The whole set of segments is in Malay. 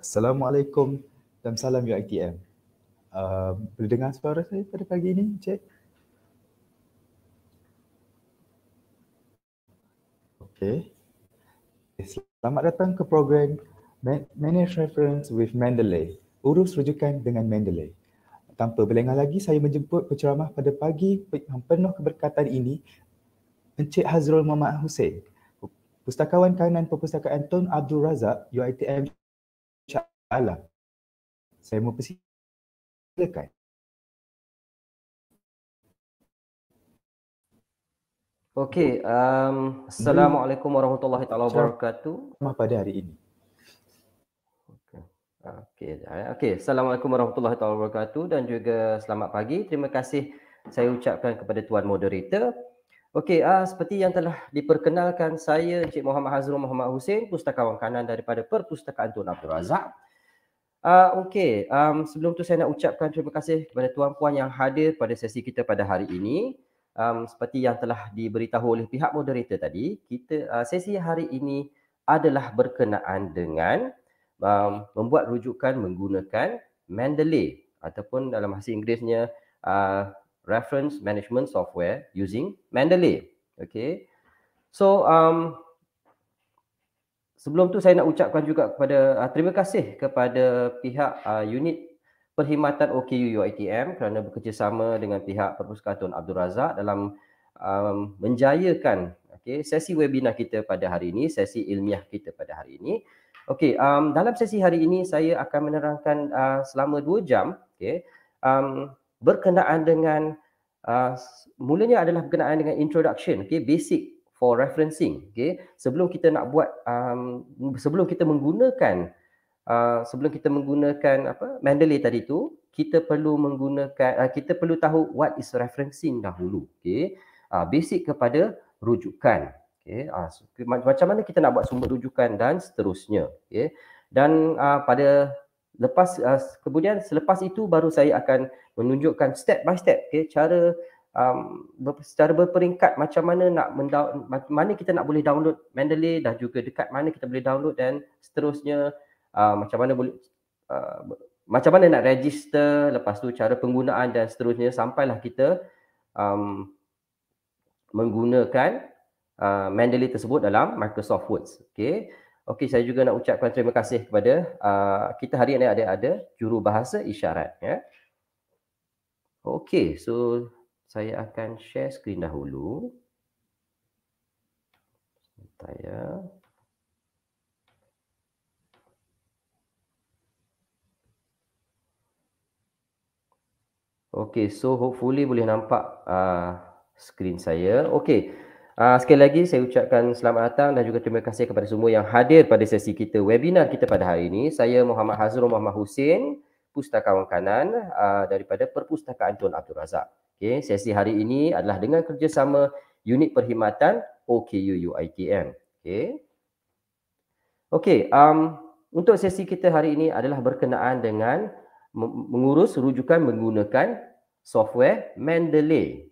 Assalamualaikum dan salam UITM. Uh, um, boleh dengar suara saya pada pagi ini, Encik? Okay. Eh, selamat datang ke program Manage Reference with Mendeley. Urus rujukan dengan Mendeley. Tanpa berlengah lagi, saya menjemput penceramah pada pagi yang penuh keberkatan ini, Encik Hazrul Muhammad Hussein, Pustakawan Kanan Perpustakaan Tun Abdul Razak, UITM Ta'ala saya mempersilakan Okey, um, Assalamualaikum warahmatullahi taala wabarakatuh. pada hari ini. Okey. Okey, Assalamualaikum warahmatullahi taala wabarakatuh dan juga selamat pagi. Terima kasih saya ucapkan kepada tuan moderator. Okey, uh, seperti yang telah diperkenalkan saya Encik Muhammad Hazrul Muhammad Hussein, pustakawan kanan daripada Perpustakaan Tun Abdul Razak. Uh, ah, okay, um, sebelum tu saya nak ucapkan terima kasih kepada tuan-puan yang hadir pada sesi kita pada hari ini. Um, seperti yang telah diberitahu oleh pihak moderator tadi, kita uh, sesi hari ini adalah berkenaan dengan um, membuat rujukan menggunakan Mendeley ataupun dalam bahasa Inggerisnya uh, Reference Management Software using Mendeley. Okay, so um, sebelum tu saya nak ucapkan juga kepada uh, terima kasih kepada pihak uh, unit perkhidmatan OKU UiTM kerana bekerjasama dengan pihak Perpustakaan Tun Abdul Razak dalam um, menjayakan okay, sesi webinar kita pada hari ini, sesi ilmiah kita pada hari ini. Okey, um, dalam sesi hari ini saya akan menerangkan uh, selama dua jam okay, um, berkenaan dengan uh, mulanya adalah berkenaan dengan introduction, okay, basic for referencing okay sebelum kita nak buat um, sebelum kita menggunakan uh, sebelum kita menggunakan apa Mendeley tadi tu kita perlu menggunakan uh, kita perlu tahu what is referencing dahulu okay uh, basic kepada rujukan okay uh, macam mana kita nak buat sumber rujukan dan seterusnya okay dan uh, pada lepas uh, kemudian selepas itu baru saya akan menunjukkan step by step okay cara um, ber, secara berperingkat macam mana nak mendownload mana kita nak boleh download Mendeley dan juga dekat mana kita boleh download dan seterusnya uh, macam mana boleh uh, macam mana nak register lepas tu cara penggunaan dan seterusnya sampailah kita um, menggunakan uh, Mendeley tersebut dalam Microsoft Words. Okay. Okey, saya juga nak ucapkan terima kasih kepada uh, kita hari ini ada ada juru bahasa isyarat. Ya. Yeah. Okey, so saya akan share skrin dahulu. Sebentar ya. Okay, so hopefully boleh nampak uh, skrin saya. Okay, uh, sekali lagi saya ucapkan selamat datang dan juga terima kasih kepada semua yang hadir pada sesi kita, webinar kita pada hari ini. Saya Muhammad Hazrul Muhammad Hussein, Pustakawan Kanan uh, daripada Perpustakaan Tun Abdul Razak. Okay, sesi hari ini adalah dengan kerjasama unit perkhidmatan OKU UITM. Okay. Okay, um, untuk sesi kita hari ini adalah berkenaan dengan mengurus rujukan menggunakan software Mendeley.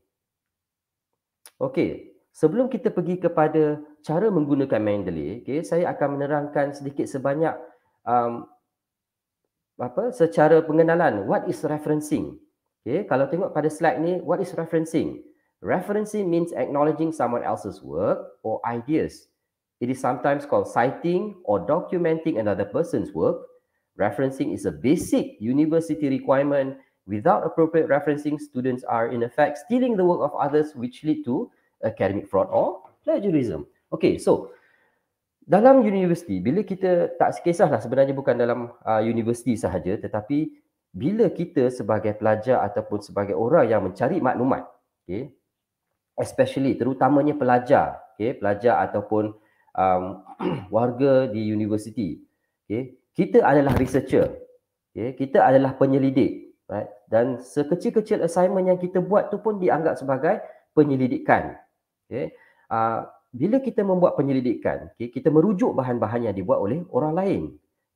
Okay, sebelum kita pergi kepada cara menggunakan Mendeley, okey, saya akan menerangkan sedikit sebanyak um, apa secara pengenalan what is referencing. Okay, kalau tengok pada slide ni, what is referencing? Referencing means acknowledging someone else's work or ideas. It is sometimes called citing or documenting another person's work. Referencing is a basic university requirement. Without appropriate referencing, students are in effect stealing the work of others which lead to academic fraud or plagiarism. Okay, so dalam universiti, bila kita tak kisahlah sebenarnya bukan dalam uh, universiti sahaja tetapi bila kita sebagai pelajar ataupun sebagai orang yang mencari maklumat okey especially terutamanya pelajar okey pelajar ataupun um, warga di universiti okey kita adalah researcher okey kita adalah penyelidik right dan sekecil-kecil assignment yang kita buat tu pun dianggap sebagai penyelidikan okey uh, ah, bila kita membuat penyelidikan okey kita merujuk bahan-bahan yang dibuat oleh orang lain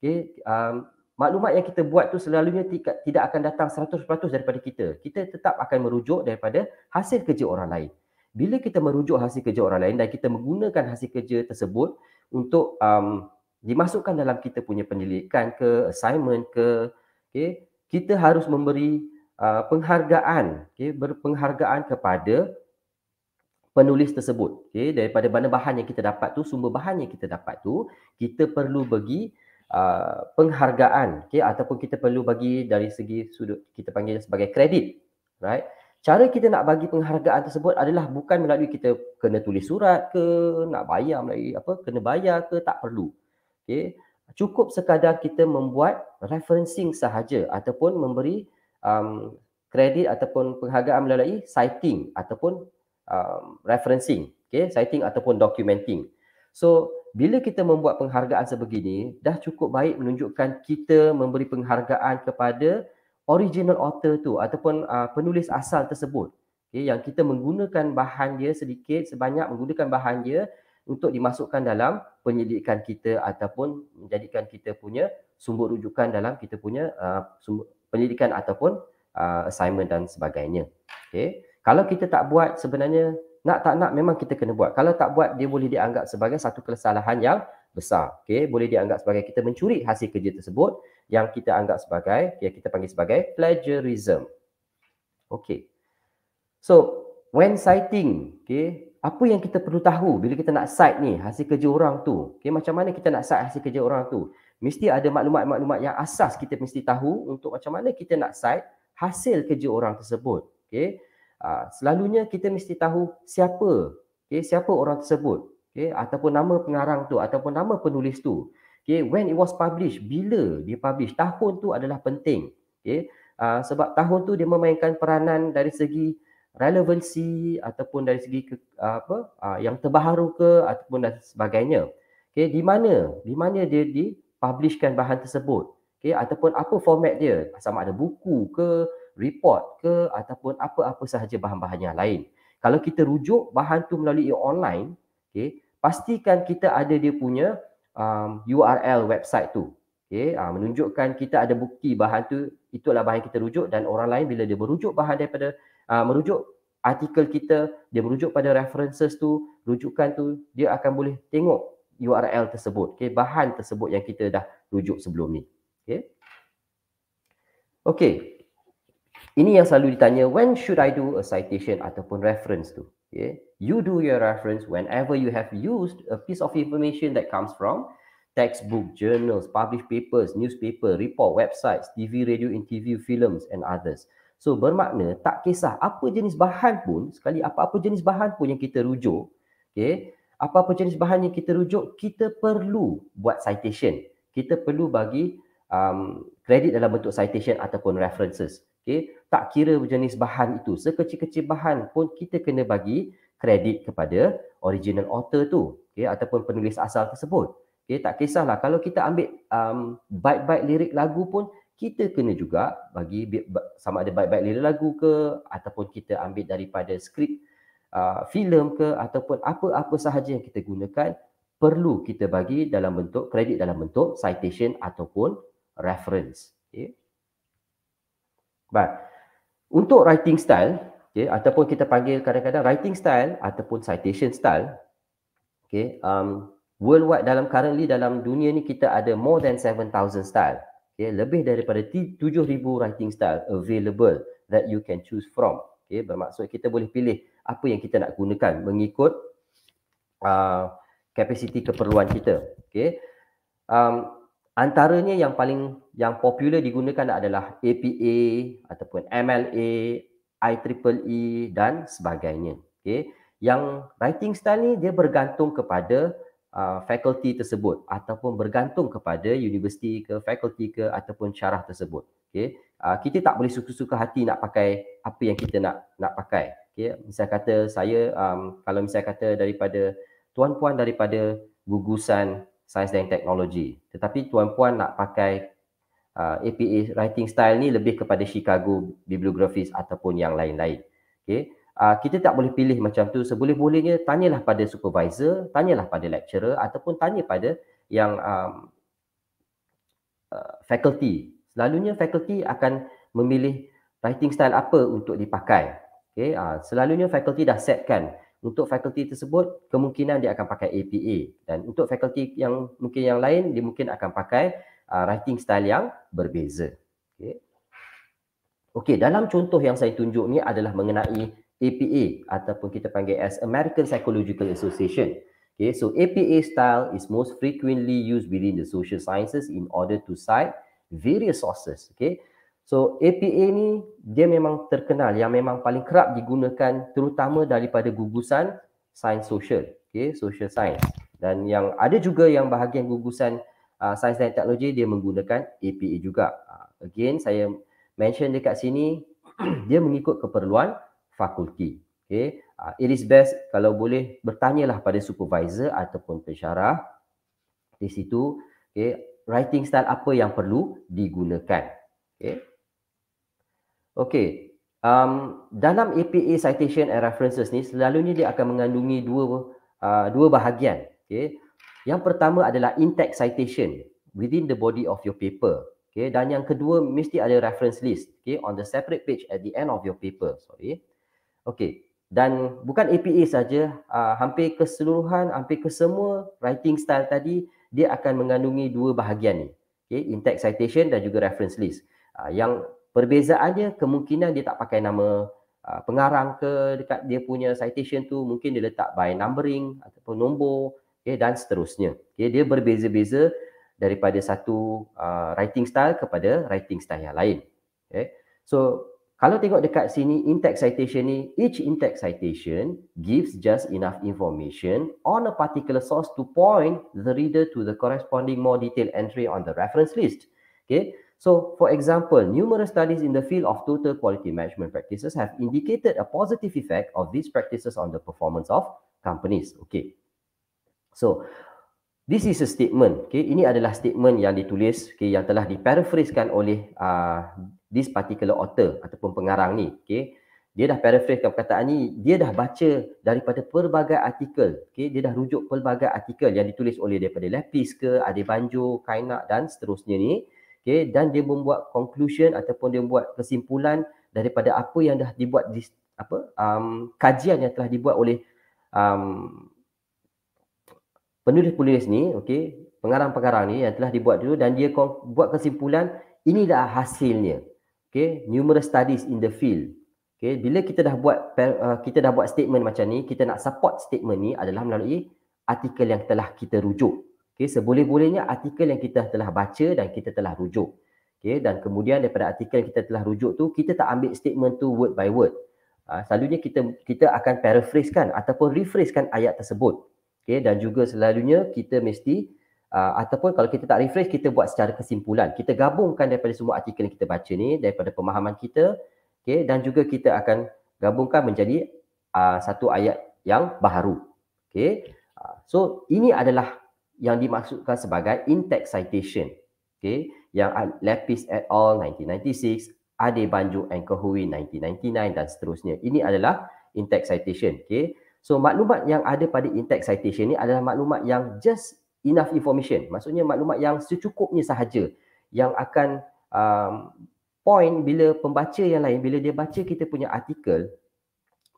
okey um, maklumat yang kita buat tu selalunya tidak akan datang 100% daripada kita. Kita tetap akan merujuk daripada hasil kerja orang lain. Bila kita merujuk hasil kerja orang lain dan kita menggunakan hasil kerja tersebut untuk um, dimasukkan dalam kita punya penyelidikan ke assignment ke okay, kita harus memberi uh, penghargaan okay, berpenghargaan kepada penulis tersebut okay, daripada mana bahan yang kita dapat tu sumber bahan yang kita dapat tu kita perlu bagi uh, penghargaan okay, ataupun kita perlu bagi dari segi sudut kita panggil sebagai kredit right cara kita nak bagi penghargaan tersebut adalah bukan melalui kita kena tulis surat ke nak bayar melalui apa kena bayar ke tak perlu okay? cukup sekadar kita membuat referencing sahaja ataupun memberi um, kredit ataupun penghargaan melalui citing ataupun um, referencing okay? citing ataupun documenting so bila kita membuat penghargaan sebegini, dah cukup baik menunjukkan kita memberi penghargaan kepada original author tu ataupun uh, penulis asal tersebut. Okay, yang kita menggunakan bahan dia sedikit sebanyak menggunakan bahan dia untuk dimasukkan dalam penyelidikan kita ataupun menjadikan kita punya sumber rujukan dalam kita punya uh, penyelidikan ataupun uh, assignment dan sebagainya. Okay. Kalau kita tak buat sebenarnya nak tak nak memang kita kena buat. Kalau tak buat dia boleh dianggap sebagai satu kesalahan yang besar. Okay, boleh dianggap sebagai kita mencuri hasil kerja tersebut yang kita anggap sebagai ya kita panggil sebagai plagiarism. Okay. So, when citing, okay, apa yang kita perlu tahu bila kita nak cite ni hasil kerja orang tu? Okay, macam mana kita nak cite hasil kerja orang tu? Mesti ada maklumat-maklumat yang asas kita mesti tahu untuk macam mana kita nak cite hasil kerja orang tersebut. Okay. Ha, selalunya kita mesti tahu siapa okay, siapa orang tersebut okay, ataupun nama pengarang tu ataupun nama penulis tu okay, when it was published bila dia publish tahun tu adalah penting okay, uh, ha, sebab tahun tu dia memainkan peranan dari segi relevansi ataupun dari segi ke, uh, apa uh, yang terbaru ke ataupun dan sebagainya okay, di mana di mana dia dipublishkan bahan tersebut okay, ataupun apa format dia sama ada buku ke report ke ataupun apa-apa sahaja bahan-bahan yang lain. Kalau kita rujuk bahan tu melalui online, okay, pastikan kita ada dia punya um, URL website tu. Okay, uh, menunjukkan kita ada bukti bahan tu, itulah bahan kita rujuk dan orang lain bila dia merujuk bahan daripada, uh, merujuk artikel kita, dia merujuk pada references tu, rujukan tu, dia akan boleh tengok URL tersebut, okay, bahan tersebut yang kita dah rujuk sebelum ni. Okay. Okey, ini yang selalu ditanya, when should I do a citation ataupun reference tu? Okay. You do your reference whenever you have used a piece of information that comes from textbook, journals, published papers, newspaper, report, websites, TV, radio, interview, films and others. So bermakna tak kisah apa jenis bahan pun, sekali apa-apa jenis bahan pun yang kita rujuk, okay, apa-apa jenis bahan yang kita rujuk, kita perlu buat citation. Kita perlu bagi um, dalam bentuk citation ataupun references. Okey, tak kira jenis bahan itu, sekecil-kecil bahan pun kita kena bagi kredit kepada original author tu. Okey, ataupun penulis asal tersebut. Okey, tak kisahlah kalau kita ambil um, baik bait lirik lagu pun kita kena juga bagi sama ada baik baik lirik lagu ke ataupun kita ambil daripada skrip uh, filem ke ataupun apa-apa sahaja yang kita gunakan perlu kita bagi dalam bentuk kredit dalam bentuk citation ataupun reference. Okay. Baik untuk writing style, okay, ataupun kita panggil kadang-kadang writing style ataupun citation style, okay, um, worldwide dalam currently dalam dunia ni kita ada more than 7,000 style. Okay, lebih daripada 7,000 writing style available that you can choose from. Okay, bermaksud kita boleh pilih apa yang kita nak gunakan mengikut uh, kapasiti keperluan kita. Okay. Um, Antaranya yang paling yang popular digunakan adalah APA ataupun MLA, IEEE e dan sebagainya. Okay. Yang writing style ni dia bergantung kepada uh, faculty tersebut ataupun bergantung kepada universiti ke faculty ke ataupun syarah tersebut. Okay. Uh, kita tak boleh suka-suka hati nak pakai apa yang kita nak nak pakai. Okay. Misal kata saya, um, kalau misal kata daripada tuan-puan daripada gugusan sains dan teknologi. Tetapi tuan-puan nak pakai uh, APA writing style ni lebih kepada Chicago bibliography ataupun yang lain-lain. Okay. Uh, kita tak boleh pilih macam tu. Seboleh-bolehnya tanyalah pada supervisor, tanyalah pada lecturer ataupun tanya pada yang um, uh, faculty. Selalunya faculty akan memilih writing style apa untuk dipakai. Okay. Uh, selalunya faculty dah setkan untuk fakulti tersebut kemungkinan dia akan pakai APA dan untuk fakulti yang mungkin yang lain dia mungkin akan pakai uh, writing style yang berbeza. Okey. Okey, dalam contoh yang saya tunjuk ni adalah mengenai APA ataupun kita panggil as American Psychological Association. Okay, so APA style is most frequently used within the social sciences in order to cite various sources. Okay, So APA ni dia memang terkenal yang memang paling kerap digunakan terutama daripada gugusan sains sosial. Okay, social science. Dan yang ada juga yang bahagian gugusan uh, sains dan teknologi dia menggunakan APA juga. Uh, again, saya mention dekat sini dia mengikut keperluan fakulti. Okay, uh, it is best kalau boleh bertanyalah pada supervisor ataupun pensyarah di situ okay, writing style apa yang perlu digunakan. Okay. Okey. Um, dalam APA citation and references ni selalunya dia akan mengandungi dua uh, dua bahagian. Okey. Yang pertama adalah in-text citation within the body of your paper. Okay, dan yang kedua mesti ada reference list okay, on the separate page at the end of your paper. Sorry. Okay. Dan bukan APA saja, uh, hampir keseluruhan, hampir kesemua writing style tadi dia akan mengandungi dua bahagian ni. Okay, in-text citation dan juga reference list. Uh, yang Perbezaannya kemungkinan dia tak pakai nama uh, pengarang ke dekat dia punya citation tu mungkin dia letak by numbering ataupun nombor okay, dan seterusnya. Okay, dia berbeza-beza daripada satu uh, writing style kepada writing style yang lain. Okay. So kalau tengok dekat sini in-text citation ni, each in-text citation gives just enough information on a particular source to point the reader to the corresponding more detailed entry on the reference list. Okay. So, for example, numerous studies in the field of total quality management practices have indicated a positive effect of these practices on the performance of companies. Okay. So, this is a statement. Okay. Ini adalah statement yang ditulis, okay, yang telah diparaphrasekan oleh uh, this particular author ataupun pengarang ni. Okay. Dia dah paraphrase perkataan ni, dia dah baca daripada pelbagai artikel. Okay. Dia dah rujuk pelbagai artikel yang ditulis oleh daripada Lepis ke, Adebanjo, Kainak dan seterusnya ni okay, dan dia membuat conclusion ataupun dia membuat kesimpulan daripada apa yang dah dibuat di apa um, kajian yang telah dibuat oleh um, penulis-penulis ni okay, pengarang-pengarang ni yang telah dibuat dulu dan dia buat kesimpulan inilah hasilnya Okay, numerous studies in the field Okay, bila kita dah buat uh, kita dah buat statement macam ni kita nak support statement ni adalah melalui artikel yang telah kita rujuk Okay, seboleh-bolehnya artikel yang kita telah baca dan kita telah rujuk. Okay, dan kemudian daripada artikel yang kita telah rujuk tu, kita tak ambil statement tu word by word. Ha, selalunya kita kita akan paraphrase kan ataupun rephrase kan ayat tersebut. Okay, dan juga selalunya kita mesti Uh, ataupun kalau kita tak refresh, kita buat secara kesimpulan. Kita gabungkan daripada semua artikel yang kita baca ni, daripada pemahaman kita. Okay, dan juga kita akan gabungkan menjadi uh, satu ayat yang baru, Okay. Uh, ha, so, ini adalah yang dimaksudkan sebagai in-text citation. Okay. Yang Lapis et al. 1996, Ade Banjo and Kehui 1999 dan seterusnya. Ini adalah in-text citation. Okay. So maklumat yang ada pada in-text citation ni adalah maklumat yang just enough information. Maksudnya maklumat yang secukupnya sahaja yang akan um, point bila pembaca yang lain, bila dia baca kita punya artikel,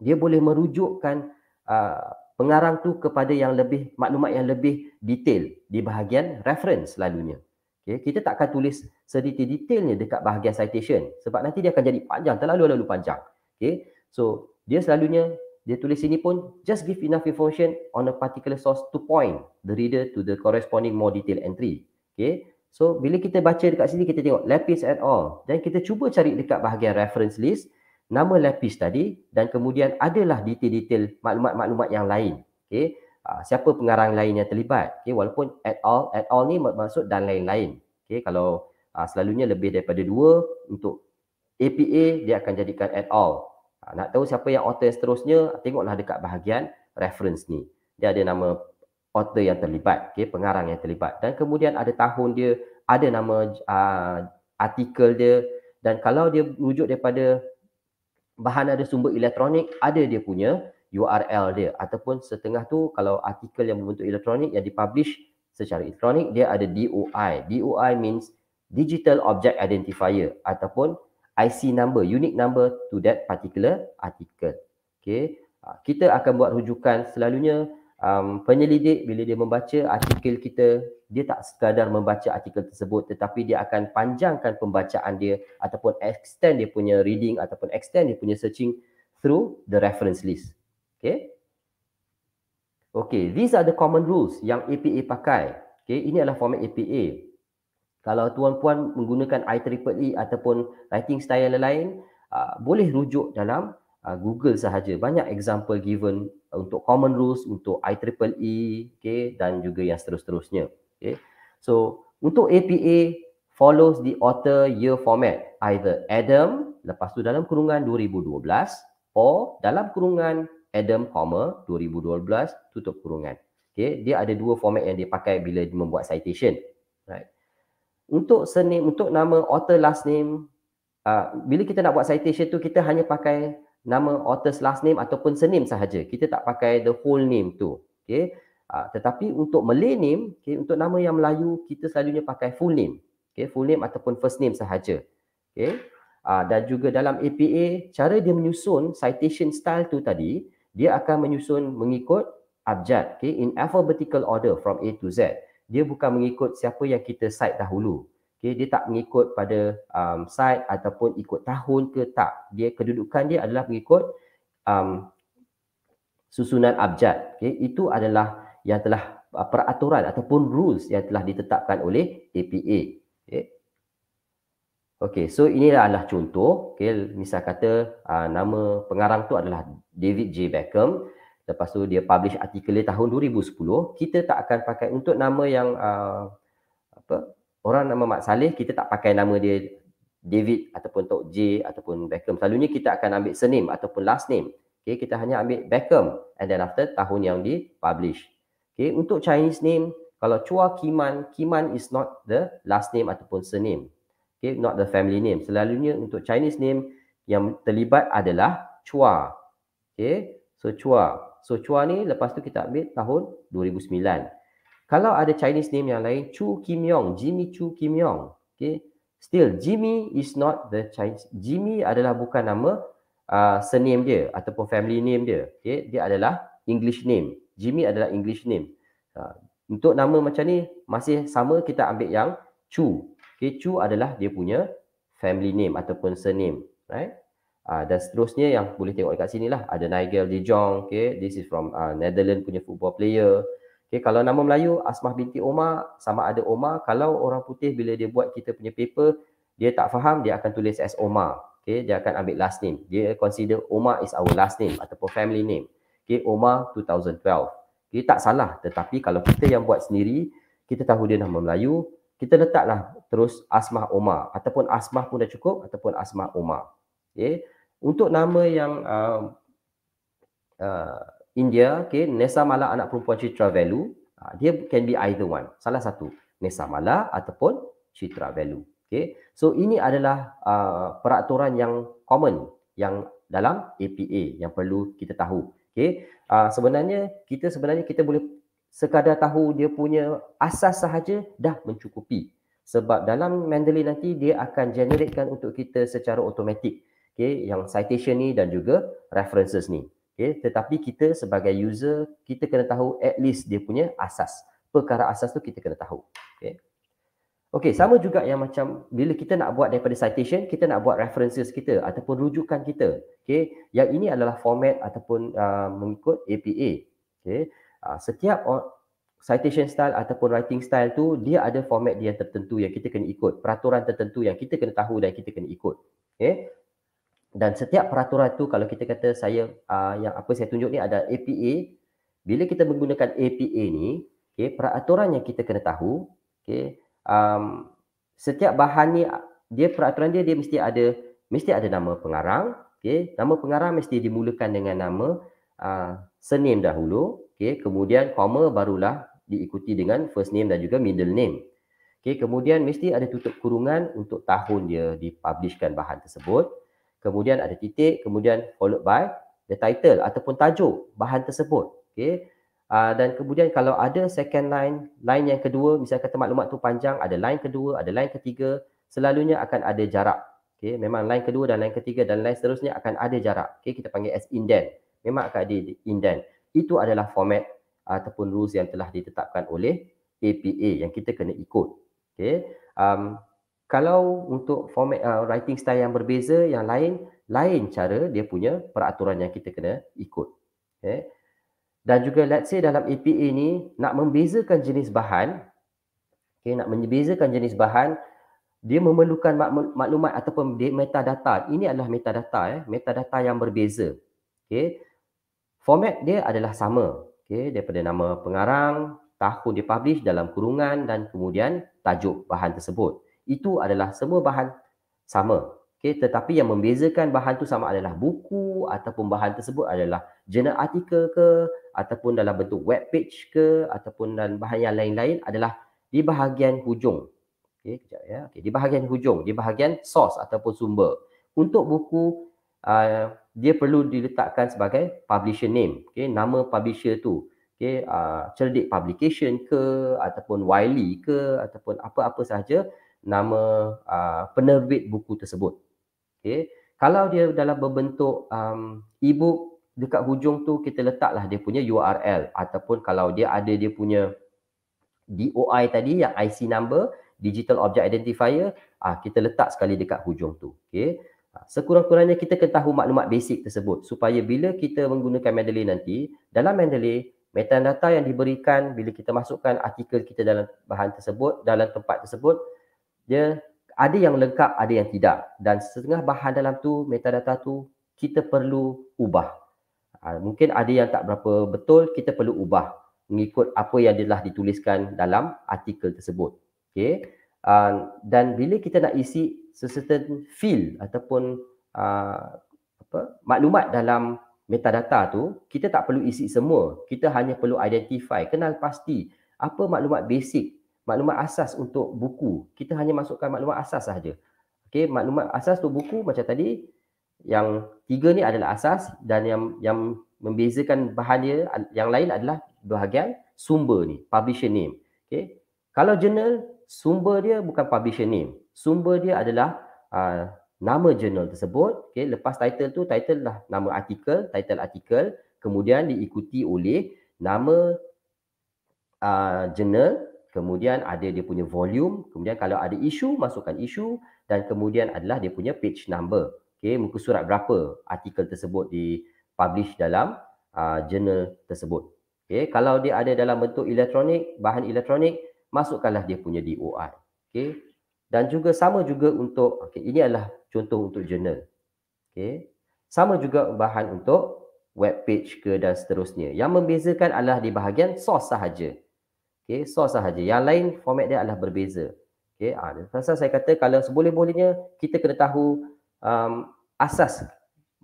dia boleh merujukkan uh, pengarang tu kepada yang lebih maklumat yang lebih detail di bahagian reference lalunya. Okay, kita takkan tulis sedikit detailnya dekat bahagian citation sebab nanti dia akan jadi panjang, terlalu-lalu panjang. Okay, so dia selalunya dia tulis sini pun just give enough information on a particular source to point the reader to the corresponding more detailed entry. Okay, so bila kita baca dekat sini kita tengok lapis at all dan kita cuba cari dekat bahagian reference list nama lapis tadi dan kemudian adalah detail-detail maklumat-maklumat yang lain. Okay. Uh, ha, siapa pengarang lain yang terlibat. Okay. Walaupun at all, at all ni maksud dan lain-lain. Okay. Kalau uh, selalunya lebih daripada dua untuk APA dia akan jadikan at all. Uh, nak tahu siapa yang author yang seterusnya, tengoklah dekat bahagian reference ni. Dia ada nama author yang terlibat, okay, pengarang yang terlibat. Dan kemudian ada tahun dia, ada nama uh, artikel dia dan kalau dia rujuk daripada bahan ada sumber elektronik ada dia punya URL dia ataupun setengah tu kalau artikel yang berbentuk elektronik yang dipublish secara elektronik dia ada DOI. DOI means Digital Object Identifier ataupun IC number, unique number to that particular article. Okay. Ah, kita akan buat rujukan selalunya um, penyelidik bila dia membaca artikel kita dia tak sekadar membaca artikel tersebut tetapi dia akan panjangkan pembacaan dia ataupun extend dia punya reading ataupun extend dia punya searching through the reference list. Okay. Okay, these are the common rules yang APA pakai. Okay, ini adalah format APA. Kalau tuan-puan menggunakan IEEE e ataupun writing style lain, uh, boleh rujuk dalam uh, Google sahaja. Banyak example given uh, untuk common rules, untuk IEEE e, okay, dan juga yang seterus-terusnya. Okay. So untuk APA, follows the author year format. Either Adam, lepas tu dalam kurungan 2012 or dalam kurungan Adam, comma 2012, tutup kurungan. Okay. Dia ada dua format yang dia pakai bila membuat citation. Right. Untuk surname, untuk nama author last name, uh, bila kita nak buat citation tu, kita hanya pakai nama author's last name ataupun surname sahaja. Kita tak pakai the whole name tu. Okay. Uh, ah, tetapi untuk Malay name, okay, untuk nama yang Melayu, kita selalunya pakai full name. Okay, full name ataupun first name sahaja. Okay. Uh, ah, dan juga dalam APA, cara dia menyusun citation style tu tadi, dia akan menyusun mengikut abjad okay, in alphabetical order from A to Z. Dia bukan mengikut siapa yang kita cite dahulu okay, dia tak mengikut pada um, site ataupun ikut tahun ke tak dia kedudukan dia adalah mengikut um, susunan abjad okay, itu adalah yang telah uh, peraturan ataupun rules yang telah ditetapkan oleh APA okay. Okey, so inilah adalah contoh. Okay, misal kata uh, nama pengarang tu adalah David J. Beckham. Lepas tu dia publish artikel dia tahun 2010. Kita tak akan pakai untuk nama yang uh, apa? orang nama Mak Saleh kita tak pakai nama dia David ataupun Tok J ataupun Beckham. Selalunya kita akan ambil surname ataupun last name. Okay, kita hanya ambil Beckham and then after tahun yang di publish. Okay, untuk Chinese name, kalau Chua Kiman, Kiman is not the last name ataupun surname. Okay, not the family name. Selalunya untuk Chinese name yang terlibat adalah Chua. Okay, so Chua. So Chua ni lepas tu kita ambil tahun 2009. Kalau ada Chinese name yang lain, Chu Kim Yong, Jimmy Chu Kim Yong. Okay. Still, Jimmy is not the Chinese. Jimmy adalah bukan nama uh, surname dia ataupun family name dia. Okay. Dia adalah English name. Jimmy adalah English name. Uh, untuk nama macam ni, masih sama kita ambil yang Chu. Okay. Chu adalah dia punya family name ataupun surname. Right? Uh, dan seterusnya yang boleh tengok dekat sini lah. Ada Nigel De Jong. Okay. This is from uh, Netherlands punya football player. Okay, kalau nama Melayu, Asmah binti Omar, sama ada Omar. Kalau orang putih bila dia buat kita punya paper, dia tak faham, dia akan tulis as Omar. Okay, dia akan ambil last name. Dia consider Omar is our last name ataupun family name. Okay, Omar 2012. Kita tak salah tetapi kalau kita yang buat sendiri, kita tahu dia nama Melayu, kita letaklah terus Asmah Omar ataupun Asmah pun dah cukup ataupun Asmah Omar. Okay. Untuk nama yang um, uh, uh, India, okay, Nessa Mala anak perempuan Citra Velu, ah, dia can be either one. Salah satu, Nessa Mala ataupun Citra Velu. Okay. So, ini adalah uh, peraturan yang common yang dalam APA yang perlu kita tahu. Okay. Uh, sebenarnya, kita sebenarnya kita boleh sekadar tahu dia punya asas sahaja dah mencukupi. Sebab dalam Mendeley nanti, dia akan generatekan untuk kita secara automatik, Okay, yang citation ni dan juga references ni. Okay, tetapi kita sebagai user, kita kena tahu at least dia punya asas. Perkara asas tu kita kena tahu. Okay. Okay, sama juga yang macam bila kita nak buat daripada citation, kita nak buat references kita ataupun rujukan kita. Okay, yang ini adalah format ataupun uh, mengikut APA. Okay, uh, setiap citation style ataupun writing style tu, dia ada format dia tertentu yang kita kena ikut. Peraturan tertentu yang kita kena tahu dan kita kena ikut. Okay, dan setiap peraturan itu, kalau kita kata saya uh, yang apa saya tunjuk ni ada APA bila kita menggunakan APA ni okey peraturan yang kita kena tahu okey um, setiap bahan ni dia peraturan dia dia mesti ada mesti ada nama pengarang okey nama pengarang mesti dimulakan dengan nama uh, surname dahulu okey kemudian comma barulah diikuti dengan first name dan juga middle name okey kemudian mesti ada tutup kurungan untuk tahun dia dipublishkan bahan tersebut kemudian ada titik, kemudian followed by the title ataupun tajuk bahan tersebut. Okay. Uh, ah, dan kemudian kalau ada second line, line yang kedua, misalnya kata maklumat tu panjang, ada line kedua, ada line ketiga, selalunya akan ada jarak. Okay. Memang line kedua dan line ketiga dan line seterusnya akan ada jarak. Okay. Kita panggil as indent. Memang akan ada indent. Itu adalah format ataupun rules yang telah ditetapkan oleh APA yang kita kena ikut. Okay. Um, kalau untuk format uh, writing style yang berbeza yang lain lain cara dia punya peraturan yang kita kena ikut okay. dan juga let's say dalam APA ni nak membezakan jenis bahan okay, nak membezakan jenis bahan dia memerlukan maklumat ataupun metadata ini adalah metadata eh metadata yang berbeza okey format dia adalah sama okey daripada nama pengarang tahun dia publish dalam kurungan dan kemudian tajuk bahan tersebut itu adalah semua bahan sama. Okay, tetapi yang membezakan bahan tu sama adalah buku ataupun bahan tersebut adalah jurnal artikel ke ataupun dalam bentuk web page ke ataupun dan bahan yang lain-lain adalah di bahagian hujung. okay? kejap ya. Okey, di bahagian hujung, di bahagian source ataupun sumber. Untuk buku uh, dia perlu diletakkan sebagai publisher name, okay? nama publisher tu. okay? uh, Cerdik Publication ke ataupun Wiley ke ataupun apa-apa sahaja nama uh, penerbit buku tersebut. Okay. Kalau dia dalam berbentuk um, e-book, dekat hujung tu kita letaklah dia punya URL ataupun kalau dia ada dia punya DOI tadi yang IC number, Digital Object Identifier, uh, kita letak sekali dekat hujung tu. Okay. Ah, sekurang-kurangnya kita kena tahu maklumat basic tersebut supaya bila kita menggunakan Mendeley nanti, dalam Mendeley, metadata yang diberikan bila kita masukkan artikel kita dalam bahan tersebut, dalam tempat tersebut, dia ada yang lengkap ada yang tidak dan setengah bahan dalam tu metadata tu kita perlu ubah ha, mungkin ada yang tak berapa betul kita perlu ubah mengikut apa yang telah dituliskan dalam artikel tersebut Okay, uh, ha, dan bila kita nak isi certain field ataupun uh, apa maklumat dalam metadata tu kita tak perlu isi semua kita hanya perlu identify kenal pasti apa maklumat basic maklumat asas untuk buku. Kita hanya masukkan maklumat asas sahaja. Okey, maklumat asas untuk buku macam tadi yang tiga ni adalah asas dan yang yang membezakan bahan dia yang lain adalah bahagian sumber ni, publisher name. Okey. Kalau jurnal, sumber dia bukan publisher name. Sumber dia adalah uh, nama jurnal tersebut. Okey, lepas title tu title lah nama artikel, title artikel, kemudian diikuti oleh nama uh, jurnal, kemudian ada dia punya volume, kemudian kalau ada isu, masukkan isu dan kemudian adalah dia punya page number. Okay, muka surat berapa artikel tersebut di publish dalam uh, ah, journal tersebut. Okay, kalau dia ada dalam bentuk elektronik, bahan elektronik, masukkanlah dia punya DOI. Okay. Dan juga sama juga untuk, okay, ini adalah contoh untuk journal. Okay. Sama juga bahan untuk web page ke dan seterusnya. Yang membezakan adalah di bahagian source sahaja. Okay, so sahaja. Yang lain format dia adalah berbeza. Okay, ha, ah, asas saya kata kalau seboleh-bolehnya kita kena tahu um, asas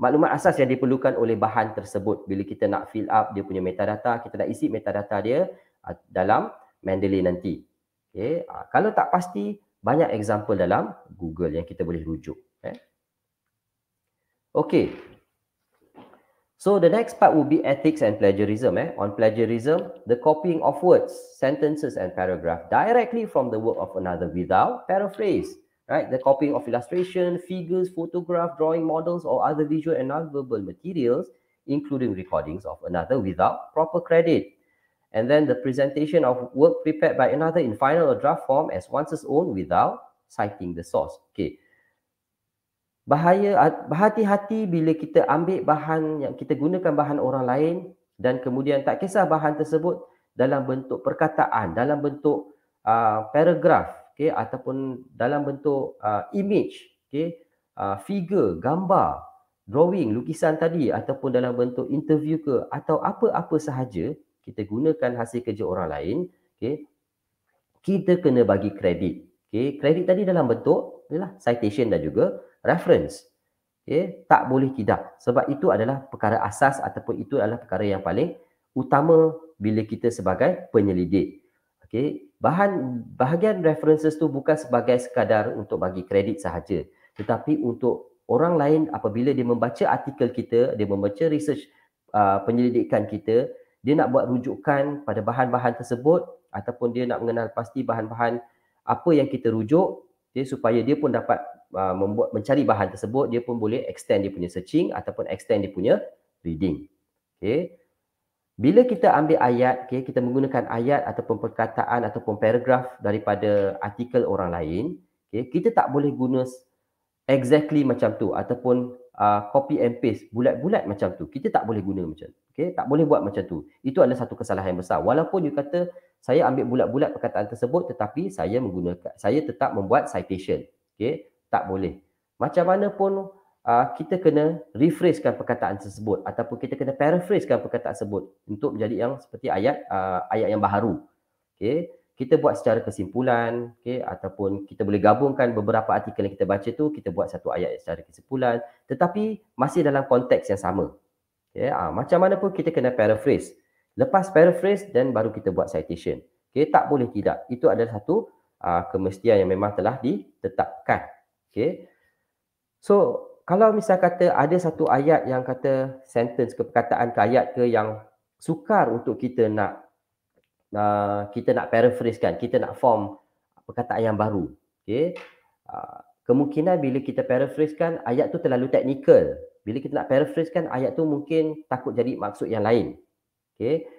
maklumat asas yang diperlukan oleh bahan tersebut bila kita nak fill up dia punya metadata kita nak isi metadata dia uh, dalam Mendeley nanti. Okay, ha, ah, kalau tak pasti banyak example dalam Google yang kita boleh rujuk. Eh. Okay. So the next part will be ethics and plagiarism. Eh? On plagiarism, the copying of words, sentences, and paragraph directly from the work of another without paraphrase, right? The copying of illustration, figures, photograph, drawing models, or other visual and non-verbal materials, including recordings of another without proper credit. And then the presentation of work prepared by another in final or draft form as one's own without citing the source. Okay. bahaya berhati-hati bila kita ambil bahan yang kita gunakan bahan orang lain dan kemudian tak kisah bahan tersebut dalam bentuk perkataan dalam bentuk uh, paragraph okey ataupun dalam bentuk uh, image okey uh, figure gambar drawing lukisan tadi ataupun dalam bentuk interview ke atau apa-apa sahaja kita gunakan hasil kerja orang lain okey kita kena bagi kredit okey kredit tadi dalam bentuk inilah citation dan juga reference. Okay? Ya, tak boleh tidak. Sebab itu adalah perkara asas ataupun itu adalah perkara yang paling utama bila kita sebagai penyelidik. Okay? Bahan, bahagian references tu bukan sebagai sekadar untuk bagi kredit sahaja. Tetapi untuk orang lain apabila dia membaca artikel kita, dia membaca research uh, penyelidikan kita, dia nak buat rujukan pada bahan-bahan tersebut ataupun dia nak mengenal pasti bahan-bahan apa yang kita rujuk okay, ya, supaya dia pun dapat Uh, membuat mencari bahan tersebut dia pun boleh extend dia punya searching ataupun extend dia punya reading. Okey. Bila kita ambil ayat, okey, kita menggunakan ayat ataupun perkataan ataupun paragraf daripada artikel orang lain, okey, kita tak boleh guna exactly macam tu ataupun uh, copy and paste bulat-bulat macam tu. Kita tak boleh guna macam tu. Okey, tak boleh buat macam tu. Itu adalah satu kesalahan yang besar. Walaupun you kata saya ambil bulat-bulat perkataan tersebut tetapi saya menggunakan saya tetap membuat citation. Okey tak boleh. Macam mana pun uh, kita kena rephrasekan perkataan tersebut ataupun kita kena paraphrasekan perkataan tersebut untuk menjadi yang seperti ayat uh, ayat yang baharu. Okay, kita buat secara kesimpulan, okay, ataupun kita boleh gabungkan beberapa artikel yang kita baca tu kita buat satu ayat secara kesimpulan tetapi masih dalam konteks yang sama. Okay, uh, ah, macam mana pun kita kena paraphrase. Lepas paraphrase dan baru kita buat citation. Okay, tak boleh tidak. Itu adalah satu uh, kemestian yang memang telah ditetapkan. Okay. So, kalau misal kata ada satu ayat yang kata sentence ke perkataan ke ayat ke yang sukar untuk kita nak uh, kita nak paraphrase kan, kita nak form perkataan yang baru. Okay. Uh, kemungkinan bila kita paraphrase kan ayat tu terlalu teknikal, Bila kita nak paraphrase kan ayat tu mungkin takut jadi maksud yang lain. Okay.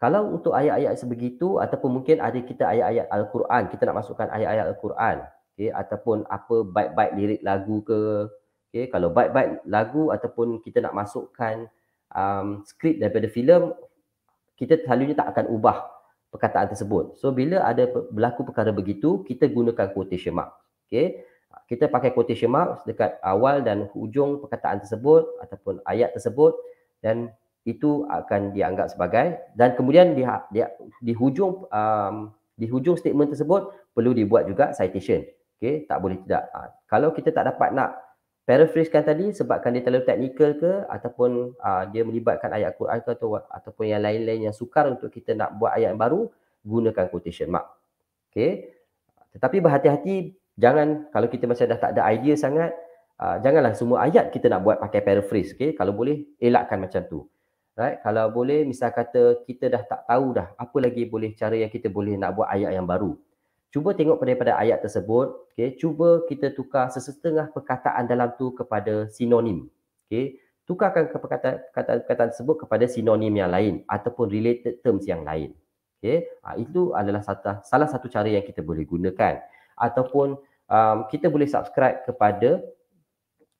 Kalau untuk ayat-ayat sebegitu ataupun mungkin ada kita ayat-ayat Al-Quran, kita nak masukkan ayat-ayat Al-Quran okay, ataupun apa baik-baik lirik lagu ke okay, kalau baik-baik lagu ataupun kita nak masukkan um, skrip daripada filem kita selalunya tak akan ubah perkataan tersebut so bila ada berlaku perkara begitu kita gunakan quotation mark okay. kita pakai quotation mark dekat awal dan hujung perkataan tersebut ataupun ayat tersebut dan itu akan dianggap sebagai dan kemudian di, ha-, di, ha-, di hujung um, di hujung statement tersebut perlu dibuat juga citation Okay, tak boleh tidak. Ha. Kalau kita tak dapat nak paraphrasekan tadi sebabkan dia terlalu teknikal ke ataupun ha, dia melibatkan ayat Quran ke atau, ataupun yang lain-lain yang sukar untuk kita nak buat ayat yang baru, gunakan quotation mark. Okay. Tetapi berhati-hati, jangan kalau kita masih dah tak ada idea sangat, ha, janganlah semua ayat kita nak buat pakai paraphrase. Okay. Kalau boleh, elakkan macam tu. Right? Kalau boleh, misal kata kita dah tak tahu dah apa lagi boleh cara yang kita boleh nak buat ayat yang baru cuba tengok pada ayat tersebut Okay, cuba kita tukar sesetengah perkataan dalam tu kepada sinonim Okay, tukarkan perkataan perkataan tersebut kepada sinonim yang lain ataupun related terms yang lain Okay, ha, itu adalah satu, salah satu cara yang kita boleh gunakan ataupun um, kita boleh subscribe kepada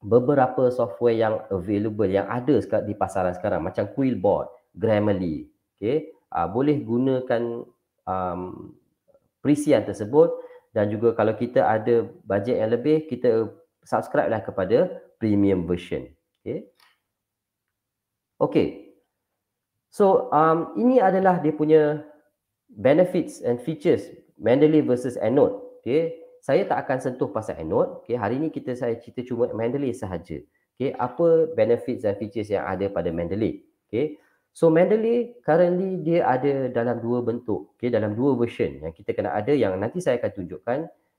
beberapa software yang available yang ada di pasaran sekarang macam Quillbot, Grammarly Okay, uh, ha, boleh gunakan um, perisian tersebut dan juga kalau kita ada bajet yang lebih kita subscribe lah kepada premium version Okay. Okay. so um ini adalah dia punya benefits and features Mendeley versus Anode Okay. saya tak akan sentuh pasal Anode Okay. hari ini kita saya cerita cuma Mendeley sahaja Okay. apa benefits and features yang ada pada Mendeley Okay. So Mendeley currently dia ada dalam dua bentuk, okay, dalam dua version yang kita kena ada yang nanti saya akan tunjukkan.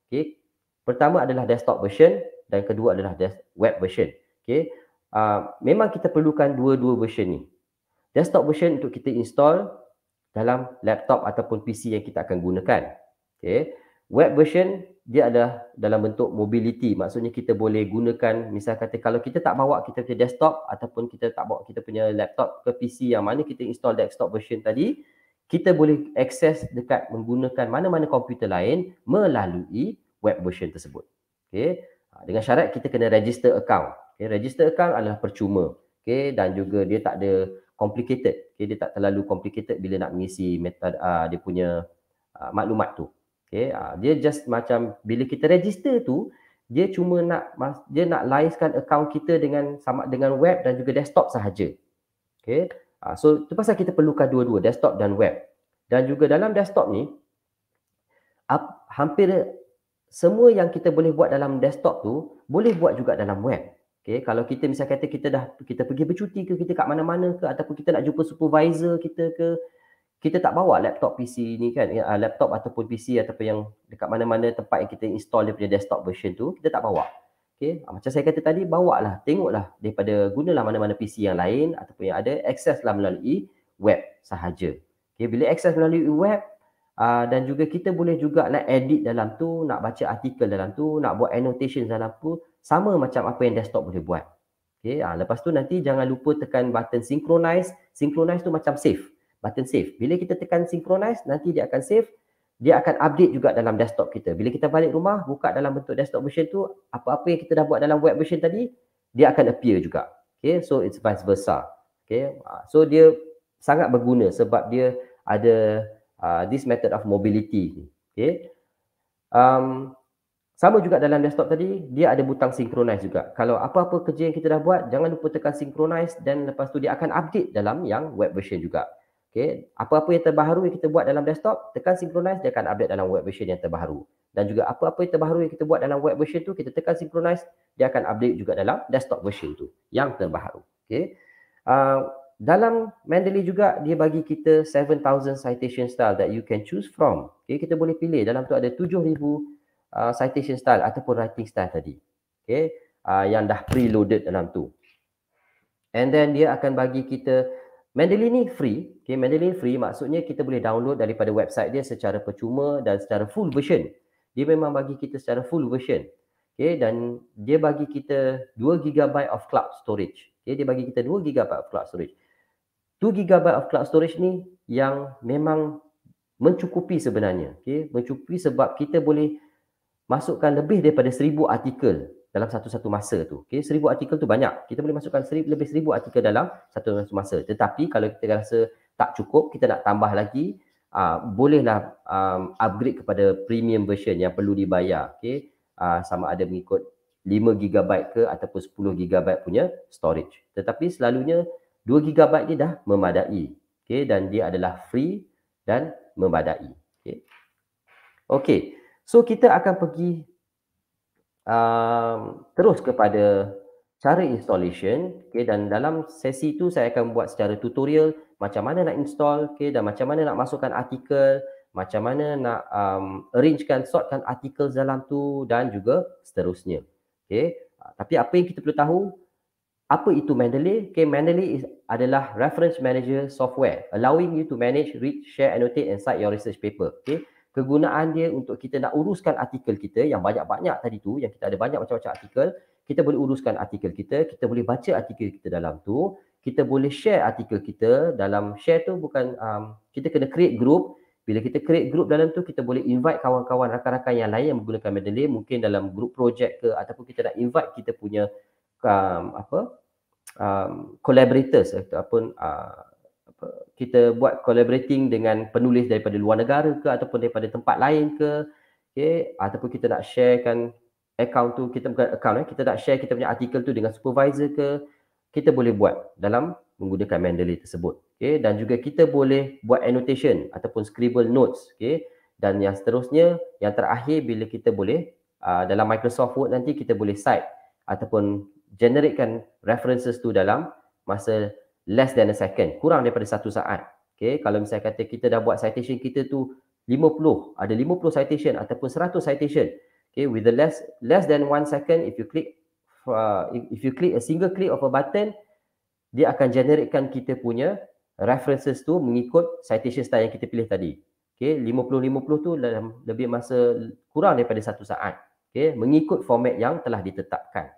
Okay. Pertama adalah desktop version dan kedua adalah web version. Okay. Uh, memang kita perlukan dua-dua version ni. Desktop version untuk kita install dalam laptop ataupun PC yang kita akan gunakan. Okay. Web version dia ada dalam bentuk mobility maksudnya kita boleh gunakan misal kata kalau kita tak bawa kita ke desktop ataupun kita tak bawa kita punya laptop ke PC yang mana kita install desktop version tadi kita boleh akses dekat menggunakan mana-mana komputer lain melalui web version tersebut. Okay, ha, Dengan syarat kita kena register account. Okay. Register account adalah percuma. Okay, dan juga dia tak ada complicated. Okay, dia tak terlalu complicated bila nak mengisi meta uh, dia punya uh, maklumat tu. Okay, uh, ah, dia just macam bila kita register tu, dia cuma nak dia nak laiskan account kita dengan sama dengan web dan juga desktop sahaja. Okay, uh, ah, so tu pasal kita perlukan dua-dua desktop dan web. Dan juga dalam desktop ni, up, hampir semua yang kita boleh buat dalam desktop tu boleh buat juga dalam web. Okay, kalau kita misalnya kata kita dah kita pergi bercuti ke kita kat mana-mana ke ataupun kita nak jumpa supervisor kita ke kita tak bawa laptop PC ni kan uh, laptop ataupun PC ataupun yang dekat mana-mana tempat yang kita install dia punya desktop version tu kita tak bawa Okay, ah, macam saya kata tadi bawa bawalah tengoklah daripada gunalah mana-mana PC yang lain ataupun yang ada akses lah melalui web sahaja Okay, bila akses melalui web uh, dan juga kita boleh juga nak edit dalam tu nak baca artikel dalam tu nak buat annotation dalam tu sama macam apa yang desktop boleh buat Okay, uh, lepas tu nanti jangan lupa tekan button synchronize synchronize tu macam save button save. Bila kita tekan synchronize, nanti dia akan save. Dia akan update juga dalam desktop kita. Bila kita balik rumah, buka dalam bentuk desktop version tu, apa-apa yang kita dah buat dalam web version tadi, dia akan appear juga. Okay, so it's vice versa. Okay, ah, so dia sangat berguna sebab dia ada uh, this method of mobility. Okay. Um, sama juga dalam desktop tadi, dia ada butang synchronize juga. Kalau apa-apa kerja yang kita dah buat, jangan lupa tekan synchronize dan lepas tu dia akan update dalam yang web version juga. Okay. Apa-apa yang terbaru yang kita buat dalam desktop, tekan synchronize, dia akan update dalam web version yang terbaru. Dan juga apa-apa yang terbaru yang kita buat dalam web version tu, kita tekan synchronize, dia akan update juga dalam desktop version tu yang terbaru. Okay. Uh, dalam Mendeley juga, dia bagi kita 7,000 citation style that you can choose from. Okay, kita boleh pilih. Dalam tu ada 7,000 uh, citation style ataupun writing style tadi. Okay, uh, yang dah preloaded dalam tu. And then dia akan bagi kita Mandolin ni free. Okay, Mandolin free maksudnya kita boleh download daripada website dia secara percuma dan secara full version. Dia memang bagi kita secara full version. Okay, dan dia bagi kita 2GB of cloud storage. Okay, dia bagi kita 2GB of cloud storage. 2GB of cloud storage ni yang memang mencukupi sebenarnya. Okay, mencukupi sebab kita boleh masukkan lebih daripada 1000 artikel dalam satu-satu masa tu. Okay, seribu artikel tu banyak. Kita boleh masukkan seribu, lebih seribu artikel dalam satu-satu masa. Tetapi kalau kita rasa tak cukup, kita nak tambah lagi, uh, bolehlah um, upgrade kepada premium version yang perlu dibayar. Okay, ah, sama ada mengikut 5GB ke ataupun 10GB punya storage. Tetapi selalunya 2GB ni dah memadai. Okay, dan dia adalah free dan memadai. Okay. Okay, so kita akan pergi um, terus kepada cara installation okay, dan dalam sesi itu saya akan buat secara tutorial macam mana nak install okay, dan macam mana nak masukkan artikel macam mana nak um, arrangekan, sortkan artikel dalam tu dan juga seterusnya. Okay. Uh, tapi apa yang kita perlu tahu, apa itu Mendeley? Okay, Mendeley is, adalah Reference Manager Software allowing you to manage, read, share, annotate and cite your research paper. Okay kegunaan dia untuk kita nak uruskan artikel kita yang banyak-banyak tadi tu yang kita ada banyak macam-macam artikel kita boleh uruskan artikel kita kita boleh baca artikel kita dalam tu kita boleh share artikel kita dalam share tu bukan um, kita kena create group bila kita create group dalam tu kita boleh invite kawan-kawan rakan-rakan yang lain yang menggunakan Mendeley mungkin dalam group project ke ataupun kita nak invite kita punya um, apa um, collaborators ataupun uh, kita buat collaborating dengan penulis daripada luar negara ke ataupun daripada tempat lain ke okay, ataupun kita nak sharekan account tu kita bukan account eh kita nak share kita punya artikel tu dengan supervisor ke kita boleh buat dalam menggunakan Mendeley tersebut okay, dan juga kita boleh buat annotation ataupun scribble notes okay, dan yang seterusnya yang terakhir bila kita boleh uh, dalam Microsoft Word nanti kita boleh cite ataupun generatekan references tu dalam masa less than a second, kurang daripada satu saat. Okay, kalau misalnya kata kita dah buat citation kita tu 50, ada 50 citation ataupun 100 citation. Okay, with the less less than one second, if you click uh, if you click a single click of a button, dia akan generatekan kita punya references tu mengikut citation style yang kita pilih tadi. Okay, 50-50 tu dalam lebih masa kurang daripada satu saat. Okay, mengikut format yang telah ditetapkan.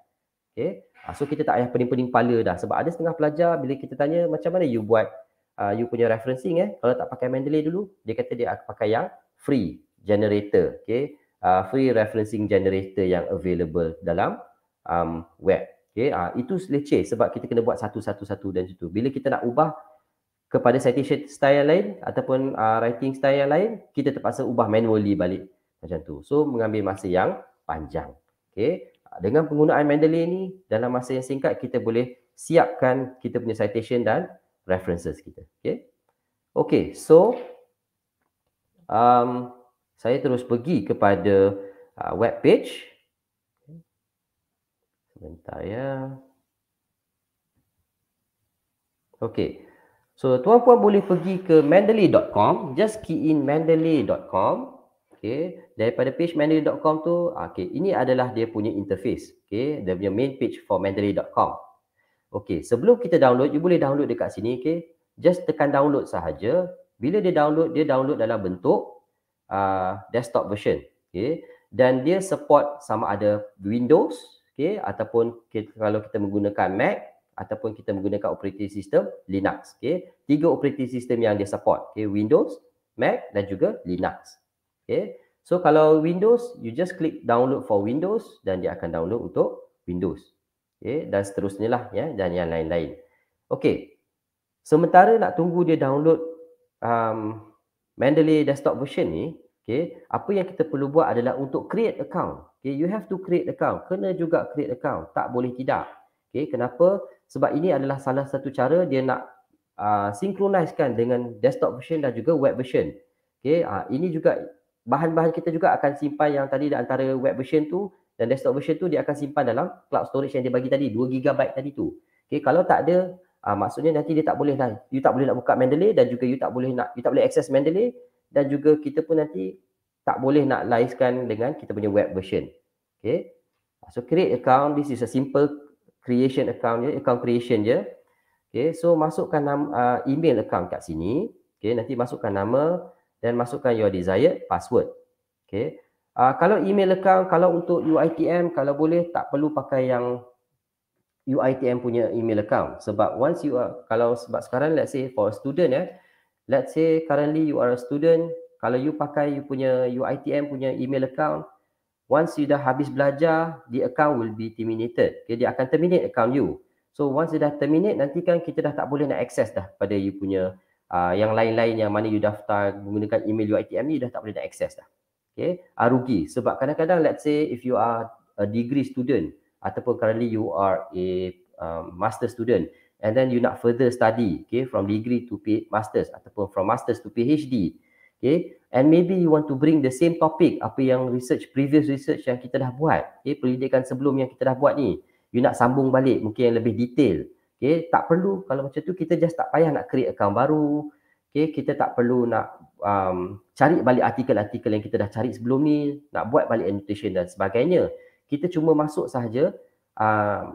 Okay, Uh, so kita tak payah pening-pening kepala dah sebab ada setengah pelajar bila kita tanya macam mana you buat uh, you punya referencing eh kalau tak pakai Mendeley dulu dia kata dia akan pakai yang free generator okay. Uh, free referencing generator yang available dalam um, web. Okay, uh, itu leceh sebab kita kena buat satu-satu-satu dan situ. Bila kita nak ubah kepada citation style lain ataupun uh, writing style yang lain, kita terpaksa ubah manually balik macam tu. So, mengambil masa yang panjang. Okay, Ha, dengan penggunaan Mendeley ni dalam masa yang singkat kita boleh siapkan kita punya citation dan references kita. Okay. Okay. So um, saya terus pergi kepada uh, web page. Sebentar ya. Okay. So tuan-puan boleh pergi ke mendeley.com. Just key in mendeley.com. Okay daripada pagemandarin.com tu ah, okey ini adalah dia punya interface okey dia punya main page for mandarin.com okey sebelum kita download you boleh download dekat sini okey just tekan download sahaja bila dia download dia download dalam bentuk uh, desktop version okey dan dia support sama ada windows okey ataupun kita, kalau kita menggunakan mac ataupun kita menggunakan operating system linux okey tiga operating system yang dia support okey windows mac dan juga linux okey So kalau Windows, you just click download for Windows dan dia akan download untuk Windows. Okay, dan seterusnya lah ya, dan yang lain-lain. Okay, sementara nak tunggu dia download um, Mendeley desktop version ni, okay, apa yang kita perlu buat adalah untuk create account. Okay, you have to create account. Kena juga create account. Tak boleh tidak. Okay, kenapa? Sebab ini adalah salah satu cara dia nak uh, synchronize dengan desktop version dan juga web version. Okay, uh, ini juga bahan-bahan kita juga akan simpan yang tadi antara web version tu dan desktop version tu dia akan simpan dalam cloud storage yang dia bagi tadi 2GB tadi tu. Okay, kalau tak ada uh, maksudnya nanti dia tak boleh lah. You tak boleh nak buka Mendeley dan juga you tak boleh nak you tak boleh access Mendeley dan juga kita pun nanti tak boleh nak laiskan dengan kita punya web version. Okay. Ah, so create account. This is a simple creation account. Ya. Account creation je. Okay. So masukkan nama, uh, email account kat sini. Okay. Nanti masukkan nama dan masukkan your desired password. Okay. Uh, kalau email account, kalau untuk UITM, kalau boleh tak perlu pakai yang UITM punya email account. Sebab once you are, kalau sebab sekarang let's say for a student eh, let's say currently you are a student, kalau you pakai you punya UITM punya email account, once you dah habis belajar, the account will be terminated. Okay, dia akan terminate account you. So once you dah terminate, nanti kan kita dah tak boleh nak access dah pada you punya uh, yang lain-lain yang mana you daftar menggunakan email UITM ni you dah tak boleh nak access dah. Okay. Uh, rugi sebab kadang-kadang let's say if you are a degree student ataupun currently you are a um, master student and then you nak further study okay, from degree to master's ataupun from master's to PhD okay, and maybe you want to bring the same topic apa yang research previous research yang kita dah buat okay, pendidikan sebelum yang kita dah buat ni you nak sambung balik mungkin yang lebih detail Okay, tak perlu kalau macam tu kita just tak payah nak create account baru. Okay, kita tak perlu nak um, cari balik artikel-artikel yang kita dah cari sebelum ni, nak buat balik annotation dan sebagainya. Kita cuma masuk sahaja uh,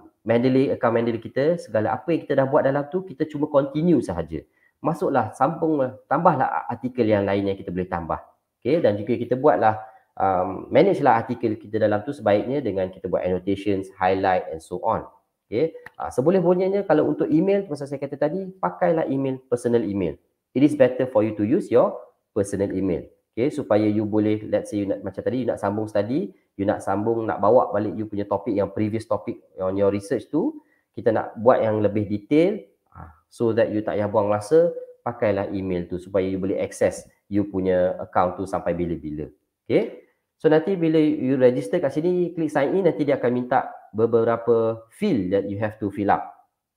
um, Mendeley, account Mendeley kita, segala apa yang kita dah buat dalam tu, kita cuma continue sahaja. Masuklah, sambung, tambahlah artikel yang lain yang kita boleh tambah. Okay, dan juga kita buatlah, um, manage lah artikel kita dalam tu sebaiknya dengan kita buat annotations, highlight and so on. Okay. Uh, ah, Seboleh-bolehnya kalau untuk email, masa saya kata tadi, pakailah email, personal email. It is better for you to use your personal email. Okay, supaya you boleh, let's say you nak, macam tadi, you nak sambung study, you nak sambung, nak bawa balik you punya topik yang previous topik on your research tu, kita nak buat yang lebih detail ah, so that you tak payah buang masa, pakailah email tu supaya you boleh access you punya account tu sampai bila-bila. Okay, so nanti bila you register kat sini, klik sign in, nanti dia akan minta beberapa field that you have to fill up.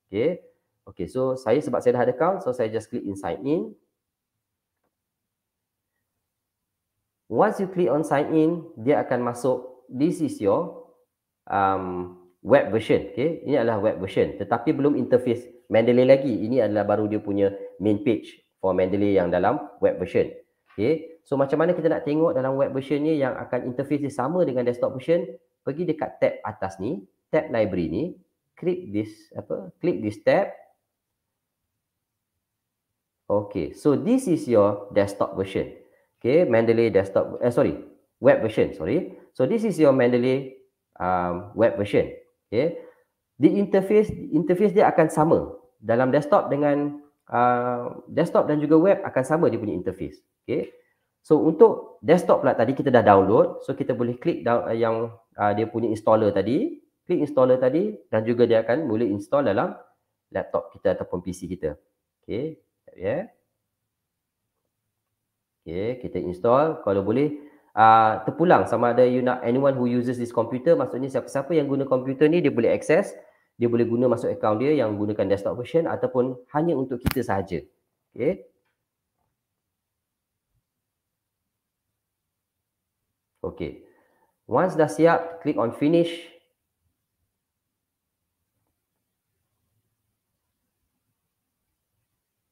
Okay. Okay, so saya sebab saya dah ada account, so saya just click in sign in. Once you click on sign in, dia akan masuk, this is your um, web version. Okay, ini adalah web version. Tetapi belum interface Mendeley lagi. Ini adalah baru dia punya main page for Mendeley yang dalam web version. Okay, so macam mana kita nak tengok dalam web version ni yang akan interface dia sama dengan desktop version, pergi dekat tab atas ni, tab library ni, klik this apa, Klik this tab. Okay, so this is your desktop version. Okay, Mendeley desktop, eh, sorry, web version, sorry. So this is your Mendeley um, web version. Okay, the interface interface dia akan sama dalam desktop dengan uh, desktop dan juga web akan sama dia punya interface. Okay, So untuk desktop pula tadi kita dah download. So kita boleh klik eh, yang uh, dia punya installer tadi. Klik installer tadi dan juga dia akan boleh install dalam laptop kita ataupun PC kita. Okay. Ya. Yeah. Okay. Kita install. Kalau boleh uh, terpulang sama ada you nak anyone who uses this computer. Maksudnya siapa-siapa yang guna komputer ni dia boleh akses, Dia boleh guna masuk account dia yang gunakan desktop version ataupun hanya untuk kita sahaja. Okay. Okay. Once dah siap, klik on finish.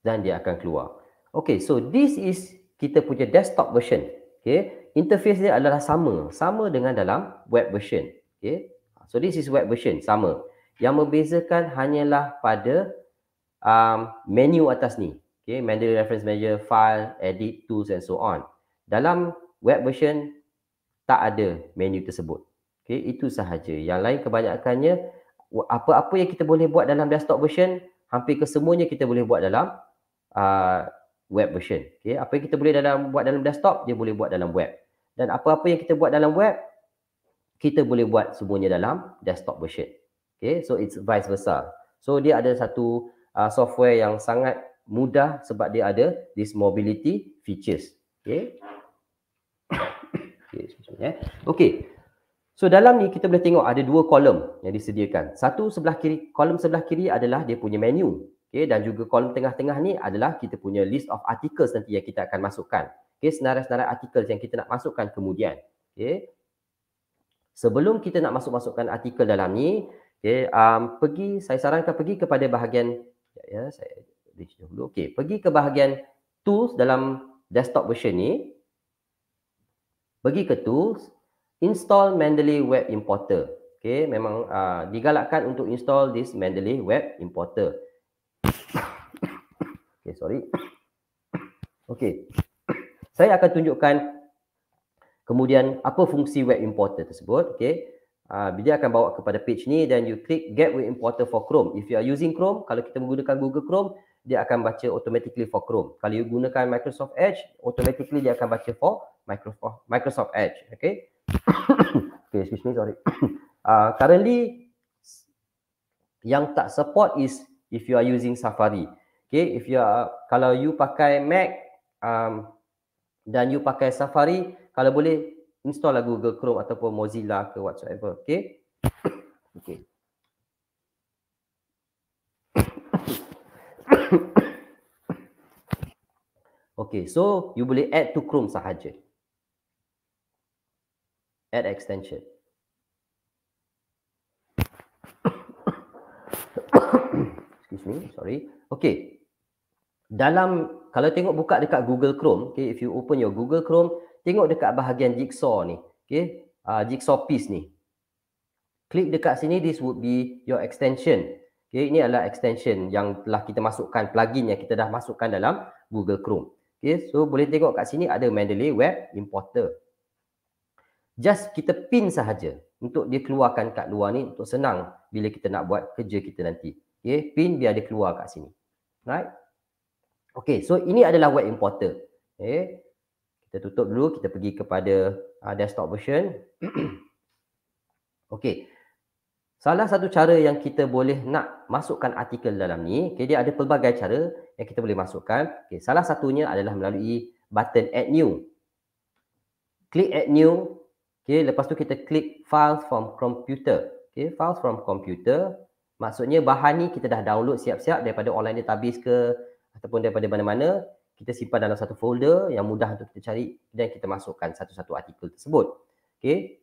Dan dia akan keluar. Okay, so this is kita punya desktop version. Okay, interface dia adalah sama. Sama dengan dalam web version. Okay, so this is web version. Sama. Yang membezakan hanyalah pada um, menu atas ni. Okay, manual Reference Manager, File, Edit, Tools and so on. Dalam web version, tak ada menu tersebut. Okay, itu sahaja. Yang lain kebanyakannya apa-apa yang kita boleh buat dalam desktop version, hampir kesemuanya kita boleh buat dalam uh, web version. Okay, apa yang kita boleh dalam buat dalam desktop, dia boleh buat dalam web. Dan apa-apa yang kita buat dalam web, kita boleh buat semuanya dalam desktop version. Okay, so it's vice versa. So dia ada satu uh, software yang sangat mudah sebab dia ada this mobility features. Okay. Okey, okay. so dalam ni kita boleh tengok ada dua kolom yang disediakan. Satu sebelah kiri, kolom sebelah kiri adalah dia punya menu. Okey, dan juga kolom tengah-tengah ni adalah kita punya list of articles nanti yang kita akan masukkan. Okey, senarai-senarai articles yang kita nak masukkan kemudian. Okey. Sebelum kita nak masuk-masukkan artikel dalam ni, okey, um, pergi saya sarankan pergi kepada bahagian ya, ya saya reach dulu. Okey, pergi ke bahagian tools dalam desktop version ni, pergi ke tools install mendeley web importer Okay, memang uh, digalakkan untuk install this mendeley web importer Okay, sorry Okay, saya akan tunjukkan kemudian apa fungsi web importer tersebut Okay, uh, dia akan bawa kepada page ni dan you click get web importer for chrome if you are using chrome kalau kita menggunakan google chrome dia akan baca automatically for Chrome. Kalau you gunakan Microsoft Edge, automatically dia akan baca for Microsoft Microsoft Edge. Okay. okay, excuse me, sorry. Uh, currently, yang tak support is if you are using Safari. Okay, if you are, kalau you pakai Mac um, dan you pakai Safari, kalau boleh install lah Google Chrome ataupun Mozilla ke whatsoever. Okay. okay. Okay, so you boleh add to Chrome sahaja. Add extension. Excuse me, sorry. Okay. Dalam, kalau tengok buka dekat Google Chrome, okay, if you open your Google Chrome, tengok dekat bahagian jigsaw ni. Okay, uh, jigsaw piece ni. Klik dekat sini, this would be your extension. Okay, ini adalah extension yang telah kita masukkan, plugin yang kita dah masukkan dalam Google Chrome. Okay, ya, so boleh tengok kat sini ada Mendeley Web Importer. Just kita pin sahaja untuk dia keluarkan kat luar ni untuk senang bila kita nak buat kerja kita nanti. Okay, ya, pin biar dia keluar kat sini. Right? Okay, so ini adalah Web Importer. Okay, ya, kita tutup dulu. Kita pergi kepada uh, desktop version. okay. Salah satu cara yang kita boleh nak masukkan artikel dalam ni, okay, dia ada pelbagai cara yang kita boleh masukkan. Okay, salah satunya adalah melalui button add new. Klik add new. Okay, lepas tu kita klik files from computer. Okay, files from computer. Maksudnya bahan ni kita dah download siap-siap daripada online database ke ataupun daripada mana-mana. Kita simpan dalam satu folder yang mudah untuk kita cari dan kita masukkan satu-satu artikel tersebut. Okay,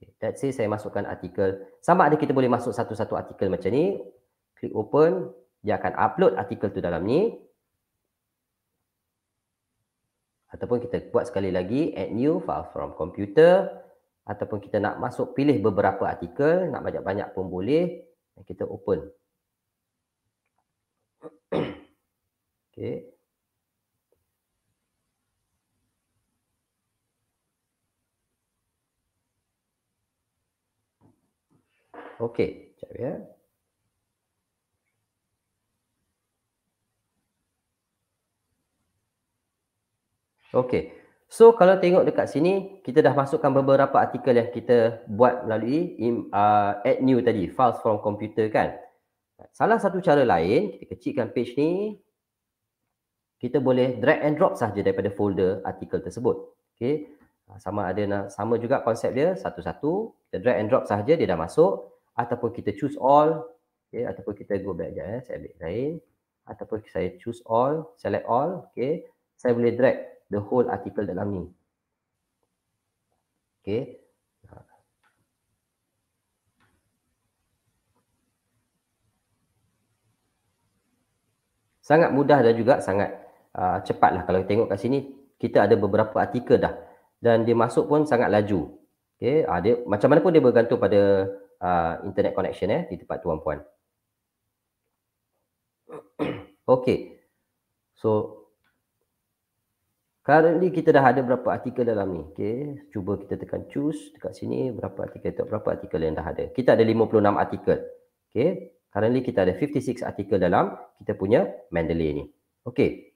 Okay, let's say saya masukkan artikel. Sama ada kita boleh masuk satu-satu artikel macam ni. Klik open. Dia akan upload artikel tu dalam ni. Ataupun kita buat sekali lagi. Add new file from computer. Ataupun kita nak masuk pilih beberapa artikel. Nak banyak-banyak pun boleh. Kita open. okay. Okey, sekejap ya. Okey. So kalau tengok dekat sini, kita dah masukkan beberapa artikel yang kita buat melalui in, uh, add new tadi, files from computer kan. Salah satu cara lain, kita kecilkan page ni, kita boleh drag and drop sahaja daripada folder artikel tersebut. Okey. Sama ada sama juga konsep dia satu-satu, kita drag and drop sahaja dia dah masuk ataupun kita choose all okay ataupun kita go back aja ya eh, saya ambil lain ataupun saya choose all select all okay saya boleh drag the whole article dalam ni okay sangat mudah dan juga sangat uh, cepatlah kalau tengok kat sini kita ada beberapa artikel dah dan dia masuk pun sangat laju okey Ada ah, dia macam mana pun dia bergantung pada uh, internet connection eh di tempat tuan puan. Okey. So currently kita dah ada berapa artikel dalam ni? Okey, cuba kita tekan choose dekat sini berapa artikel tak berapa artikel yang dah ada. Kita ada 56 artikel. Okey. Currently kita ada 56 artikel dalam kita punya Mendeley ni. Okey.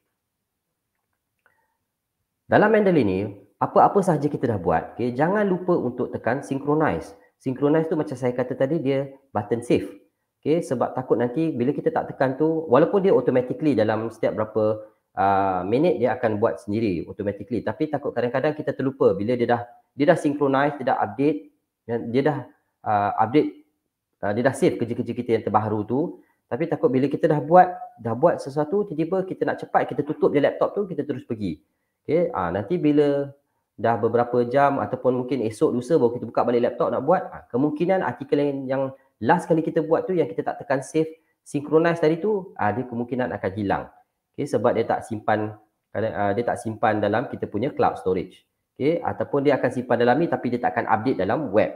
Dalam Mendeley ni, apa-apa sahaja kita dah buat, okay, jangan lupa untuk tekan synchronize synchronize tu macam saya kata tadi dia button safe. Okay, sebab takut nanti bila kita tak tekan tu, walaupun dia automatically dalam setiap berapa uh, minit dia akan buat sendiri automatically. Tapi takut kadang-kadang kita terlupa bila dia dah dia dah synchronize, dia dah update, dia dah uh, update, uh, dia dah save kerja-kerja kita yang terbaru tu. Tapi takut bila kita dah buat, dah buat sesuatu, tiba-tiba kita nak cepat, kita tutup je laptop tu, kita terus pergi. Okay, uh, nanti bila dah beberapa jam ataupun mungkin esok lusa baru kita buka balik laptop nak buat ha, kemungkinan artikel yang, yang last kali kita buat tu yang kita tak tekan save synchronize tadi tu ha, dia kemungkinan akan hilang okay, sebab dia tak simpan ha, dia tak simpan dalam kita punya cloud storage okay, ataupun dia akan simpan dalam ni tapi dia tak akan update dalam web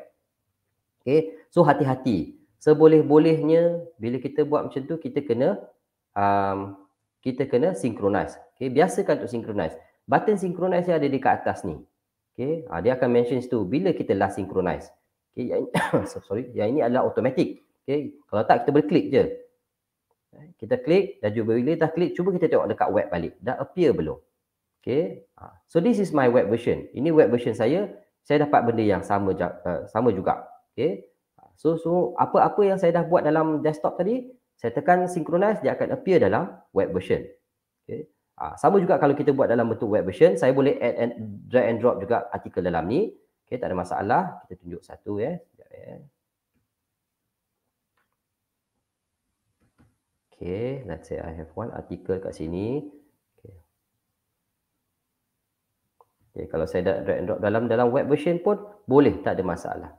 okay, so hati-hati seboleh-bolehnya bila kita buat macam tu kita kena um, kita kena synchronize okay, biasakan untuk synchronize button synchronize yang ada dekat atas ni Okay, uh, ah, dia akan mention situ bila kita last synchronize. Okay, yang ini, sorry, yang ini adalah automatic. Okay, kalau tak kita boleh klik je. Eh, kita klik dah juga bila dah klik, cuba kita tengok dekat web balik. Dah appear belum? Okay, uh, ah, so this is my web version. Ini web version saya. Saya dapat benda yang sama uh, sama juga. Okay, ah, so, so apa-apa yang saya dah buat dalam desktop tadi, saya tekan synchronize, dia akan appear dalam web version. Okay. Ha, sama juga kalau kita buat dalam bentuk web version, saya boleh add and drag and drop juga artikel dalam ni. Okey, tak ada masalah. Kita tunjuk satu ya. Sekejap, ya. Okay, let's say I have one artikel kat sini. Okay. okay, kalau saya dah drag and drop dalam dalam web version pun boleh, tak ada masalah.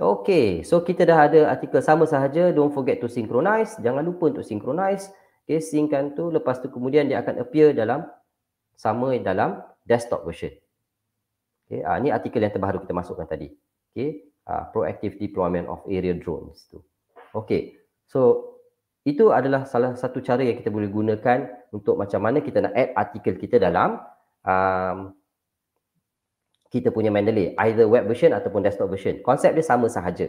Okay, so kita dah ada artikel sama sahaja. Don't forget to synchronize. Jangan lupa untuk synchronize. Okay, sync tu lepas tu kemudian dia akan appear dalam sama dalam desktop version. Okay, ah, ni artikel yang terbaru kita masukkan tadi. Okay, ah, proactive deployment of aerial drones tu. Okay, so itu adalah salah satu cara yang kita boleh gunakan untuk macam mana kita nak add artikel kita dalam um, kita punya Mendeley, either web version ataupun desktop version. Konsep dia sama sahaja.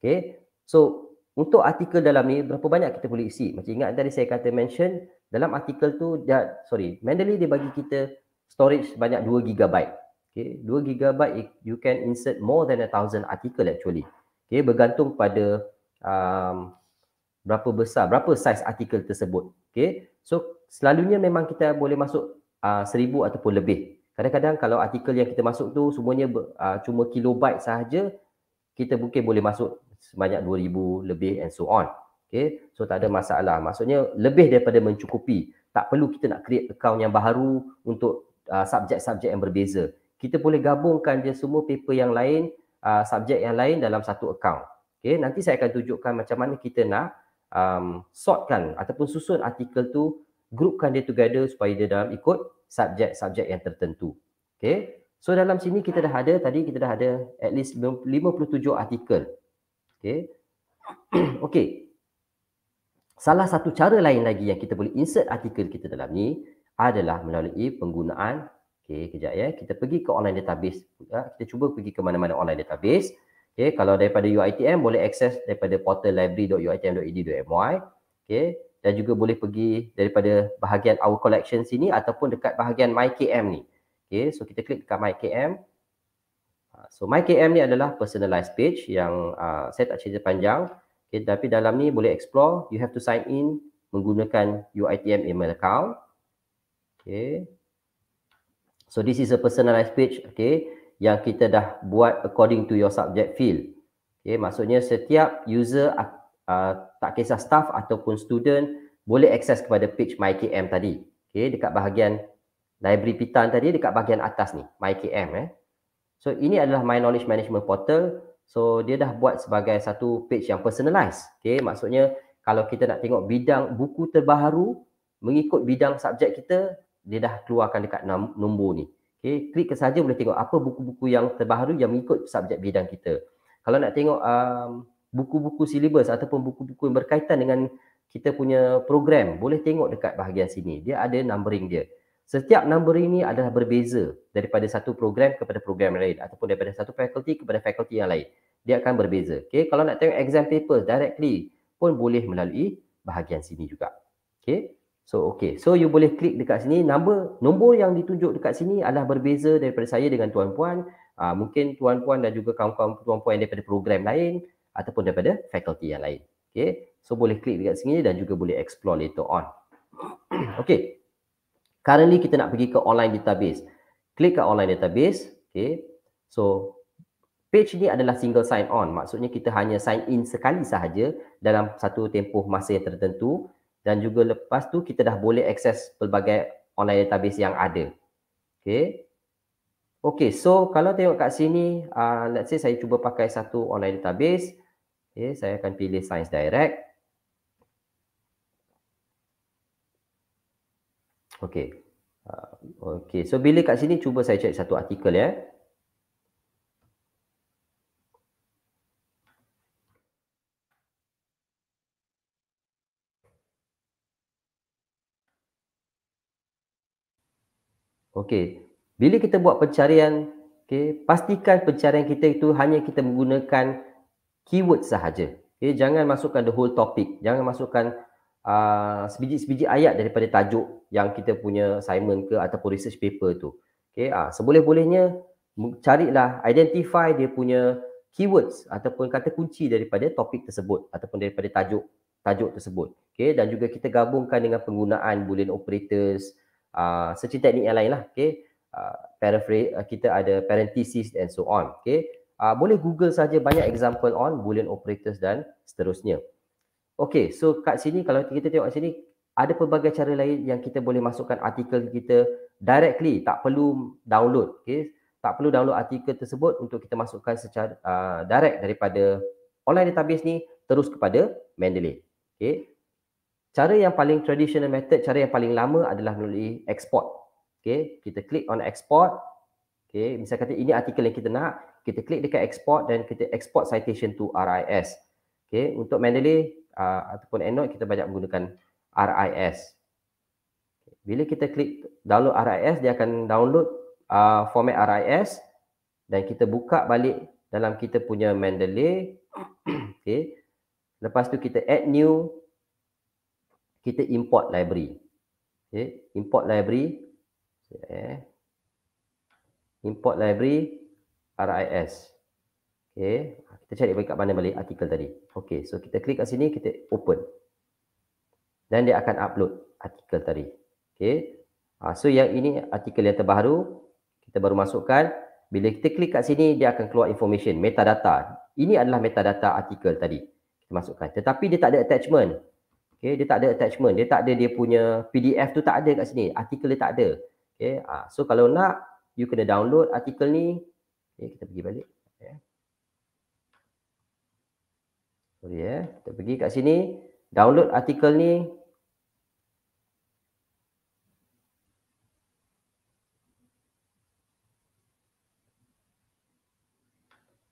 Okay, so untuk artikel dalam ni berapa banyak kita boleh isi macam ingat tadi saya kata mention dalam artikel tu dia, sorry Mendeley dia bagi kita storage banyak 2 GB okay 2 GB you can insert more than a thousand article actually okay bergantung pada um, berapa besar berapa size artikel tersebut okay so selalunya memang kita boleh masuk uh, seribu ataupun lebih kadang-kadang kalau artikel yang kita masuk tu semuanya uh, cuma kilobyte sahaja kita mungkin boleh masuk sebanyak 2000 lebih and so on. Okay. So tak ada masalah. Maksudnya lebih daripada mencukupi. Tak perlu kita nak create account yang baru untuk uh, subjek-subjek yang berbeza. Kita boleh gabungkan dia semua paper yang lain, uh, subjek yang lain dalam satu account. Okay. Nanti saya akan tunjukkan macam mana kita nak um, sortkan ataupun susun artikel tu, groupkan dia together supaya dia dalam ikut subjek-subjek yang tertentu. Okay. So dalam sini kita dah ada, tadi kita dah ada at least 57 artikel. Okey. Okey. Salah satu cara lain lagi yang kita boleh insert artikel kita dalam ni adalah melalui penggunaan okey kejap ya kita pergi ke online database ya, kita cuba pergi ke mana-mana online database okey kalau daripada UiTM boleh akses daripada portal library.uitm.edu.my okey dan juga boleh pergi daripada bahagian our collection sini ataupun dekat bahagian MyKM ni okey so kita klik dekat MyKM. Ah, so MyKM ni adalah personalized page yang uh, saya tak cerita panjang. Okay, tapi dalam ni boleh explore. You have to sign in menggunakan UITM email account. Okay. So this is a personalized page. Okay. Yang kita dah buat according to your subject field. Okay. Maksudnya setiap user uh, tak kisah staff ataupun student boleh akses kepada page MyKM tadi. Okay. Dekat bahagian library pitan tadi dekat bahagian atas ni. MyKM eh. So ini adalah My Knowledge Management Portal. So dia dah buat sebagai satu page yang personalised. Okay, maksudnya kalau kita nak tengok bidang buku terbaru mengikut bidang subjek kita, dia dah keluarkan dekat nombor ni. Okay, klik ke saja boleh tengok apa buku-buku yang terbaru yang mengikut subjek bidang kita. Kalau nak tengok um, buku-buku silibus ataupun buku-buku yang berkaitan dengan kita punya program, boleh tengok dekat bahagian sini. Dia ada numbering dia. Setiap number ini adalah berbeza daripada satu program kepada program lain ataupun daripada satu faculty kepada faculty yang lain. Dia akan berbeza. Okay? Kalau nak tengok exam paper directly pun boleh melalui bahagian sini juga. Okay? So, okay. So, you boleh klik dekat sini. Number, nombor yang ditunjuk dekat sini adalah berbeza daripada saya dengan tuan-puan. Ah, mungkin tuan-puan dan juga kawan-kawan tuan-puan daripada program lain ataupun daripada faculty yang lain. Okay? So, boleh klik dekat sini dan juga boleh explore later on. okay. Currently kita nak pergi ke online database. Klik ke online database. Okay. So page ni adalah single sign on. Maksudnya kita hanya sign in sekali sahaja dalam satu tempoh masa yang tertentu dan juga lepas tu kita dah boleh akses pelbagai online database yang ada. Okay. Okay, so kalau tengok kat sini, uh, let's say saya cuba pakai satu online database. Okay, saya akan pilih Science Direct. Okey. Uh, Okey, so bila kat sini cuba saya cek satu artikel ya. Okey, bila kita buat pencarian, okay, pastikan pencarian kita itu hanya kita menggunakan keyword sahaja. Okay, jangan masukkan the whole topic, jangan masukkan uh, sebiji-sebiji ayat daripada tajuk yang kita punya assignment ke ataupun research paper tu. Okay, uh, seboleh-bolehnya carilah identify dia punya keywords ataupun kata kunci daripada topik tersebut ataupun daripada tajuk tajuk tersebut. Okay, dan juga kita gabungkan dengan penggunaan boolean operators uh, searching technique yang lain lah. Okay, uh, paraphrase, uh, kita ada parenthesis and so on. Okay, uh, boleh google saja banyak example on boolean operators dan seterusnya. Okay, so kat sini kalau kita tengok kat sini ada pelbagai cara lain yang kita boleh masukkan artikel kita directly tak perlu download okay? tak perlu download artikel tersebut untuk kita masukkan secara uh, direct daripada online database ni terus kepada Mendeley okay? cara yang paling traditional method cara yang paling lama adalah melalui export okay? kita klik on export okay? misalkan kata ini artikel yang kita nak kita klik dekat export dan kita export citation to RIS okay? untuk Mendeley uh, ataupun Android kita banyak menggunakan RIS. Bila kita klik download RIS dia akan download uh, format RIS dan kita buka balik dalam kita punya Mendeley. Okey. Lepas tu kita add new kita import library. Okey, import library. Okay. Import library RIS. Okay. Ah, kita cari balik kat mana balik artikel tadi. Okay. So kita klik kat sini. Kita open. Dan dia akan upload artikel tadi. Okay. Ah, so yang ini artikel yang terbaru. Kita baru masukkan. Bila kita klik kat sini, dia akan keluar information, metadata. Ini adalah metadata artikel tadi. Kita masukkan. Tetapi dia tak ada attachment. Okay, dia tak ada attachment. Dia tak ada dia punya PDF tu tak ada kat sini. Artikel dia tak ada. Okay. Ah, so kalau nak, you kena download artikel ni. Okay, kita pergi balik. Okay. Boleh ya. Kita pergi kat sini. Download artikel ni.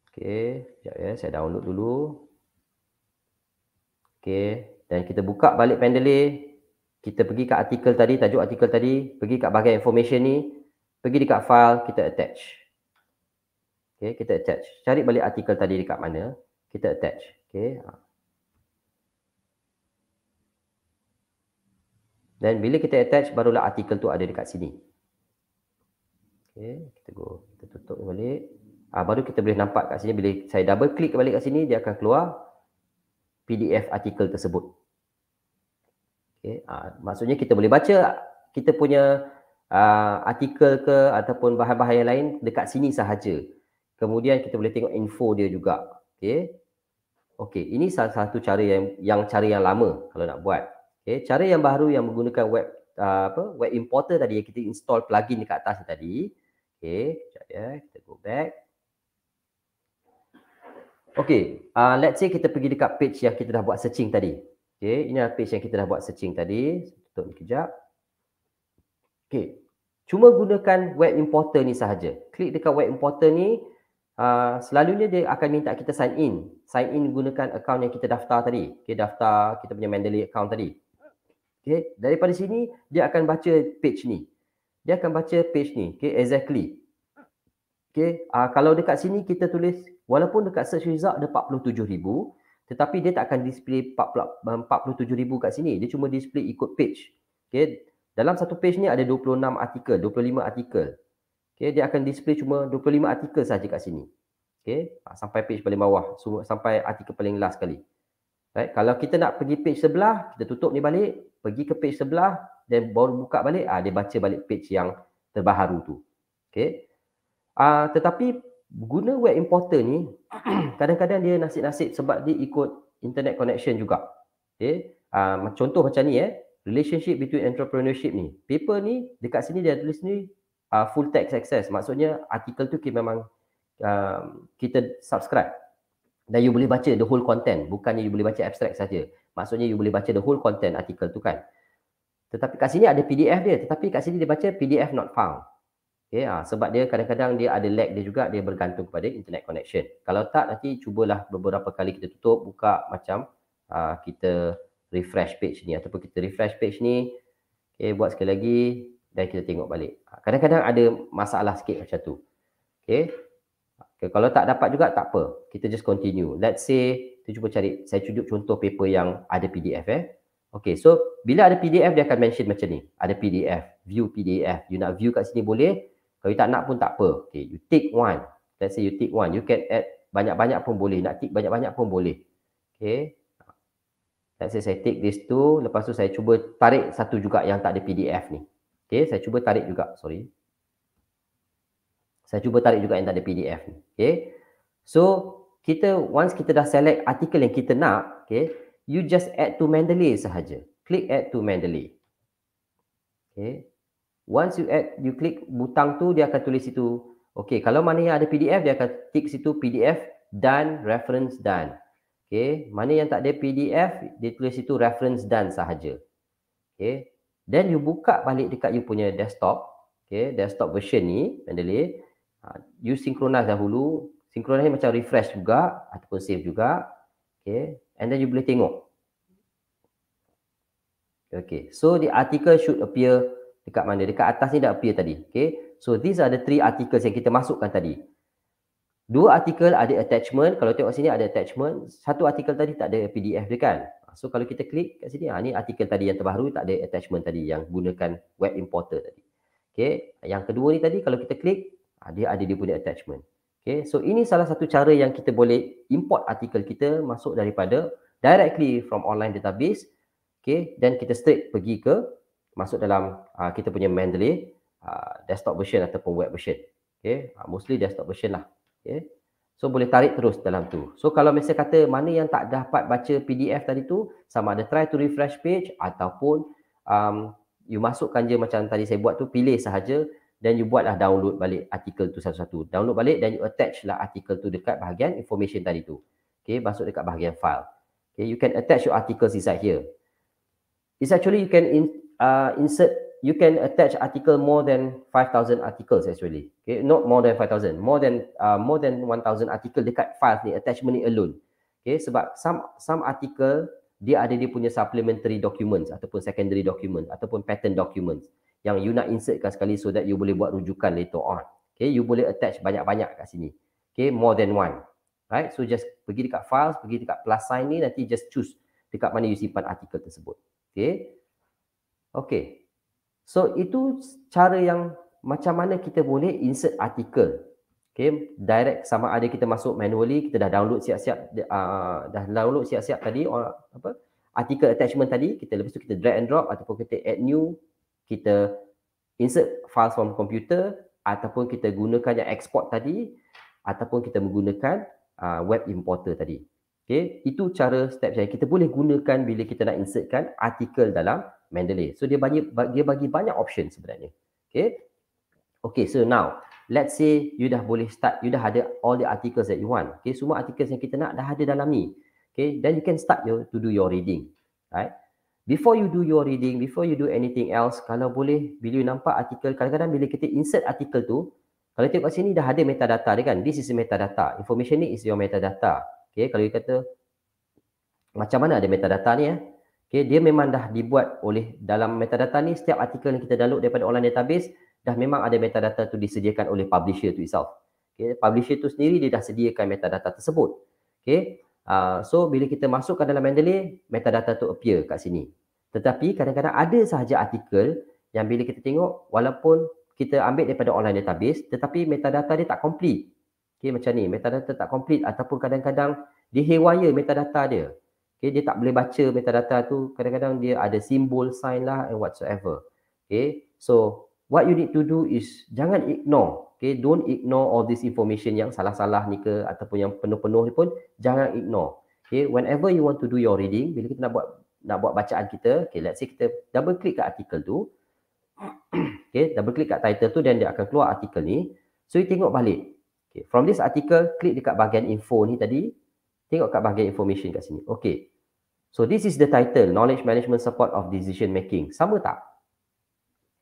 Okay, Sekejap ya. Saya download dulu. Okay, Dan kita buka balik Pendeley. Kita pergi kat artikel tadi. Tajuk artikel tadi. Pergi kat bahagian information ni. Pergi dekat file. Kita attach. Okay, Kita attach. Cari balik artikel tadi dekat mana. Kita attach. Okay, Dan bila kita attach barulah artikel tu ada dekat sini. Okay, kita go. Kita tutup balik. Ah baru kita boleh nampak kat sini bila saya double click balik kat sini dia akan keluar PDF artikel tersebut. Okay, ah maksudnya kita boleh baca kita punya ah, artikel ke ataupun bahan-bahan yang lain dekat sini sahaja. Kemudian kita boleh tengok info dia juga. Okay. Okey, ini salah satu cara yang yang cara yang lama kalau nak buat. Okey, cara yang baru yang menggunakan web uh, apa web importer tadi yang kita install plugin dekat atas tadi. Okey, kejap ya, kita go back. Okey, uh, let's say kita pergi dekat page yang kita dah buat searching tadi. Okey, ini adalah page yang kita dah buat searching tadi. Tutup ni kejap. Okey. Cuma gunakan web importer ni sahaja. Klik dekat web importer ni, Ah, selalunya dia akan minta kita sign in. Sign in gunakan account yang kita daftar tadi. Okay, daftar kita punya Mendeley account tadi. Okay, daripada sini dia akan baca page ni. Dia akan baca page ni. Okay, exactly. Okay, uh, ah, kalau dekat sini kita tulis walaupun dekat search result ada 47,000 tetapi dia tak akan display 47,000 kat sini. Dia cuma display ikut page. Okay, dalam satu page ni ada 26 artikel, 25 artikel. Okay, dia akan display cuma 25 artikel saja kat sini. Okay, ha, sampai page paling bawah, sampai artikel paling last sekali. Right? Kalau kita nak pergi page sebelah, kita tutup ni balik, pergi ke page sebelah, dan baru buka balik, ah, dia baca balik page yang terbaru tu. Okay. Ah, ha, tetapi guna web importer ni, kadang-kadang dia nasib-nasib sebab dia ikut internet connection juga. Okay. Ah, contoh macam ni eh. Relationship between entrepreneurship ni. Paper ni, dekat sini dia tulis ni, uh, full text access maksudnya artikel tu kita memang uh, kita subscribe dan you boleh baca the whole content bukannya you boleh baca abstract saja maksudnya you boleh baca the whole content artikel tu kan tetapi kat sini ada PDF dia tetapi kat sini dia baca PDF not found okay, uh, sebab dia kadang-kadang dia ada lag dia juga dia bergantung kepada internet connection kalau tak nanti cubalah beberapa kali kita tutup buka macam uh, kita refresh page ni ataupun kita refresh page ni okay, buat sekali lagi dan kita tengok balik. Ha, kadang-kadang ada masalah sikit macam tu. Okay. okay. Kalau tak dapat juga tak apa. Kita just continue. Let's say kita cuba cari. Saya cuba contoh paper yang ada PDF eh. Okay. So bila ada PDF dia akan mention macam ni. Ada PDF. View PDF. You nak view kat sini boleh. Kalau tak nak pun tak apa. Okay. You take one. Let's say you take one. You can add banyak-banyak pun boleh. Nak take banyak-banyak pun boleh. Okay. Let's say saya take this two. Lepas tu saya cuba tarik satu juga yang tak ada PDF ni. Okay, saya cuba tarik juga. Sorry. Saya cuba tarik juga yang tak ada PDF Okay. So, kita once kita dah select artikel yang kita nak, okay, you just add to Mendeley sahaja. Click add to Mendeley. Okay. Once you add, you click butang tu, dia akan tulis situ. Okay, kalau mana yang ada PDF, dia akan tick situ PDF done, reference done. Okay, mana yang tak ada PDF, dia tulis situ reference done sahaja. Okay, Then you buka balik dekat you punya desktop. Okay, desktop version ni, Mendeley. Uh, you synchronize dahulu. Synchronize macam refresh juga ataupun save juga. Okay, and then you boleh tengok. Okay, so the article should appear dekat mana? Dekat atas ni dah appear tadi. Okay, so these are the three articles yang kita masukkan tadi. Dua artikel ada attachment. Kalau tengok sini ada attachment. Satu artikel tadi tak ada PDF dia kan? Ah, so kalau kita klik kat sini, ha, ni artikel tadi yang terbaru tak ada attachment tadi yang gunakan web importer tadi. Okay. Yang kedua ni tadi kalau kita klik, ha, dia ada dia punya attachment. Okay. So ini salah satu cara yang kita boleh import artikel kita masuk daripada directly from online database. Okay. Dan kita straight pergi ke masuk dalam ha, kita punya Mendeley ha, desktop version ataupun web version. Okay. Ha, mostly desktop version lah. Okay. So boleh tarik terus dalam tu. So kalau misalnya kata mana yang tak dapat baca PDF tadi tu, sama ada try to refresh page ataupun um, you masukkan je macam tadi saya buat tu, pilih sahaja dan you buatlah download balik artikel tu satu-satu. Download balik dan you attach lah artikel tu dekat bahagian information tadi tu. Okay, masuk dekat bahagian file. Okay, you can attach your articles inside here. It's actually you can in, uh, insert you can attach article more than 5000 articles actually okay not more than 5000 more than uh, more than 1000 article dekat files, ni attachment ni alone okay sebab some some article dia ada dia punya supplementary documents ataupun secondary document ataupun patent documents yang you nak insertkan sekali so that you boleh buat rujukan later on okay you boleh attach banyak-banyak kat sini okay more than one right so just pergi dekat files pergi dekat plus sign ni nanti just choose dekat mana you simpan artikel tersebut okay okay So itu cara yang macam mana kita boleh insert artikel. Okay, direct sama ada kita masuk manually, kita dah download siap-siap, uh, dah download siap-siap tadi or, apa artikel attachment tadi, kita lepas tu kita drag and drop ataupun kita add new, kita insert files from computer ataupun kita gunakan yang export tadi ataupun kita menggunakan uh, web importer tadi. Okay, itu cara step yang kita boleh gunakan bila kita nak insertkan artikel dalam Mendeley. So dia bagi dia bagi banyak option sebenarnya. Okay. Okay, so now let's say you dah boleh start, you dah ada all the articles that you want. Okay, semua articles yang kita nak dah ada dalam ni. Okay, then you can start your, to do your reading. Right? Before you do your reading, before you do anything else, kalau boleh, bila you nampak artikel, kadang-kadang bila kita insert artikel tu, kalau tengok sini dah ada metadata dia kan. This is metadata. Information ni is your metadata. Okay, kalau you kata macam mana ada metadata ni eh? Okay, dia memang dah dibuat oleh dalam metadata ni setiap artikel yang kita download daripada online database dah memang ada metadata tu disediakan oleh publisher tu itself. Okay, publisher tu sendiri dia dah sediakan metadata tersebut. Okay, uh, ah, so bila kita masukkan dalam Mendeley, metadata tu appear kat sini. Tetapi kadang-kadang ada sahaja artikel yang bila kita tengok walaupun kita ambil daripada online database tetapi metadata dia tak complete. Okay, macam ni, metadata tak complete ataupun kadang-kadang dia metadata dia okay, dia tak boleh baca metadata tu kadang-kadang dia ada simbol sign lah and whatsoever okay so what you need to do is jangan ignore okay don't ignore all this information yang salah-salah ni ke ataupun yang penuh-penuh ni pun jangan ignore okay whenever you want to do your reading bila kita nak buat nak buat bacaan kita okay let's say kita double click kat artikel tu okay double click kat title tu dan dia akan keluar artikel ni so you tengok balik okay from this article click dekat bahagian info ni tadi Tengok kat bahagian information kat sini. Okay. So this is the title, Knowledge Management Support of Decision Making. Sama tak?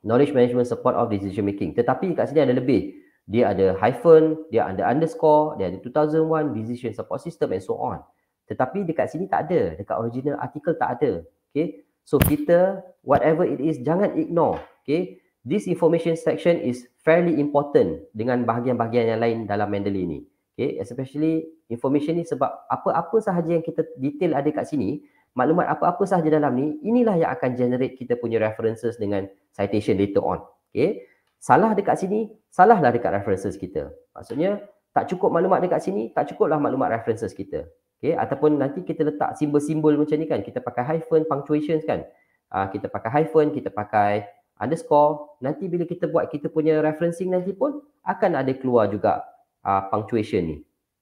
Knowledge Management Support of Decision Making. Tetapi kat sini ada lebih. Dia ada hyphen, dia ada underscore, dia ada 2001, Decision Support System and so on. Tetapi dekat sini tak ada. Dekat original article tak ada. Okay. So kita, whatever it is, jangan ignore. Okay. This information section is fairly important dengan bahagian-bahagian yang lain dalam Mendeley ini. Okay, especially information ni sebab apa-apa sahaja yang kita detail ada kat sini, maklumat apa-apa sahaja dalam ni, inilah yang akan generate kita punya references dengan citation later on. Okay, salah dekat sini, salahlah dekat references kita. Maksudnya, tak cukup maklumat dekat sini, tak cukuplah maklumat references kita. Okay, ataupun nanti kita letak simbol-simbol macam ni kan, kita pakai hyphen, punctuation kan. Uh, kita pakai hyphen, kita pakai underscore. Nanti bila kita buat kita punya referencing nanti pun, akan ada keluar juga uh, punctuation ni.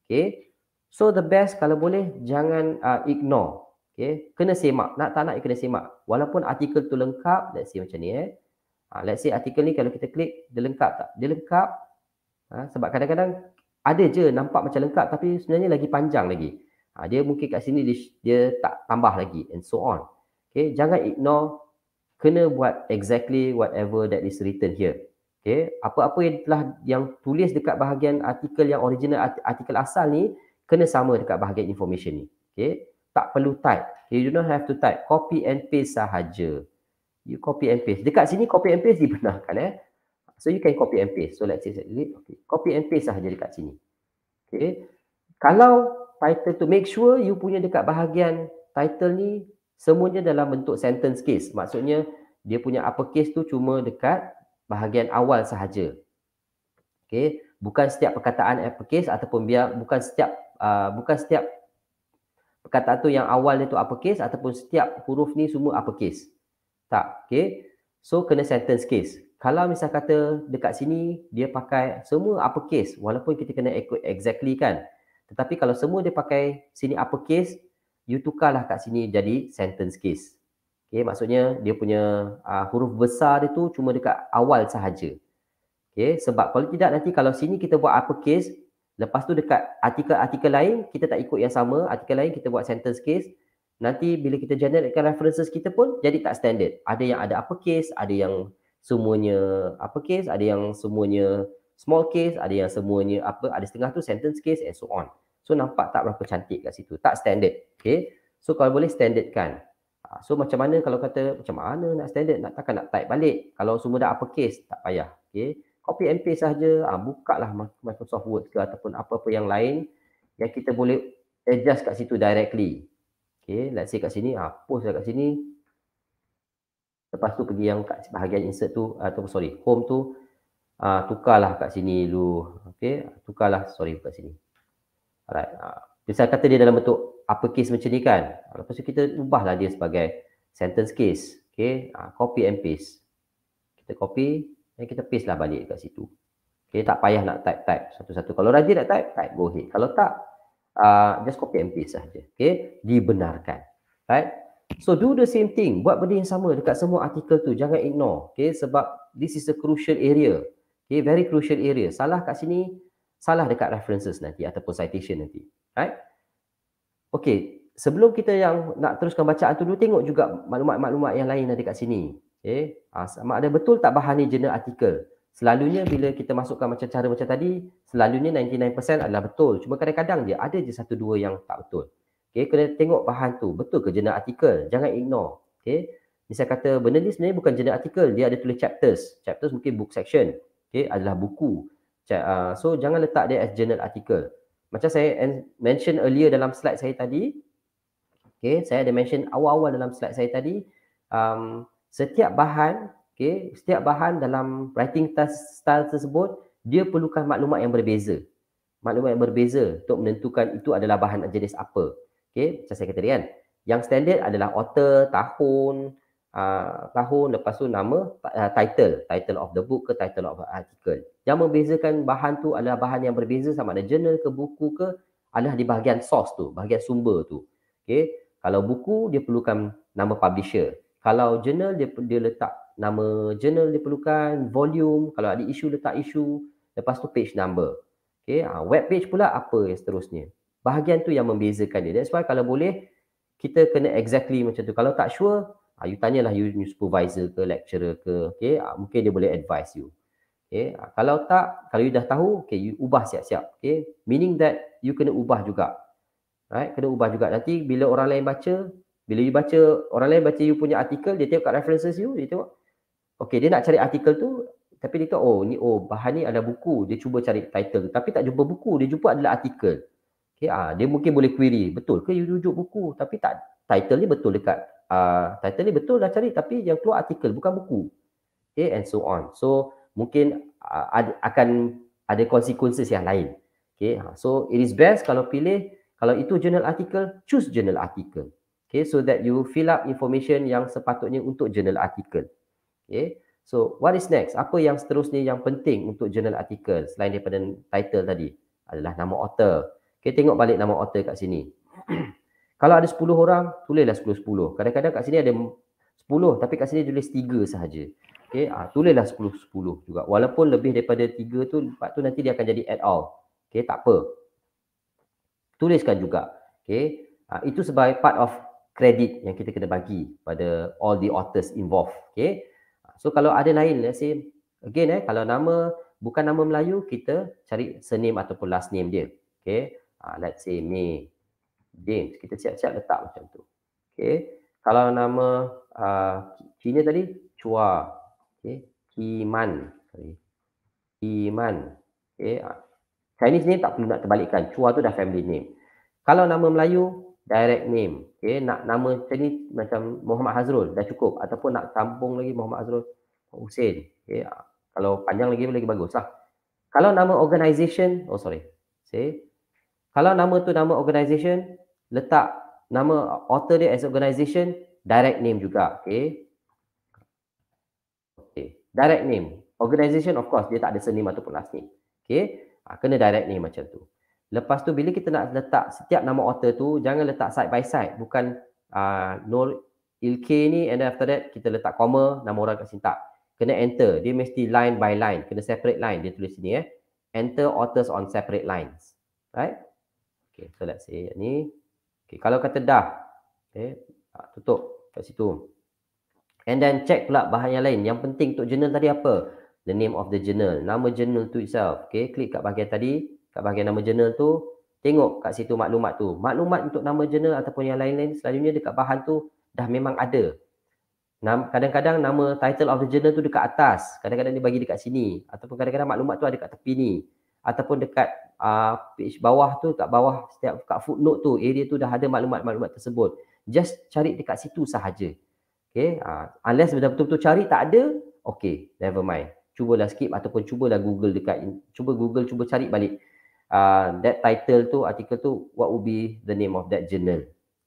Okay. So the best kalau boleh jangan uh, ignore. Okay. Kena semak. Nak tak nak kena semak. Walaupun artikel tu lengkap. Let's see macam ni eh. Uh, let's see artikel ni kalau kita klik dia lengkap tak? Dia lengkap. Uh, sebab kadang-kadang ada je nampak macam lengkap tapi sebenarnya lagi panjang lagi. Uh, dia mungkin kat sini dia, dia tak tambah lagi and so on. Okay. Jangan ignore. Kena buat exactly whatever that is written here. Okay. Apa-apa yang telah yang tulis dekat bahagian artikel yang original artikel asal ni kena sama dekat bahagian information ni. Okay. Tak perlu type. You do not have to type. Copy and paste sahaja. You copy and paste. Dekat sini copy and paste dibenarkan eh. So you can copy and paste. So let's say it. Okay. Copy and paste sahaja dekat sini. Okay. Kalau title tu make sure you punya dekat bahagian title ni semuanya dalam bentuk sentence case. Maksudnya dia punya uppercase tu cuma dekat bahagian awal sahaja. Okey, bukan setiap perkataan uppercase eh, ataupun biar bukan setiap uh, bukan setiap perkataan tu yang awal dia tu uppercase ataupun setiap huruf ni semua uppercase. Tak, okey. So kena sentence case. Kalau misal kata dekat sini dia pakai semua uppercase walaupun kita kena ikut exactly kan. Tetapi kalau semua dia pakai sini uppercase, you tukarlah kat sini jadi sentence case. Okay, maksudnya dia punya uh, huruf besar dia tu cuma dekat awal sahaja. Okay, sebab kalau tidak nanti kalau sini kita buat uppercase, lepas tu dekat artikel-artikel lain kita tak ikut yang sama, artikel lain kita buat sentence case, nanti bila kita generatekan references kita pun jadi tak standard. Ada yang ada uppercase, ada yang semuanya uppercase, ada yang semuanya small case, ada yang semuanya apa, ada setengah tu sentence case and so on. So nampak tak berapa cantik kat situ, tak standard. Okay, so kalau boleh standardkan. Ha, so macam mana kalau kata macam mana nak standard nak takkan nak type balik kalau semua dah uppercase tak payah. Okay. Copy and paste saja. Ha, buka lah Microsoft Word ke ataupun apa-apa yang lain yang kita boleh adjust kat situ directly. Okay. Let's say kat sini. Ha, post kat sini. Lepas tu pergi yang kat bahagian insert tu atau sorry home tu ha, tukarlah kat sini dulu. Okay. Tukarlah sorry kat sini. Alright. Ha. Misal kata dia dalam bentuk upper case macam ni kan. Lepas tu kita ubahlah dia sebagai sentence case. Okay, ha, copy and paste. Kita copy dan kita paste lah balik dekat situ. Okay, tak payah nak type-type satu-satu. Kalau rajin nak type, type, go ahead. Kalau tak, uh, just copy and paste sahaja. Okay, dibenarkan. Right? So, do the same thing. Buat benda yang sama dekat semua artikel tu. Jangan ignore. Okay, sebab this is a crucial area. Okay, very crucial area. Salah kat sini, salah dekat references nanti ataupun citation nanti. Right? Okey, sebelum kita yang nak teruskan bacaan tu, dulu tengok juga maklumat-maklumat yang lain ada kat sini. Okey, ha, sama ada betul tak bahan ni jenis artikel. Selalunya bila kita masukkan macam cara macam tadi, selalunya 99% adalah betul. Cuma kadang-kadang dia ada je satu dua yang tak betul. Okey, kena tengok bahan tu betul ke jenis artikel. Jangan ignore. Okey. Misal kata benda ni sebenarnya bukan jenis artikel, dia ada tulis chapters. Chapters mungkin book section. Okey, adalah buku. Ha, so jangan letak dia as jenis artikel macam saya mention earlier dalam slide saya tadi okay saya ada mention awal-awal dalam slide saya tadi um, setiap bahan okay setiap bahan dalam writing task style tersebut dia perlukan maklumat yang berbeza maklumat yang berbeza untuk menentukan itu adalah bahan jenis apa okay macam saya kata tadi kan yang standard adalah author tahun Ah, tahun lepas tu nama uh, title title of the book ke title of the article yang membezakan bahan tu adalah bahan yang berbeza sama ada journal ke buku ke adalah di bahagian source tu bahagian sumber tu Okay, kalau buku dia perlukan nama publisher kalau journal dia dia letak nama journal dia perlukan volume kalau ada isu letak isu lepas tu page number Okay, uh, ah, web page pula apa yang seterusnya bahagian tu yang membezakan dia that's why kalau boleh kita kena exactly macam tu kalau tak sure Uh, you tanyalah you, you supervisor ke lecturer ke, okay? Uh, mungkin dia boleh advise you. Okay? Uh, kalau tak, kalau you dah tahu, okay, you ubah siap-siap. Okay? Meaning that you kena ubah juga. Right? Kena ubah juga. Nanti bila orang lain baca, bila you baca, orang lain baca you punya artikel, dia tengok kat references you, dia tengok. Okay, dia nak cari artikel tu, tapi dia tengok, oh, ni, oh bahan ni ada buku. Dia cuba cari title tu. Tapi tak jumpa buku, dia jumpa adalah artikel. Okay, uh, dia mungkin boleh query, betul ke you rujuk buku? Tapi tak, title ni betul dekat Ah, title ni betul dah cari tapi yang keluar artikel bukan buku. Okay and so on. So mungkin uh, ah, ada, akan ada konsekuensi yang lain. Okay ah, so it is best kalau pilih kalau itu journal article choose journal article. Okay so that you fill up information yang sepatutnya untuk journal article. Okay so what is next? Apa yang seterusnya yang penting untuk journal article selain daripada title tadi adalah nama author. Okay tengok balik nama author kat sini. Kalau ada 10 orang, tulislah 10-10. Kadang-kadang kat sini ada 10 tapi kat sini tulis 3 sahaja. Okay, ha, ah, tulislah 10-10 juga. Walaupun lebih daripada 3 tu, 4 tu nanti dia akan jadi at all. Okay, tak apa. Tuliskan juga. Okay, ha, ah, itu sebagai part of credit yang kita kena bagi pada all the authors involved. Okay, ah, so kalau ada lain, let's say, again eh, kalau nama bukan nama Melayu, kita cari surname ataupun last name dia. Okay, let's say May. James. Kita siap-siap letak macam tu. Okay. Kalau nama uh, Cina tadi, Chua. Okay. Kiman. Sorry. Kiman. Okay. Ah, Chinese ni tak perlu nak terbalikkan. Chua tu dah family name. Kalau nama Melayu, direct name. Okay. Nak nama Chinese macam Muhammad Hazrul. Dah cukup. Ataupun nak sambung lagi Muhammad Hazrul. Hussein. Okay. Ah, kalau panjang lagi, lagi bagus lah. Kalau nama organisation, oh sorry. Say. Kalau nama tu nama organisation, letak nama author dia as organisation direct name juga okay okay direct name organisation of course dia tak ada surname ataupun last name okay ha, kena direct name macam tu lepas tu bila kita nak letak setiap nama author tu jangan letak side by side bukan uh, Nur Ilke ni and then after that kita letak comma nama orang kat sini tak kena enter dia mesti line by line kena separate line dia tulis sini eh enter authors on separate lines right okay so let's say ni Okay, kalau kata dah, okay, eh, ah, tutup kat situ. And then check pula bahan yang lain. Yang penting untuk jurnal tadi apa? The name of the journal. Nama jurnal tu itself. Okay, klik kat bahagian tadi. Kat bahagian nama jurnal tu. Tengok kat situ maklumat tu. Maklumat untuk nama jurnal ataupun yang lain-lain selalunya dekat bahan tu dah memang ada. Kadang-kadang nama title of the journal tu dekat atas. Kadang-kadang dia bagi dekat sini. Ataupun kadang-kadang maklumat tu ada kat tepi ni ataupun dekat uh, page bawah tu kat bawah setiap kat footnote tu area tu dah ada maklumat-maklumat tersebut just cari dekat situ sahaja Okay, uh, unless betul-betul cari tak ada okay, never mind cubalah skip ataupun cubalah google dekat cuba google cuba cari balik uh, that title tu artikel tu what would be the name of that journal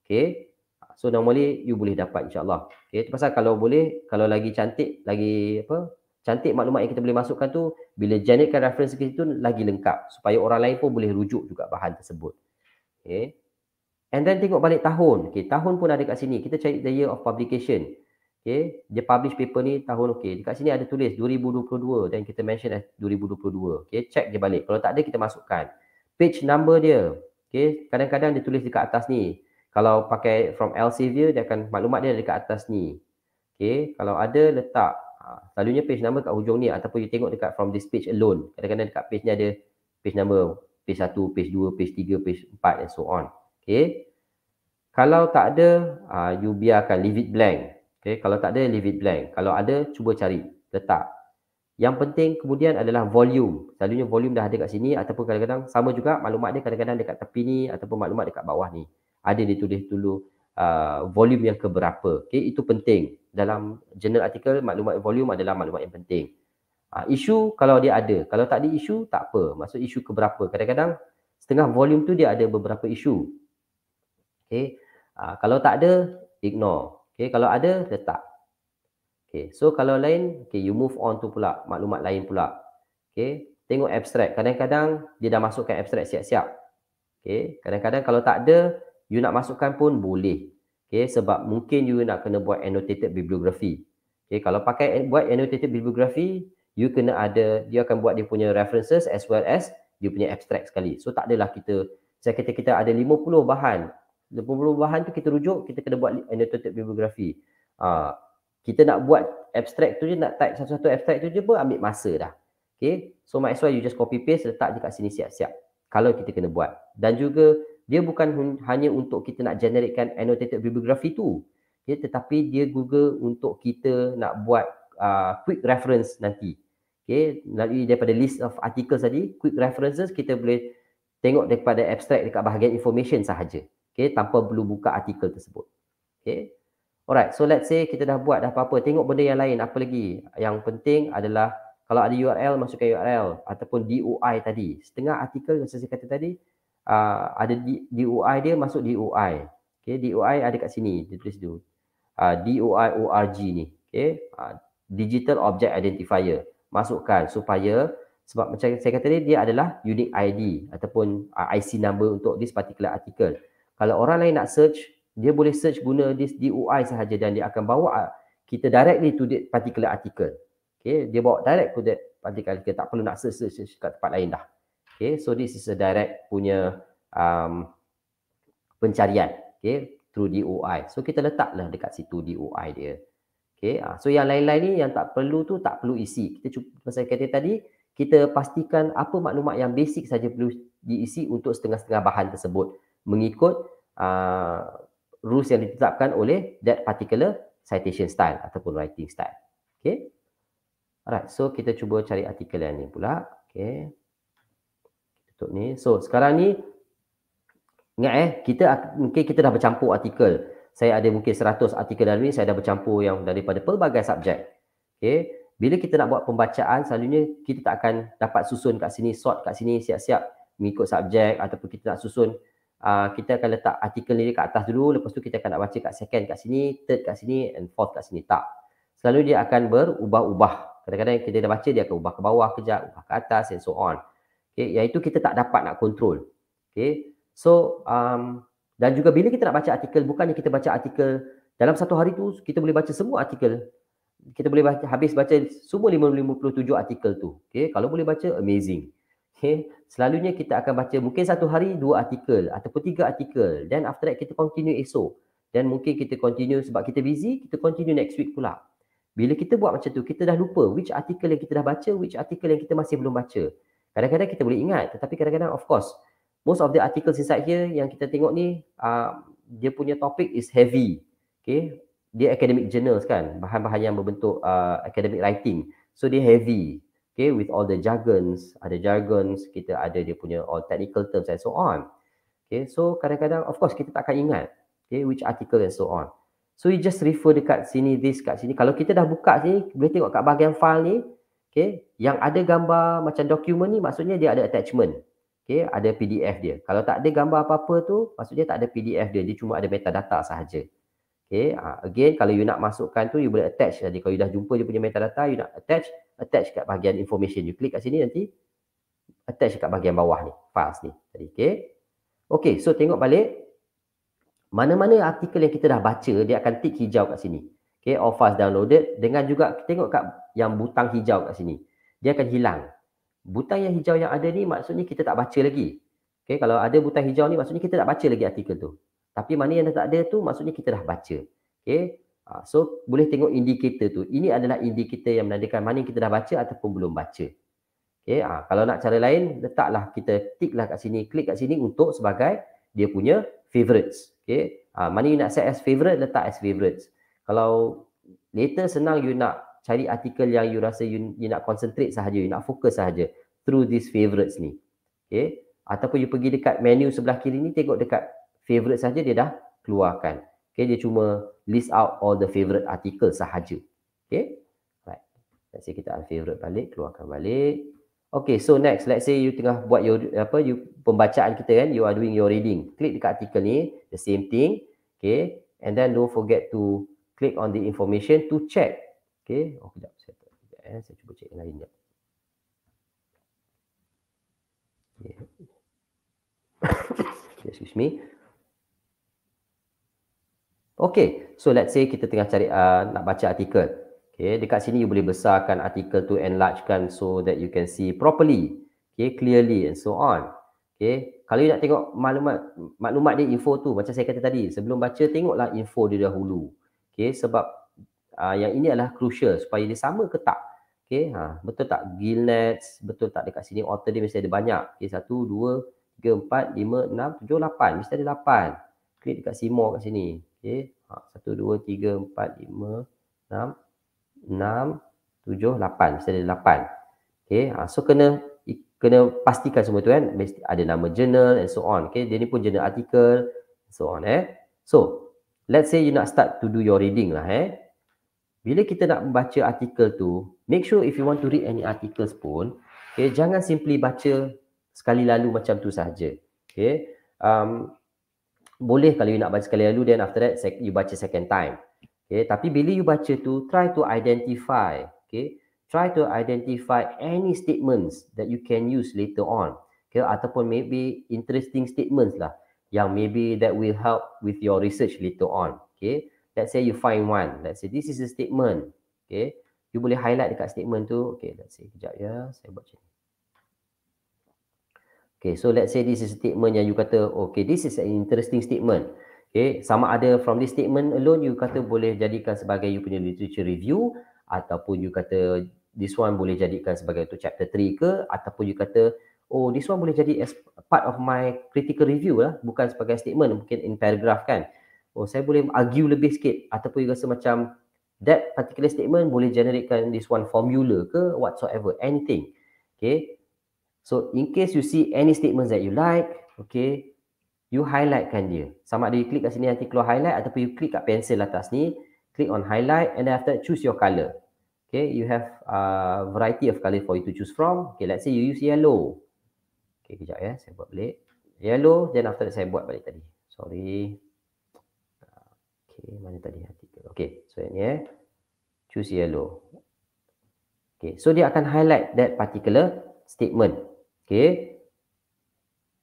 Okay, so normally you boleh dapat insyaallah Okay, tu pasal kalau boleh kalau lagi cantik lagi apa cantik maklumat yang kita boleh masukkan tu bila generatekan reference ke situ lagi lengkap supaya orang lain pun boleh rujuk juga bahan tersebut. Okay. And then tengok balik tahun. Okay, tahun pun ada kat sini. Kita cari the year of publication. Okay. Dia publish paper ni tahun okay. Dekat sini ada tulis 2022 dan kita mention as 2022. Okay. Check dia balik. Kalau tak ada kita masukkan. Page number dia. Okay. Kadang-kadang dia tulis dekat atas ni. Kalau pakai from Elsevier dia akan maklumat dia ada dekat atas ni. Okay. Kalau ada letak Ha, selalunya page number kat hujung ni ataupun you tengok dekat from this page alone. Kadang-kadang dekat page ni ada page number page 1, page 2, page 3, page 4 and so on. Okay. Kalau tak ada, uh, you biarkan leave it blank. Okay. Kalau tak ada, leave it blank. Kalau ada, cuba cari. Letak. Yang penting kemudian adalah volume. Selalunya volume dah ada kat sini ataupun kadang-kadang sama juga maklumat dia kadang-kadang dekat tepi ni ataupun maklumat dekat bawah ni. Ada ditulis dulu uh, volume yang keberapa. Okay, itu penting. Dalam general artikel, maklumat volume adalah maklumat yang penting. Uh, isu kalau dia ada. Kalau tak ada isu, tak apa. Maksud isu keberapa. Kadang-kadang setengah volume tu dia ada beberapa isu. Okay. Uh, kalau tak ada, ignore. Okay. Kalau ada, letak. Okay. So kalau lain, okay, you move on tu pula. Maklumat lain pula. Okay. Tengok abstract. Kadang-kadang dia dah masukkan abstract siap-siap. Okay. Kadang-kadang kalau tak ada, You nak masukkan pun boleh. Okay, sebab mungkin you nak kena buat annotated bibliography. Okay, kalau pakai buat annotated bibliography, you kena ada, dia akan buat dia punya references as well as dia punya abstract sekali. So tak adalah kita, saya kata kita ada 50 bahan. 50 bahan tu kita rujuk, kita kena buat annotated bibliography. Uh, kita nak buat abstract tu je, nak type satu-satu abstract tu je pun ambil masa dah. Okay, so might as well you just copy paste, letak je kat sini siap-siap. Kalau kita kena buat. Dan juga, dia bukan hanya untuk kita nak generatekan annotated bibliography tu ya tetapi dia Google untuk kita nak buat uh, quick reference nanti okey melalui daripada list of articles tadi quick references kita boleh tengok daripada abstract dekat bahagian information sahaja okey tanpa perlu buka artikel tersebut okey alright so let's say kita dah buat dah apa-apa tengok benda yang lain apa lagi yang penting adalah kalau ada URL masukkan URL ataupun DOI tadi setengah artikel yang saya kata tadi uh, ada DOI dia masuk DOI. Okay, DOI ada kat sini. Dia tulis dulu. Uh, ah, DOI ORG ni. Okay, uh, Digital Object Identifier. Masukkan supaya sebab macam saya kata tadi dia adalah unique ID ataupun uh, IC number untuk this particular article. Kalau orang lain nak search, dia boleh search guna this DOI sahaja dan dia akan bawa kita directly to that particular article. Okay, dia bawa direct to that particular article. Tak perlu nak search-search kat tempat lain dah. Okay, so this is a direct punya um, pencarian. Okay, through DOI. So kita letaklah dekat situ DOI dia. Okay, ah, so yang lain-lain ni yang tak perlu tu tak perlu isi. Kita cuba pasal kata tadi, kita pastikan apa maklumat yang basic saja perlu diisi untuk setengah-setengah bahan tersebut mengikut uh, rules yang ditetapkan oleh that particular citation style ataupun writing style. Okay. Alright, so kita cuba cari artikel yang ni pula. Okay untuk ni. So sekarang ni ingat eh kita mungkin kita dah bercampur artikel. Saya ada mungkin 100 artikel dari saya dah bercampur yang daripada pelbagai subjek. Okey. Bila kita nak buat pembacaan selalunya kita tak akan dapat susun kat sini, sort kat sini siap-siap mengikut subjek ataupun kita nak susun uh, kita akan letak artikel ni kat atas dulu lepas tu kita akan nak baca kat second kat sini, third kat sini and fourth kat sini. Tak. Selalu dia akan berubah-ubah. Kadang-kadang kita dah baca dia akan ubah ke bawah kejap, ubah ke atas and so on okay, iaitu kita tak dapat nak kontrol. Okay. So, um, dan juga bila kita nak baca artikel, bukannya kita baca artikel dalam satu hari tu, kita boleh baca semua artikel. Kita boleh baca, habis baca semua 557 artikel tu. Okay. Kalau boleh baca, amazing. Okay. Selalunya kita akan baca mungkin satu hari dua artikel ataupun tiga artikel. Then after that, kita continue esok. Dan mungkin kita continue sebab kita busy, kita continue next week pula. Bila kita buat macam tu, kita dah lupa which artikel yang kita dah baca, which artikel yang kita masih belum baca. Kadang-kadang kita boleh ingat tetapi kadang-kadang of course most of the articles inside here yang kita tengok ni uh, dia punya topik is heavy. Okay. Dia academic journals kan. Bahan-bahan yang berbentuk uh, academic writing. So dia heavy. Okay. With all the jargons. Ada jargons. Kita ada dia punya all technical terms and so on. Okay. So kadang-kadang of course kita takkan ingat. Okay. Which article and so on. So you just refer dekat sini, this kat sini. Kalau kita dah buka sini, boleh tengok kat bahagian file ni. Okay. Yang ada gambar macam dokumen ni maksudnya dia ada attachment. Okay. Ada PDF dia. Kalau tak ada gambar apa-apa tu maksudnya tak ada PDF dia. Dia cuma ada metadata sahaja. Okay. Ha, again, kalau you nak masukkan tu, you boleh attach. Jadi kalau you dah jumpa dia punya metadata, you nak attach, attach kat bahagian information. You klik kat sini nanti, attach kat bahagian bawah ni, files ni. Jadi, okay. Okay, so tengok balik. Mana-mana artikel yang kita dah baca, dia akan tick hijau kat sini. Okay, all files downloaded. Dengan juga tengok kat yang butang hijau kat sini. Dia akan hilang. Butang yang hijau yang ada ni maksudnya kita tak baca lagi. Okay, kalau ada butang hijau ni maksudnya kita tak baca lagi artikel tu. Tapi mana yang dah tak ada tu maksudnya kita dah baca. Okay. Ah, so boleh tengok indikator tu. Ini adalah indikator yang menandakan mana yang kita dah baca ataupun belum baca. Okay. Ah, kalau nak cara lain, letaklah kita tick lah kat sini, klik kat sini untuk sebagai dia punya favourites. Okay. Ah, mana you nak set as favorite, letak as favourites kalau later senang you nak cari artikel yang you rasa you, you nak concentrate sahaja, you nak fokus sahaja through these favorites ni. Okay. Ataupun you pergi dekat menu sebelah kiri ni, tengok dekat favorite sahaja dia dah keluarkan. Okay, dia cuma list out all the favorite article sahaja. Okay. Right. Let's say kita unfavorite balik, keluarkan balik. Okay, so next, let's say you tengah buat your, apa, you, pembacaan kita kan, you are doing your reading. Klik dekat artikel ni, the same thing. Okay, and then don't forget to click on the information to check. Okay. Oh, kejap. Saya, tak, kejap, eh. saya cuba check yang lain. Kejap. Okay. Excuse me. Okay. So, let's say kita tengah cari uh, nak baca artikel. Okay. Dekat sini, you boleh besarkan artikel tu, enlargekan so that you can see properly. Okay. Clearly and so on. Okay. Kalau nak tengok maklumat maklumat dia info tu macam saya kata tadi sebelum baca tengoklah info dia dahulu okay, sebab uh, yang ini adalah crucial supaya dia sama ke tak okay, ha, betul tak nets betul tak dekat sini otter dia mesti ada banyak okay, satu dua tiga empat lima enam tujuh lapan mesti ada lapan klik dekat simo kat sini okay, ha, satu dua tiga empat lima enam enam tujuh lapan mesti ada lapan okay, ha, so kena kena pastikan semua tu kan mesti ada nama journal and so on okay, dia ni pun journal artikel so on eh so let's say you nak start to do your reading lah eh. Bila kita nak membaca artikel tu, make sure if you want to read any articles pun, okay, jangan simply baca sekali lalu macam tu sahaja. Okay. Um, boleh kalau you nak baca sekali lalu, then after that you baca second time. Okay, tapi bila you baca tu, try to identify. Okay, try to identify any statements that you can use later on. Okay, ataupun maybe interesting statements lah yang maybe that will help with your research later on. Okay. Let's say you find one. Let's say this is a statement. Okay. You boleh highlight dekat statement tu. Okay. Let's say. Sekejap ya. Saya buat macam ni. Okay. So let's say this is a statement yang you kata. Okay. This is an interesting statement. Okay. Sama ada from this statement alone you kata boleh jadikan sebagai you punya literature review ataupun you kata this one boleh jadikan sebagai untuk chapter 3 ke ataupun you kata oh this one boleh jadi as part of my critical review lah bukan sebagai statement mungkin in paragraph kan oh saya boleh argue lebih sikit ataupun you rasa macam that particular statement boleh generatekan this one formula ke whatsoever anything okay so in case you see any statements that you like okay you highlight kan dia sama ada you click kat sini nanti keluar highlight ataupun you click kat pencil atas ni click on highlight and then after that choose your color Okay, you have a uh, variety of color for you to choose from. Okay, let's say you use yellow. Okay, kejap ya. Saya buat balik. Yellow. Ya, Then after that saya buat balik tadi. Sorry. Okay. Mana tadi? Artikel. Okay. So, ini ya. Eh. Choose yellow. Okay. So, dia akan highlight that particular statement. Okay.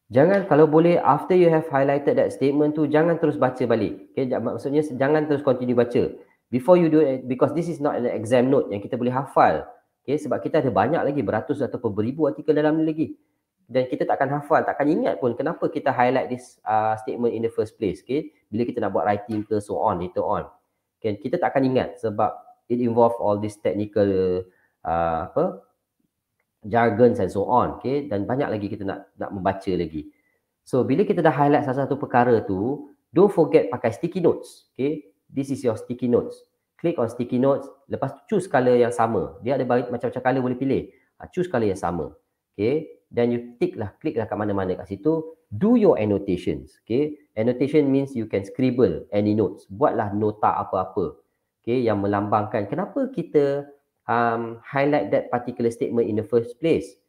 Jangan kalau boleh after you have highlighted that statement tu jangan terus baca balik. Okay, maksudnya jangan terus continue baca. Before you do it, because this is not an exam note yang kita boleh hafal. Okay, sebab kita ada banyak lagi beratus atau beribu artikel dalam ni lagi dan kita tak akan hafal, tak akan ingat pun kenapa kita highlight this uh, statement in the first place, okay? Bila kita nak buat writing ke so on, later on. Okay, kita tak akan ingat sebab it involve all this technical uh, apa jargon and so on, okay? Dan banyak lagi kita nak nak membaca lagi. So, bila kita dah highlight salah satu perkara tu, don't forget pakai sticky notes, okay? This is your sticky notes. Click on sticky notes, lepas tu choose color yang sama. Dia ada macam-macam color boleh pilih. Uh, choose color yang sama, okay? then you tick lah, click lah kat mana-mana kat situ. Do your annotations. Okay. Annotation means you can scribble any notes. Buatlah nota apa-apa. Okay. Yang melambangkan kenapa kita um, highlight that particular statement in the first place.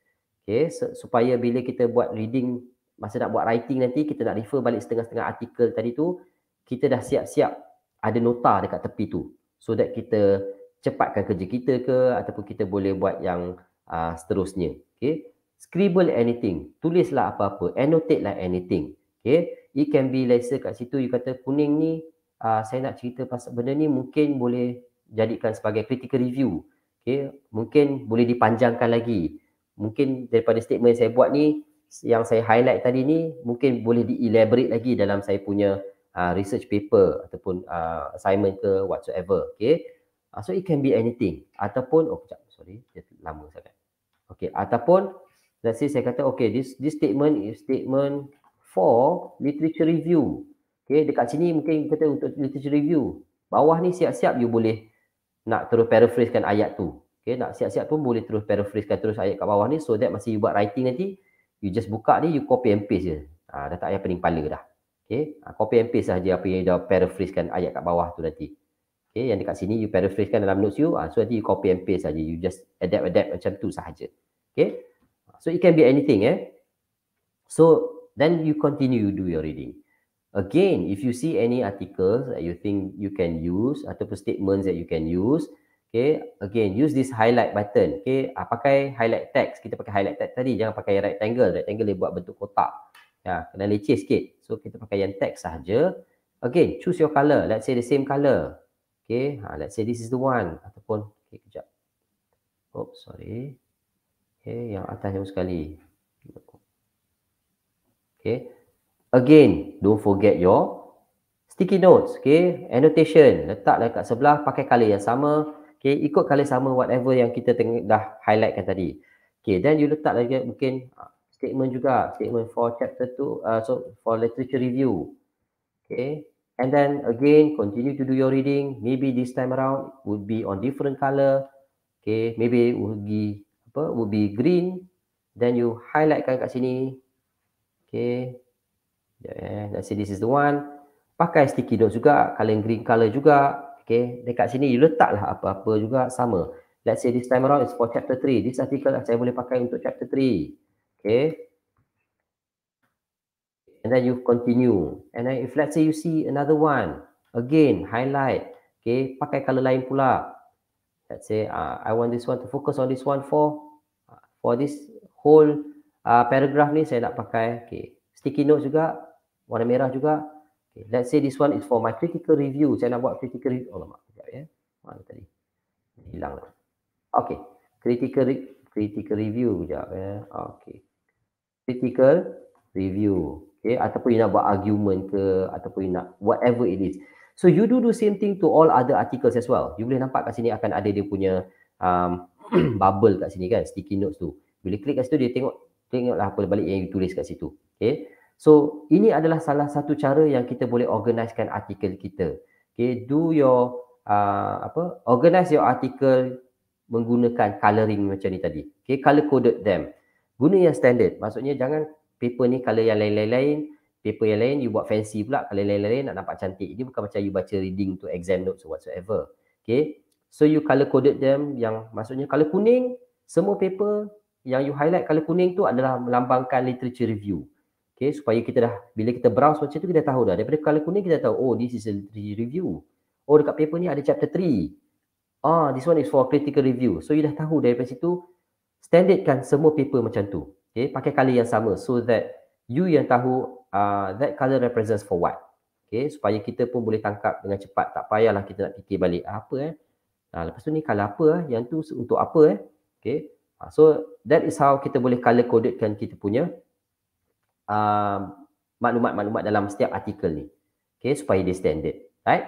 Okay. So, supaya bila kita buat reading, masa nak buat writing nanti, kita nak refer balik setengah-setengah artikel tadi tu, kita dah siap-siap ada nota dekat tepi tu. So that kita cepatkan kerja kita ke ataupun kita boleh buat yang uh, seterusnya. Okay scribble anything tulislah apa-apa annotate lah anything okay it can be lesser kat situ you kata kuning ni uh, saya nak cerita pasal benda ni mungkin boleh jadikan sebagai critical review okay mungkin boleh dipanjangkan lagi mungkin daripada statement saya buat ni yang saya highlight tadi ni mungkin boleh dielaborate lagi dalam saya punya uh, research paper ataupun uh, assignment ke whatsoever okay so it can be anything ataupun oh kejap sorry dia lama sangat okay ataupun Let's say saya kata okay this this statement is statement for literature review. Okay dekat sini mungkin kata untuk literature review. Bawah ni siap-siap you boleh nak terus paraphrasekan ayat tu. Okay nak siap-siap pun boleh terus paraphrasekan terus ayat kat bawah ni so that masih you buat writing nanti you just buka ni you copy and paste je. Ha, dah tak payah pening pala dah. Okay. Ha, copy and paste saja apa yang you dah paraphrasekan ayat kat bawah tu nanti. Okay, yang dekat sini you paraphrasekan dalam notes you. Ha, so nanti you copy and paste saja. You just adapt-adapt macam tu sahaja. Okay. So it can be anything, eh? So then you continue do your reading. Again, if you see any articles that you think you can use ataupun statements that you can use, okay, again, use this highlight button. Okay, uh, pakai highlight text. Kita pakai highlight text tadi. Jangan pakai rectangle. Rectangle dia buat bentuk kotak. Ya, kena leceh sikit. So, kita pakai yang text sahaja. Again, choose your color. Let's say the same color. Okay, ha, let's say this is the one. Ataupun, okay, kejap. Oops, sorry. Okay, yang atas sama sekali. Okay. Again, don't forget your sticky notes. Okay, annotation. Letaklah kat sebelah, pakai colour yang sama. Okay, ikut colour sama whatever yang kita tengah dah highlightkan tadi. Okay, then you letak lagi mungkin ah, statement juga. Statement for chapter 2, uh, ah, so for literature review. Okay, and then again, continue to do your reading. Maybe this time around would be on different color. Okay, maybe it will be apa will be green then you highlightkan kat sini okey yeah, eh. let's say this is the one pakai sticky note juga color green color juga okey dekat sini you letaklah apa-apa juga sama let's say this time around is for chapter 3 this article saya boleh pakai untuk chapter 3 okey And then you continue. And then if let's say you see another one, again highlight, okay, pakai color lain pula let's say uh, I want this one to focus on this one for uh, for this whole uh, paragraph ni saya nak pakai okay sticky note juga warna merah juga okay let's say this one is for my critical review saya nak buat critical review oh mak ya mana tadi hilang lah. okay critical re- critical review jap ya okay critical review okay ataupun you nak buat argument ke ataupun you nak whatever it is So you do the same thing to all other articles as well. You boleh nampak kat sini akan ada dia punya um, bubble kat sini kan, sticky notes tu. Bila klik kat situ dia tengok tengoklah apa balik yang you tulis kat situ. Okay. So ini adalah salah satu cara yang kita boleh organisekan artikel kita. Okay, do your uh, apa? Organise your article menggunakan colouring macam ni tadi. Okay, colour coded them. Guna yang standard. Maksudnya jangan paper ni colour yang lain-lain paper yang lain you buat fancy pula kalau lain-lain nak nampak cantik ini bukan macam you baca reading to exam notes or whatsoever okay so you color coded them yang maksudnya color kuning semua paper yang you highlight color kuning tu adalah melambangkan literature review okay supaya kita dah bila kita browse macam tu kita tahu dah daripada color kuning kita tahu oh this is a literature review oh dekat paper ni ada chapter 3 ah this one is for critical review so you dah tahu daripada situ standardkan semua paper macam tu okay pakai color yang sama so that you yang tahu uh, that color represents for what. Okay, supaya kita pun boleh tangkap dengan cepat. Tak payahlah kita nak fikir balik ah, apa eh. Nah, lepas tu ni color apa eh, yang tu untuk apa eh. Okay, ah, so that is how kita boleh color codedkan kita punya maklumat-maklumat uh, dalam setiap artikel ni. Okay, supaya dia standard. Right?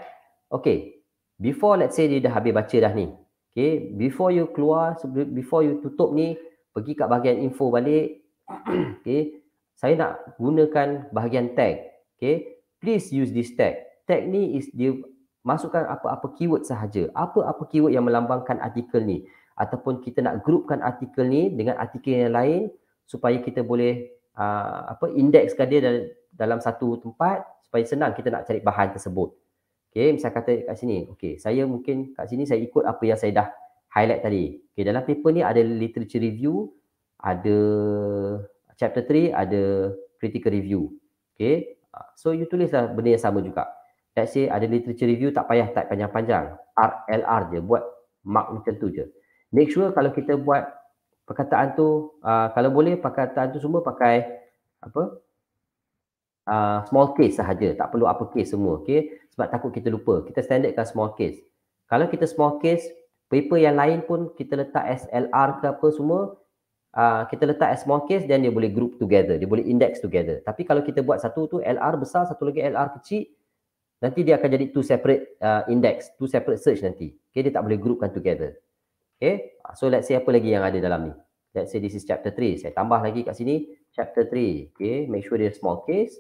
Okay, before let's say dia dah habis baca dah ni. Okay, before you keluar, before you tutup ni, pergi kat bahagian info balik. okay, saya nak gunakan bahagian tag. Okay. Please use this tag. Tag ni is dia masukkan apa-apa keyword sahaja. Apa-apa keyword yang melambangkan artikel ni. Ataupun kita nak groupkan artikel ni dengan artikel yang lain supaya kita boleh uh, apa indexkan dia dalam, dalam satu tempat supaya senang kita nak cari bahan tersebut. Okay, misalnya kata kat sini. Okay, saya mungkin kat sini saya ikut apa yang saya dah highlight tadi. Okay, dalam paper ni ada literature review, ada chapter 3 ada critical review. Okay. Ah, so you tulislah benda yang sama juga. Let's say ada literature review tak payah type panjang-panjang. RLR je. Buat mark macam tu je. Make sure kalau kita buat perkataan tu uh, kalau boleh perkataan tu semua pakai apa uh, small case sahaja. Tak perlu apa case semua. Okay. Sebab takut kita lupa. Kita standardkan small case. Kalau kita small case paper yang lain pun kita letak SLR ke apa semua uh, kita letak as small case then dia boleh group together dia boleh index together tapi kalau kita buat satu tu LR besar satu lagi LR kecil nanti dia akan jadi two separate uh, index two separate search nanti okay dia tak boleh groupkan together okay ah, so let's say apa lagi yang ada dalam ni let's say this is chapter 3 saya tambah lagi kat sini chapter 3 okay make sure dia small case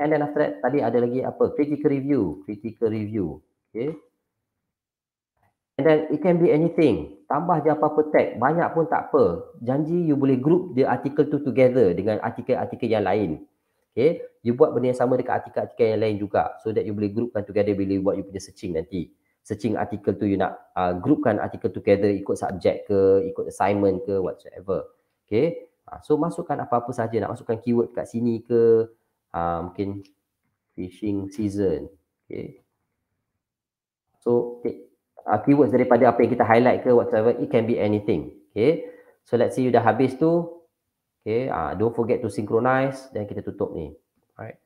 and then after that tadi ada lagi apa critical review critical review okay And then it can be anything tambah je apa-apa tag banyak pun tak apa janji you boleh group the article tu together dengan artikel-artikel yang lain okay you buat benda yang sama dekat artikel-artikel yang lain juga so that you boleh groupkan together bila you buat you punya searching nanti searching artikel tu you nak uh, groupkan artikel together ikut subjek ke ikut assignment ke whatsoever okay ah, So masukkan apa-apa saja nak masukkan keyword kat sini ke uh, mungkin fishing season. Okay. So okay uh, keywords daripada apa yang kita highlight ke whatever it can be anything okay so let's see you dah habis tu okay uh, don't forget to synchronize dan kita tutup ni alright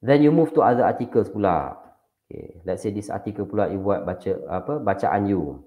then you move to other articles pula okay let's say this article pula you buat baca apa bacaan you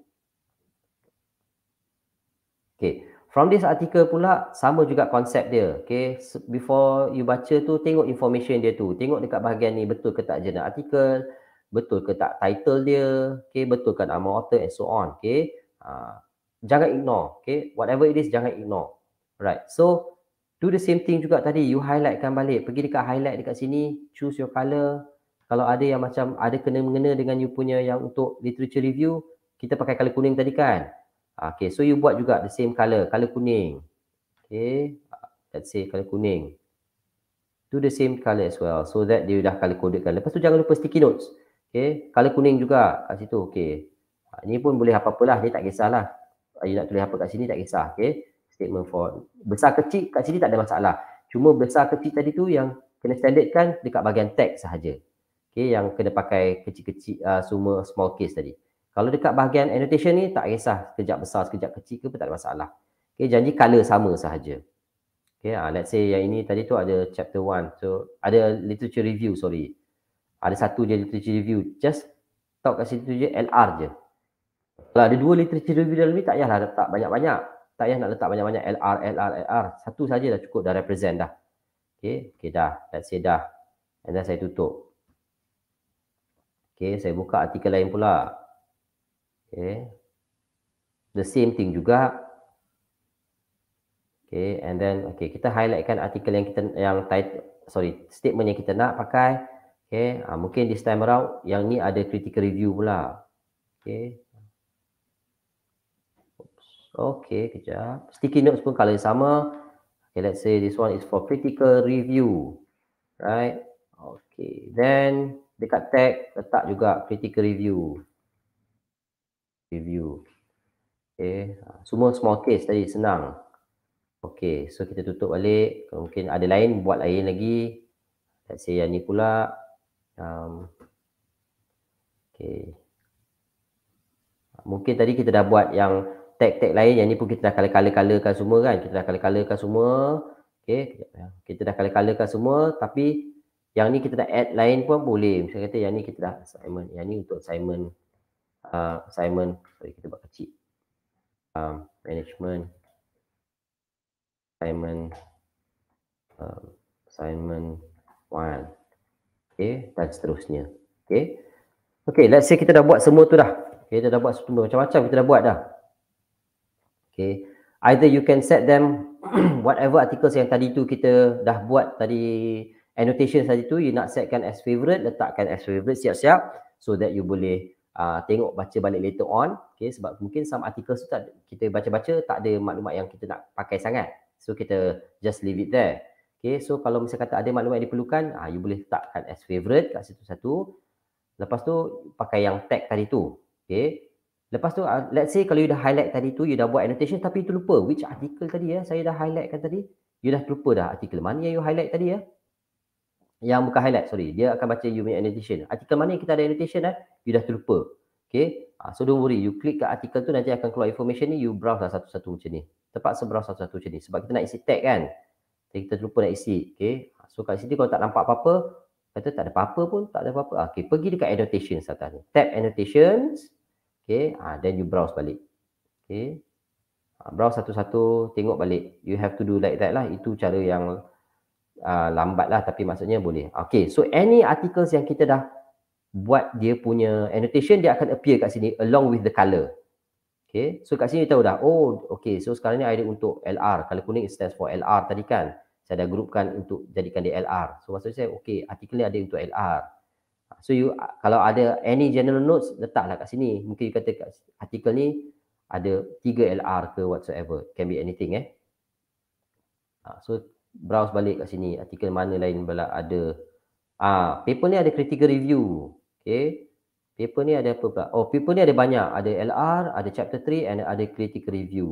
okay From this article pula, sama juga konsep dia. Okay, before you baca tu, tengok information dia tu. Tengok dekat bahagian ni betul ke tak jenis artikel betul ke tak title dia okay betul ke nama author and so on okay uh, jangan ignore okay whatever it is jangan ignore right so do the same thing juga tadi you highlightkan balik pergi dekat highlight dekat sini choose your color kalau ada yang macam ada kena mengena dengan you punya yang untuk literature review kita pakai color kuning tadi kan ah, okay so you buat juga the same color color kuning okay let's say color kuning do the same color as well so that dia dah color coded kan lepas tu jangan lupa sticky notes Okey, color kuning juga kat situ. Okey. Ini ha, pun boleh apa-apalah, ni tak kisahlah. Ayah ha, nak tulis apa kat sini tak kisah. Okey. Statement for besar kecil kat sini tak ada masalah. Cuma besar kecil tadi tu yang kena standardkan dekat bahagian teks sahaja. Okey, yang kena pakai kecil-kecil uh, semua small case tadi. Kalau dekat bahagian annotation ni tak kisah kejap besar sekejap kecil ke pun tak ada masalah. Okey, janji color sama sahaja. Okey, uh, let's say yang ini tadi tu ada chapter 1. So ada literature review sorry. Ada satu je literature review. Just tahu kat situ je LR je. Kalau ada dua literature review dalam ni tak payahlah letak banyak-banyak. Tak payah nak letak banyak-banyak LR, LR, LR. Satu saja dah cukup dah represent dah. Okay, okay dah. Let's say dah. And then saya tutup. Okay, saya buka artikel lain pula. Okay. The same thing juga. Okay, and then okay, kita highlightkan artikel yang kita yang title, sorry, statement yang kita nak pakai. Okay. Ha, mungkin this time around yang ni ada critical review pula. Okay. Oops. Okay, kejap. Sticky notes pun colour sama. Okay, let's say this one is for critical review. Right. Okay. Then dekat tag letak juga critical review. Review. Okay. Ah, semua small case tadi senang. Okay. So kita tutup balik. Mungkin ada lain buat lain lagi. Let's say yang ni pula. Um, okay. Mungkin tadi kita dah buat yang tag-tag lain. Yang ni pun kita dah kala-kalakan semua kan. Kita dah kala-kalakan semua. Okay. Kita dah kala-kalakan semua. Tapi yang ni kita dah add lain pun boleh. Misalnya kata yang ni kita dah assignment. Yang ni untuk assignment. Uh, assignment. Sorry, kita buat kecil. Um, management. Assignment. Um, assignment one okay, dan seterusnya. Okay. Okay, let's say kita dah buat semua tu dah. Okay, kita dah buat semua macam-macam kita dah buat dah. Okay, either you can set them whatever articles yang tadi tu kita dah buat tadi annotation tadi tu, you nak setkan as favorite, letakkan as favorite siap-siap so that you boleh uh, tengok baca balik later on. Okay, sebab mungkin some articles tu tak, kita baca-baca tak ada maklumat yang kita nak pakai sangat. So kita just leave it there. Okay, so kalau misalnya kata ada maklumat yang diperlukan, ah, you boleh letakkan as favorite kat situ satu. Lepas tu, pakai yang tag tadi tu. Okay. Lepas tu, ah, let's say kalau you dah highlight tadi tu, you dah buat annotation tapi you lupa which artikel tadi ya, saya dah highlightkan tadi. You dah terlupa dah artikel mana yang you highlight tadi ya. Yang bukan highlight, sorry. Dia akan baca you punya annotation. Artikel mana yang kita ada annotation eh, you dah terlupa. Okay. Ah, so don't worry, you click kat artikel tu nanti akan keluar information ni, you browse lah satu-satu macam ni. Tepat seberang satu-satu macam ni. Sebab kita nak isi tag kan. Jadi kita terlupa nak isi okay. so kat sini kalau tak nampak apa-apa kata tak ada apa-apa pun tak ada apa-apa ah, okay, pergi dekat annotations atas ni tap annotations okay. ha, then you browse balik okay. ha, browse satu-satu tengok balik you have to do like that lah itu cara yang uh, lambat lah tapi maksudnya boleh okay. so any articles yang kita dah buat dia punya annotation dia akan appear kat sini along with the color Okay. So kat sini tahu dah. Oh, okay. So sekarang ni idea untuk LR. Kalau kuning it stands for LR tadi kan. Saya dah grupkan untuk jadikan dia LR. So maksud saya, okay. Artikel ni ada untuk LR. So you, kalau ada any general notes, letaklah kat sini. Mungkin you kata artikel ni ada 3 LR ke whatsoever. Can be anything eh. Ha, so browse balik kat sini. Artikel mana lain pula ada. Ah, paper ni ada critical review. Okay paper ni ada apa pula? Oh, paper ni ada banyak. Ada LR, ada chapter 3 and ada critical review.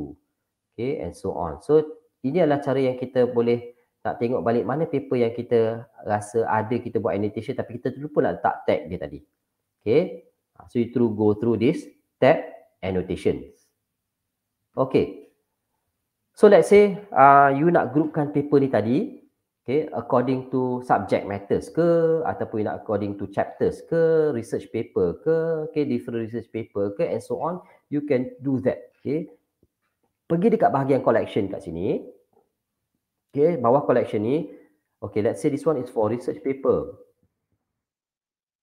Okay, and so on. So, ini adalah cara yang kita boleh nak tengok balik mana paper yang kita rasa ada kita buat annotation tapi kita terlupa nak letak tag dia tadi. Okay, ah, so you through go through this tag annotation. Okay, so let's say uh, you nak groupkan paper ni tadi, okay, according to subject matters ke ataupun according to chapters ke research paper ke okay, different research paper ke and so on you can do that okay. pergi dekat bahagian collection kat sini okay, bawah collection ni okay, let's say this one is for research paper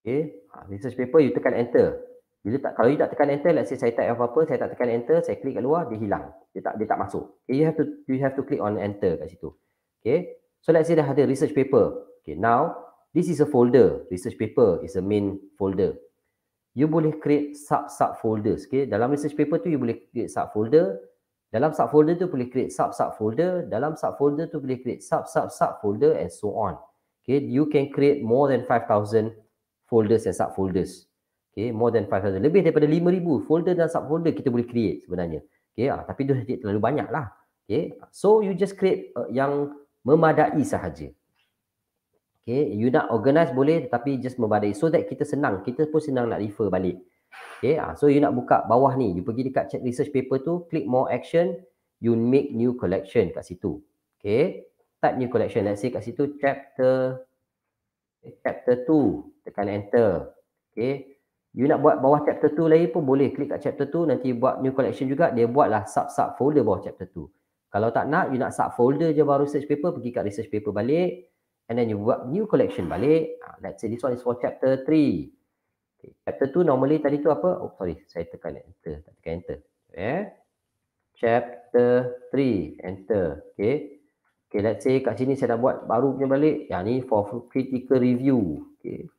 okay, ha, research paper you tekan enter bila tak, kalau you tak tekan enter, let's say saya type apa-apa, saya tak tekan enter, saya klik kat luar, dia hilang. Dia tak dia tak masuk. Okay, you have to you have to click on enter kat situ. Okay. So let's say dah ada research paper. Okay, now this is a folder. Research paper is a main folder. You boleh create sub-sub folders. Okay, dalam research paper tu you boleh create sub folder. Dalam sub folder tu boleh create sub-sub folder. Dalam sub folder tu boleh create sub-sub-sub folder and so on. Okay, you can create more than 5,000 folders and sub folders. Okay, more than 5,000. Lebih daripada 5,000 folder dan sub folder kita boleh create sebenarnya. Okay, ah, tapi tu terlalu banyak lah. Okay, so you just create uh, yang memadai sahaja. Okay, you nak organize boleh tetapi just memadai so that kita senang, kita pun senang nak refer balik. Okay, ah, so you nak buka bawah ni, you pergi dekat check research paper tu, click more action, you make new collection kat situ. Okay, type new collection, let's say kat situ chapter eh, chapter 2, tekan enter. Okay, you nak buat bawah chapter 2 lagi pun boleh, klik kat chapter 2, nanti buat new collection juga, dia buatlah sub-sub folder bawah chapter 2. Kalau tak nak, you nak folder je baru research paper, pergi kat research paper balik and then you buat new collection balik. Ah, let's say this one is for chapter 3. Okay. Chapter 2 normally tadi tu apa? Oh sorry, saya tekan enter. Tak tekan enter. Eh? Chapter 3, enter. Okay. Okay, let's say kat sini saya dah buat baru punya balik. Yang ni for critical review. Okay.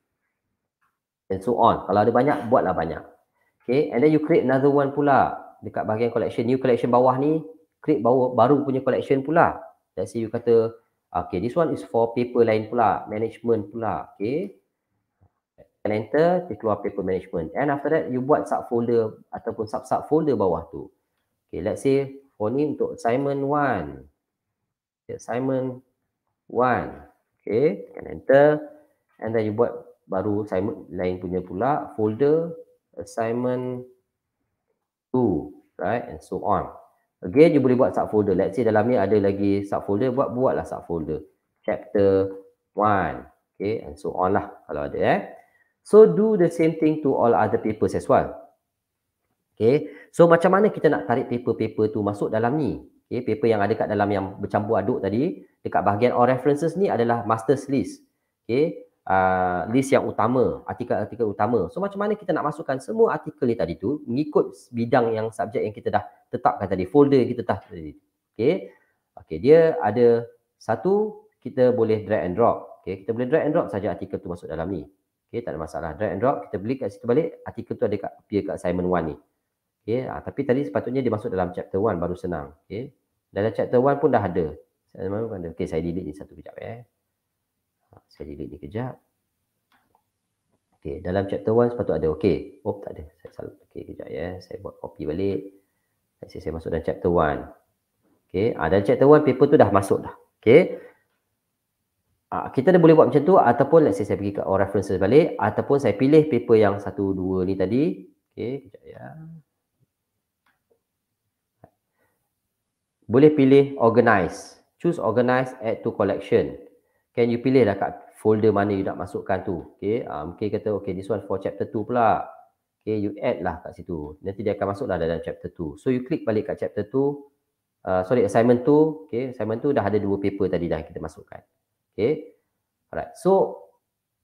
And so on. Kalau ada banyak, buatlah banyak. Okay, and then you create another one pula dekat bahagian collection. New collection bawah ni, create baru, baru punya collection pula. Let's say you kata, okay, this one is for paper lain pula, management pula, okay. And enter, dia keluar paper management. And after that, you buat sub folder ataupun sub sub folder bawah tu. Okay, let's say for ni untuk assignment one. assignment one. Okay, tekan enter. And then you buat baru assignment lain punya pula, folder assignment two, right, and so on. Okay, you boleh buat subfolder. Let's say dalam ni ada lagi subfolder, buat buatlah subfolder. Chapter 1. Okay, and so on lah kalau ada eh. So, do the same thing to all other papers as well. Okay, so macam mana kita nak tarik paper-paper tu masuk dalam ni? Okay, paper yang ada kat dalam yang bercampur aduk tadi, dekat bahagian all references ni adalah master's list. Okay, uh, list yang utama, artikel-artikel utama. So macam mana kita nak masukkan semua artikel tadi tu mengikut bidang yang subjek yang kita dah tetapkan tadi, folder yang kita dah tadi. okay Okey, dia ada satu kita boleh drag and drop. Okay, kita boleh drag and drop saja artikel tu masuk dalam ni. Okay, tak ada masalah. Drag and drop, kita beli kat situ balik, artikel tu ada kat peer kat assignment 1 ni. Okey, ha, ah, tapi tadi sepatutnya dia masuk dalam chapter 1 baru senang. Okay, Dalam chapter 1 pun dah ada. Saya mana saya delete ni satu kejap eh. Saya ha, delete ni kejap. Okey, dalam chapter 1 sepatut ada. Okey. Oh, tak ada. Saya salah. Okey, kejap ya. Saya buat copy balik. Saya, saya masuk dalam chapter 1. Okey, ada ah, chapter 1 paper tu dah masuk dah. Okey. Ah, kita dah boleh buat macam tu ataupun let's saya pergi ke all references balik ataupun saya pilih paper yang 1 2 ni tadi. Okey, kejap ya. Boleh pilih organize. Choose organize add to collection can you pilih lah kat folder mana you nak masukkan tu okay uh, mungkin kata okay this one for chapter 2 pula okay you add lah kat situ nanti dia akan masuk lah dalam chapter 2 so you click balik kat chapter 2 uh, ah, sorry assignment 2 okay assignment 2 dah ada dua paper tadi dah kita masukkan okay alright so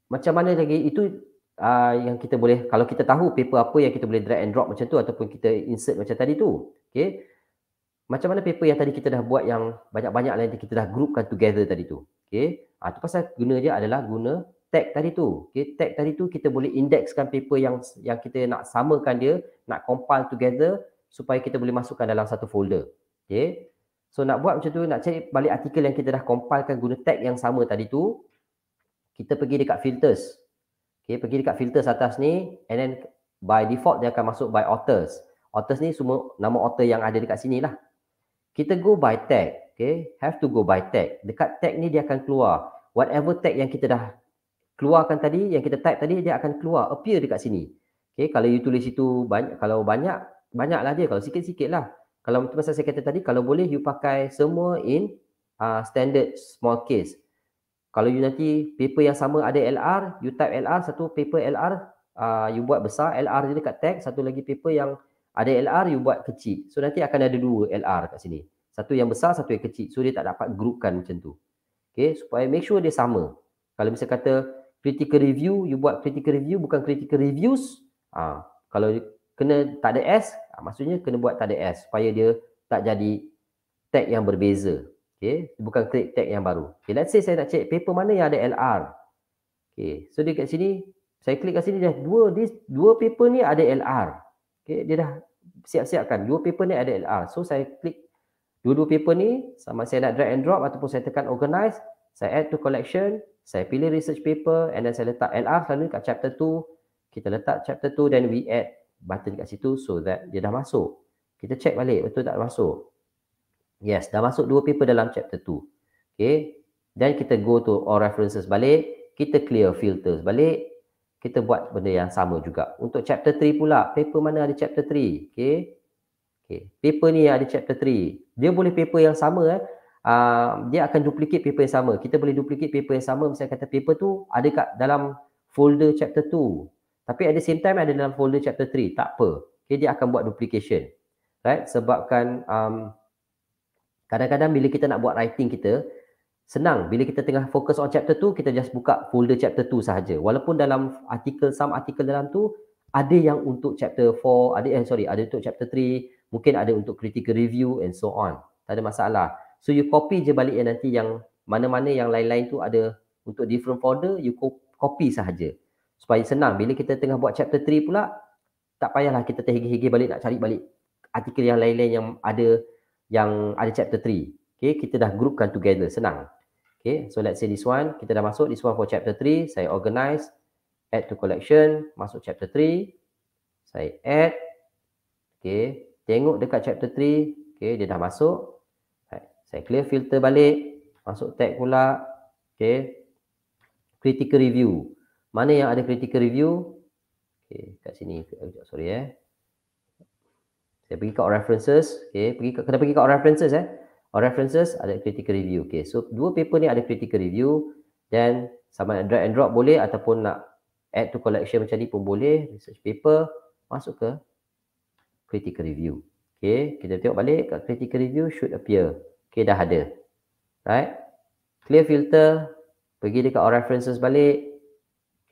macam mana lagi itu uh, yang kita boleh kalau kita tahu paper apa yang kita boleh drag and drop macam tu ataupun kita insert macam tadi tu okay macam mana paper yang tadi kita dah buat yang banyak-banyak lain kita dah groupkan together tadi tu okay Ha, tu pasal guna dia adalah guna tag tadi tu. Okay, tag tadi tu kita boleh indekskan paper yang yang kita nak samakan dia, nak compile together supaya kita boleh masukkan dalam satu folder. Okay. So nak buat macam tu, nak cari balik artikel yang kita dah compilekan guna tag yang sama tadi tu, kita pergi dekat filters. Okay, pergi dekat filters atas ni and then by default dia akan masuk by authors. Authors ni semua nama author yang ada dekat sini lah. Kita go by tag. Okay, have to go by tag. Dekat tag ni dia akan keluar whatever tag yang kita dah keluarkan tadi, yang kita type tadi, dia akan keluar, appear dekat sini. Okay, kalau you tulis itu banyak, kalau banyak, banyaklah dia. Kalau sikit-sikit lah. Kalau macam saya kata tadi, kalau boleh you pakai semua in uh, standard small case. Kalau you nanti paper yang sama ada LR, you type LR, satu paper LR, uh, you buat besar, LR dia dekat tag, satu lagi paper yang ada LR, you buat kecil. So nanti akan ada dua LR kat sini. Satu yang besar, satu yang kecil. So dia tak dapat groupkan macam tu. Okay, supaya make sure dia sama. Kalau misalnya kata critical review, you buat critical review bukan critical reviews. Ah, kalau kena tak ada S, uh, maksudnya kena buat tak ada S supaya dia tak jadi tag yang berbeza. Okay, bukan create tag yang baru. Okay, let's say saya nak check paper mana yang ada LR. Okay, so dia kat sini, saya klik kat sini dah dua this, dua paper ni ada LR. Okay, dia dah siap-siapkan. Dua paper ni ada LR. So saya klik dua-dua paper ni sama saya nak drag and drop ataupun saya tekan organize saya add to collection saya pilih research paper and then saya letak LR selalu kat chapter 2 kita letak chapter 2 then we add button kat situ so that dia dah masuk kita check balik betul tak masuk yes dah masuk dua paper dalam chapter 2 okay then kita go to all references balik kita clear filters balik kita buat benda yang sama juga untuk chapter 3 pula paper mana ada chapter 3 okay Okay. Paper ni yang ada chapter 3. Dia boleh paper yang sama eh. Uh, dia akan duplicate paper yang sama. Kita boleh duplicate paper yang sama. Misalnya kata paper tu ada kat dalam folder chapter 2. Tapi at the same time ada dalam folder chapter 3. Tak apa. Okay, dia akan buat duplication. Right? Sebabkan um, kadang-kadang bila kita nak buat writing kita, senang. Bila kita tengah fokus on chapter 2, kita just buka folder chapter 2 sahaja. Walaupun dalam artikel, some artikel dalam tu, ada yang untuk chapter 4, ada yang eh, sorry, ada untuk chapter mungkin ada untuk critical review and so on tak ada masalah so you copy je balik yang nanti yang mana-mana yang lain-lain tu ada untuk different folder you copy sahaja supaya senang bila kita tengah buat chapter 3 pula tak payahlah kita terhigih higi balik nak cari balik artikel yang lain-lain yang ada yang ada chapter 3 okay kita dah groupkan together senang okay so let's say this one kita dah masuk this one for chapter 3 saya organize add to collection masuk chapter 3 saya add okay Tengok dekat chapter 3. Okay, dia dah masuk. Right. Saya clear filter balik. Masuk tag pula. Okay. Critical review. Mana yang ada critical review? Okay, kat sini. Sorry eh. Saya pergi kat references. Okay, pergi kat, kena pergi kat references eh. All references ada critical review. Okay, so dua paper ni ada critical review. Then, sama ada drag and drop boleh ataupun nak add to collection macam ni pun boleh. Research paper. Masuk ke critical review. Okay, kita tengok balik kat critical review should appear. Okay, dah ada. Right? Clear filter, pergi dekat all references balik.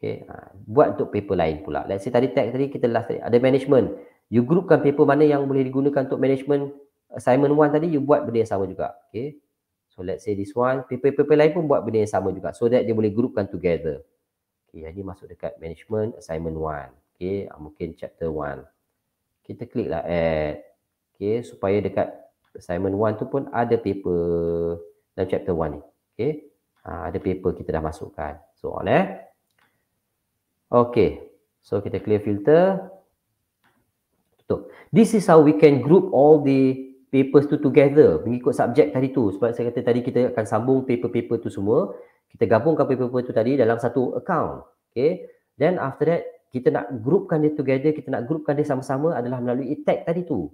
Okay, ha. buat untuk paper lain pula. Let's say tadi tag tadi, kita last tadi. Ada management. You groupkan paper mana yang boleh digunakan untuk management assignment one tadi, you buat benda yang sama juga. Okay. So let's say this one, paper-paper lain pun buat benda yang sama juga. So that dia boleh groupkan together. Okay, ini masuk dekat management assignment one. Okay, ah, mungkin chapter one kita kliklah add okey supaya dekat assignment 1 tu pun ada paper dalam chapter 1 ni okey ha, ada paper kita dah masukkan so on eh okey so kita clear filter tutup this is how we can group all the papers tu together mengikut subjek tadi tu sebab saya kata tadi kita akan sambung paper-paper tu semua kita gabungkan paper-paper tu tadi dalam satu account okey then after that kita nak groupkan dia together, kita nak groupkan dia sama-sama adalah melalui tag tadi tu.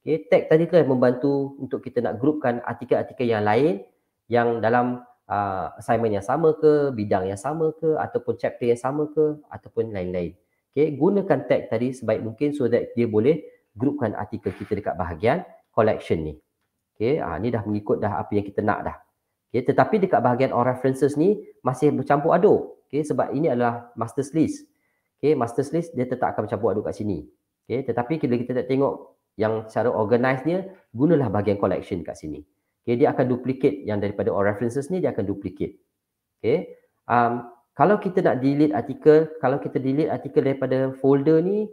Okay, tag tadi tu yang membantu untuk kita nak groupkan artikel-artikel yang lain yang dalam uh, assignment yang sama ke, bidang yang sama ke, ataupun chapter yang sama ke, ataupun lain-lain. Okay, gunakan tag tadi sebaik mungkin so that dia boleh groupkan artikel kita dekat bahagian collection ni. Okay, uh, ni dah mengikut dah apa yang kita nak dah. Okay, tetapi dekat bahagian all references ni masih bercampur aduk. Okay, sebab ini adalah master's list. Okay, master list dia tetap akan bercampur aduk kat sini. Okay, tetapi kita kita tak tengok yang secara organize dia, gunalah bahagian collection kat sini. Okay, dia akan duplicate yang daripada all references ni, dia akan duplicate. Okay. Um, kalau kita nak delete artikel, kalau kita delete artikel daripada folder ni,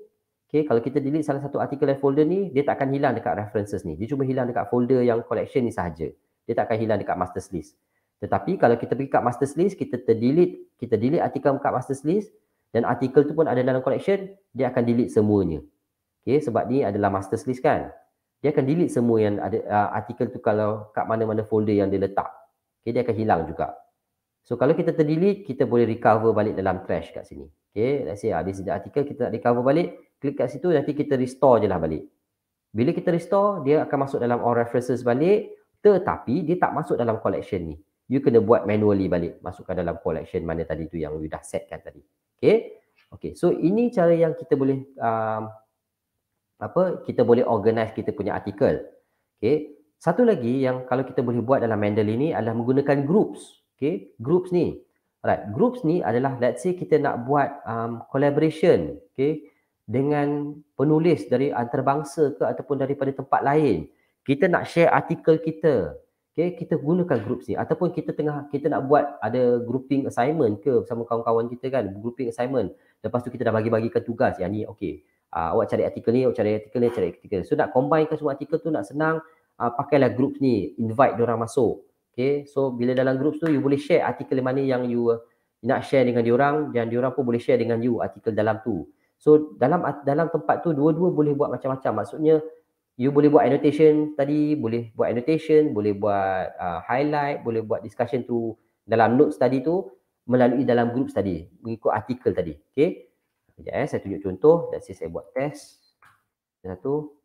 okay, kalau kita delete salah satu artikel dari folder ni, dia tak akan hilang dekat references ni. Dia cuma hilang dekat folder yang collection ni sahaja. Dia tak akan hilang dekat master list. Tetapi kalau kita pergi kat master list, kita terdelete, kita delete artikel kat master list, dan artikel tu pun ada dalam collection, dia akan delete semuanya. Okay, sebab ni adalah master list kan. Dia akan delete semua yang ada uh, artikel tu kalau kat mana-mana folder yang dia letak. Okay, dia akan hilang juga. So kalau kita terdelete, kita boleh recover balik dalam trash kat sini. Okay, let's say ada uh, sejak artikel kita nak recover balik, klik kat situ nanti kita restore je lah balik. Bila kita restore, dia akan masuk dalam all references balik tetapi dia tak masuk dalam collection ni. You kena buat manually balik masukkan dalam collection mana tadi tu yang you dah setkan tadi. Okay. Okay. So ini cara yang kita boleh um, apa kita boleh organize kita punya artikel. Okay. Satu lagi yang kalau kita boleh buat dalam Mendeley ni adalah menggunakan groups. Okay. Groups ni. Alright. Groups ni adalah let's say kita nak buat um, collaboration. Okay. Dengan penulis dari antarabangsa ke ataupun daripada tempat lain. Kita nak share artikel kita. Okay, kita gunakan group ni ataupun kita tengah kita nak buat ada grouping assignment ke bersama kawan-kawan kita kan grouping assignment lepas tu kita dah bagi-bagikan tugas yang ni okey uh, awak cari artikel ni awak cari artikel ni cari artikel so nak combinekan semua artikel tu nak senang uh, pakailah group ni invite dia orang masuk okey so bila dalam group tu you boleh share artikel mana yang you uh, nak share dengan dia orang dan dia orang pun boleh share dengan you artikel dalam tu so dalam dalam tempat tu dua-dua boleh buat macam-macam maksudnya you boleh buat annotation tadi, boleh buat annotation, boleh buat uh, highlight, boleh buat discussion tu dalam notes tadi tu melalui dalam group tadi, mengikut artikel tadi. Okay. Sekejap eh, saya tunjuk contoh. Let's say saya buat test. Satu.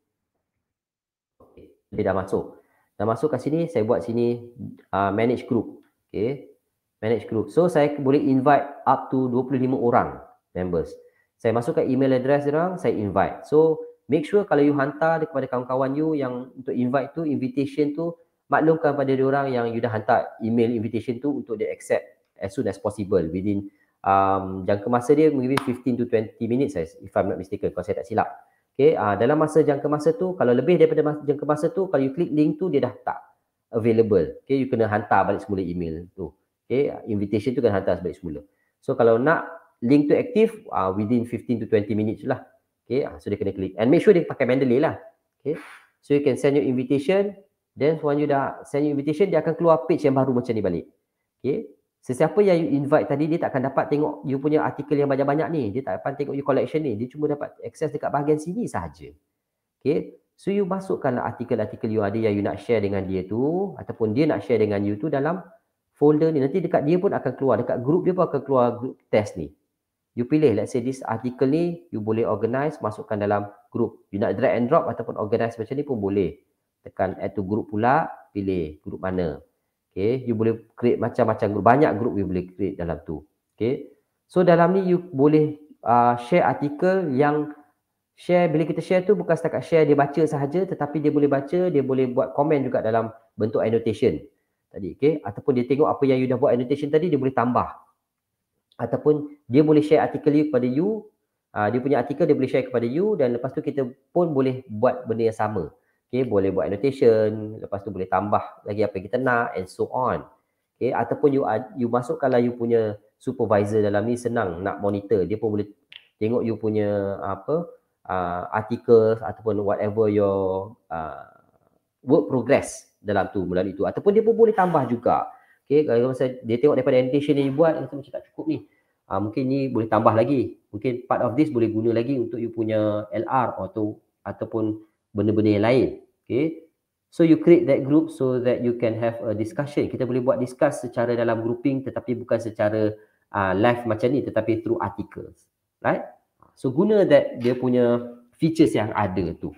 Okay. Dia dah masuk. Dah masuk kat sini, saya buat sini uh, manage group. Okay. Manage group. So, saya boleh invite up to 25 orang members. Saya masukkan email address dia orang, saya invite. So, make sure kalau you hantar kepada kawan-kawan you yang untuk invite tu, invitation tu, maklumkan pada dia orang yang you dah hantar email invitation tu untuk dia accept as soon as possible within um, jangka masa dia mungkin 15 to 20 minutes if I'm not mistaken kalau saya tak silap. Okay, uh, dalam masa jangka masa tu, kalau lebih daripada masa, jangka masa tu, kalau you click link tu, dia dah tak available. Okay, you kena hantar balik semula email tu. Okay, invitation tu kena hantar balik semula. So, kalau nak link tu aktif, uh, within 15 to 20 minutes lah. Okay, ah, so dia kena klik. And make sure dia pakai Mendeley lah. Okay, so you can send your invitation. Then when you dah send your invitation, dia akan keluar page yang baru macam ni balik. Okay, sesiapa yang you invite tadi, dia tak akan dapat tengok you punya artikel yang banyak-banyak ni. Dia tak dapat tengok you collection ni. Dia cuma dapat access dekat bahagian sini sahaja. Okay, so you masukkan artikel-artikel you ada yang you nak share dengan dia tu ataupun dia nak share dengan you tu dalam folder ni. Nanti dekat dia pun akan keluar. Dekat group dia pun akan keluar test ni you pilih let's say this article ni you boleh organize masukkan dalam group you nak drag and drop ataupun organize macam ni pun boleh tekan add to group pula pilih group mana okay you boleh create macam-macam group banyak group you boleh create dalam tu okay so dalam ni you boleh uh, share artikel yang share bila kita share tu bukan setakat share dia baca sahaja tetapi dia boleh baca dia boleh buat komen juga dalam bentuk annotation tadi okay ataupun dia tengok apa yang you dah buat annotation tadi dia boleh tambah ataupun dia boleh share artikel you kepada you uh, dia punya artikel dia boleh share kepada you dan lepas tu kita pun boleh buat benda yang sama okay boleh buat annotation lepas tu boleh tambah lagi apa yang kita nak and so on okay ataupun you you masukkanlah you punya supervisor dalam ni senang nak monitor dia pun boleh tengok you punya apa uh, ah, artikel ataupun whatever your uh, work progress dalam tu melalui itu ataupun dia pun boleh tambah juga Okay, kalau masa dia tengok daripada annotation yang dia buat, dia macam tak cukup ni. Uh, mungkin ni boleh tambah lagi. Mungkin part of this boleh guna lagi untuk you punya LR atau ataupun benda-benda yang lain. Okay. So you create that group so that you can have a discussion. Kita boleh buat discuss secara dalam grouping tetapi bukan secara uh, live macam ni tetapi through articles. Right? So guna that dia punya features yang ada tu.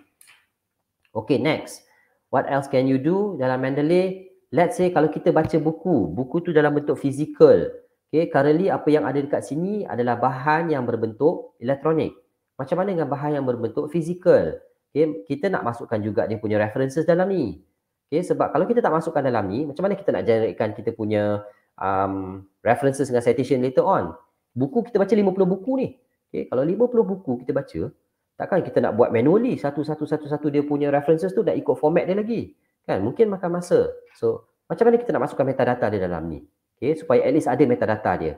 Okay, next. What else can you do dalam Mendeley? Let's say kalau kita baca buku, buku tu dalam bentuk fizikal. Okay, currently apa yang ada dekat sini adalah bahan yang berbentuk elektronik. Macam mana dengan bahan yang berbentuk fizikal? Okay, kita nak masukkan juga dia punya references dalam ni. Okay, sebab kalau kita tak masukkan dalam ni, macam mana kita nak generatekan kita punya um, references dengan citation later on? Buku kita baca 50 buku ni. Okay, kalau 50 buku kita baca, takkan kita nak buat manually satu-satu-satu-satu dia punya references tu dan ikut format dia lagi kan mungkin makan masa so macam mana kita nak masukkan metadata dia dalam ni okay supaya at least ada metadata dia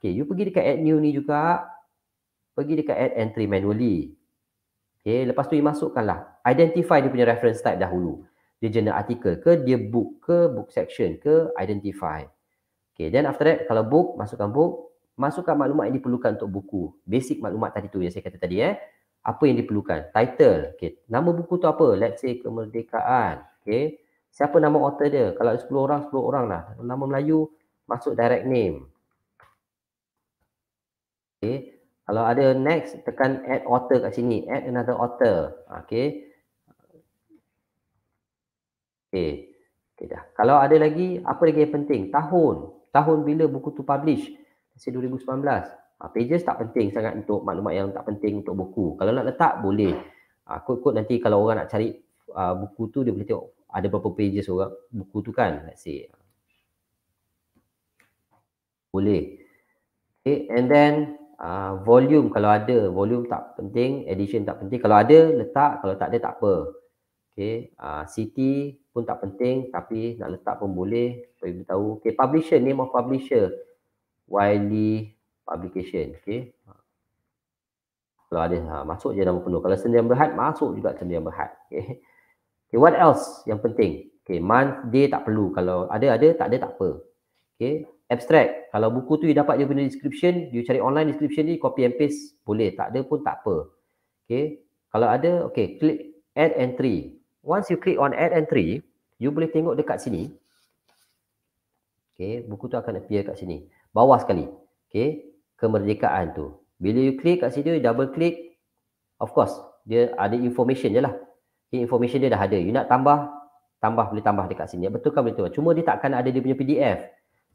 okay you pergi dekat add new ni juga pergi dekat add entry manually okay lepas tu you lah identify dia punya reference type dahulu dia journal artikel ke dia book ke book section ke identify okay then after that kalau book masukkan book masukkan maklumat yang diperlukan untuk buku basic maklumat tadi tu yang saya kata tadi eh apa yang diperlukan title okey nama buku tu apa let's say kemerdekaan Okay. Siapa nama author dia? Kalau 10 orang, 10 orang lah. Nama Melayu masuk direct name. Okay. Kalau ada next, tekan add author kat sini. Add another author. Okay. Okay. okay dah. Kalau ada lagi, apa lagi yang penting? Tahun. Tahun bila buku tu publish? Masih 2019. Ha, pages tak penting sangat untuk maklumat yang tak penting untuk buku. Kalau nak letak, boleh. Ha, kot-kot nanti kalau orang nak cari uh, buku tu dia boleh tengok ada berapa pages orang buku tu kan let's see boleh okay and then uh, volume kalau ada volume tak penting edition tak penting kalau ada letak kalau tak ada tak apa okay uh, ah, city pun tak penting tapi nak letak pun boleh supaya kita tahu okay publisher name of publisher Wiley publication okay kalau ada ha, masuk je nama penuh kalau sendirian berhad masuk juga sendirian berhad okay Okay, what else yang penting? Okay, month, day tak perlu. Kalau ada, ada. Tak ada, tak apa. Okay, abstract. Kalau buku tu you dapat dia punya description, you cari online description ni, copy and paste, boleh. Tak ada pun tak apa. Okay, kalau ada, okay, click add entry. Once you click on add entry, you boleh tengok dekat sini. Okay, buku tu akan appear kat sini. Bawah sekali. Okay, kemerdekaan tu. Bila you click kat sini, double click, of course, dia ada information je lah information dia dah ada. You nak tambah, tambah boleh tambah dekat sini. Betul kan betul. Cuma dia takkan ada dia punya PDF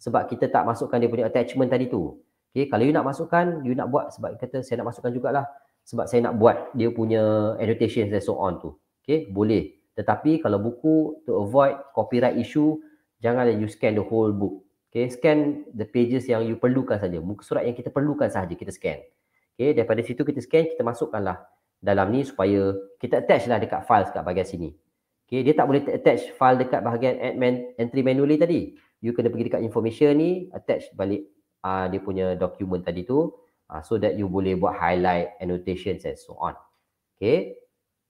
sebab kita tak masukkan dia punya attachment tadi tu. Okay, kalau you nak masukkan, you nak buat sebab kata saya nak masukkan jugalah sebab saya nak buat dia punya annotation dan so on tu. Okay, boleh. Tetapi kalau buku to avoid copyright issue, janganlah you scan the whole book. Okay, scan the pages yang you perlukan saja. Muka surat yang kita perlukan sahaja kita scan. Okay, daripada situ kita scan, kita masukkanlah. lah dalam ni supaya kita attach lah dekat file dekat bahagian sini. Okay, dia tak boleh attach file dekat bahagian admin entry manually tadi. You kena pergi dekat information ni, attach balik uh, dia punya document tadi tu uh, so that you boleh buat highlight, annotations and so on. Okay,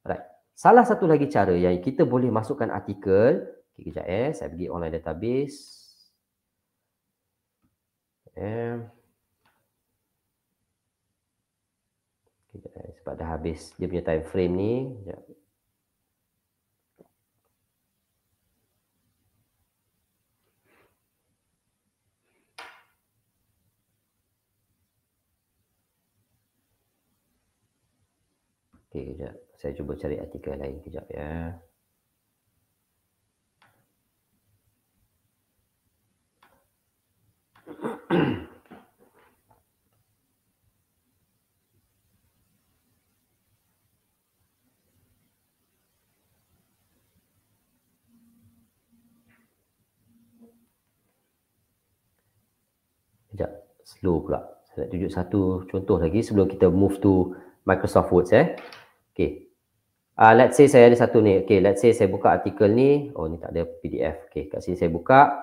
alright. Salah satu lagi cara yang kita boleh masukkan artikel. Okay, kejap eh. Saya pergi online database. Okay. Eh. Eh, sebab dah habis dia punya time frame ni sekejap. Okay, kejap. Saya cuba cari artikel lain kejap ya. Okay. slow pula. Saya nak tunjuk satu contoh lagi sebelum kita move to Microsoft Word eh. Okay. Uh, let's say saya ada satu ni. Okay, let's say saya buka artikel ni. Oh, ni tak ada PDF. Okay, kat sini saya buka.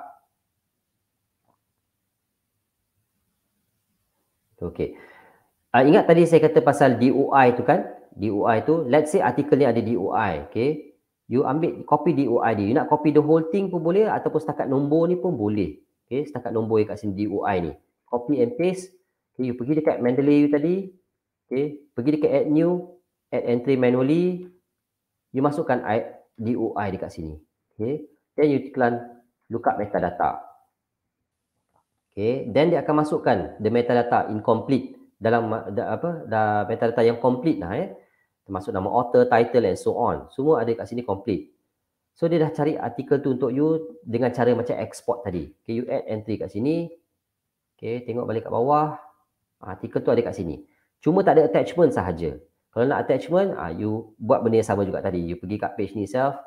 Okay. Uh, ingat tadi saya kata pasal DOI tu kan? DOI tu, let's say artikel ni ada DOI. Okay. You ambil copy DOI dia. You nak copy the whole thing pun boleh ataupun setakat nombor ni pun boleh. Okay, setakat nombor yang kat sini DOI ni copy and paste okay, you pergi dekat Mendeley you tadi okay, pergi dekat add new add entry manually you masukkan I, DOI dekat sini okay. then you tekan lookup metadata okay. then dia akan masukkan the metadata incomplete dalam the, apa the metadata yang complete lah eh termasuk nama author, title and so on semua ada kat sini complete so dia dah cari artikel tu untuk you dengan cara macam export tadi okay, you add entry kat sini Okay, tengok balik kat bawah. Ah, ha, ticker tu ada kat sini. Cuma tak ada attachment sahaja. Kalau nak attachment, ah, ha, you buat benda yang sama juga tadi. You pergi kat page ni self.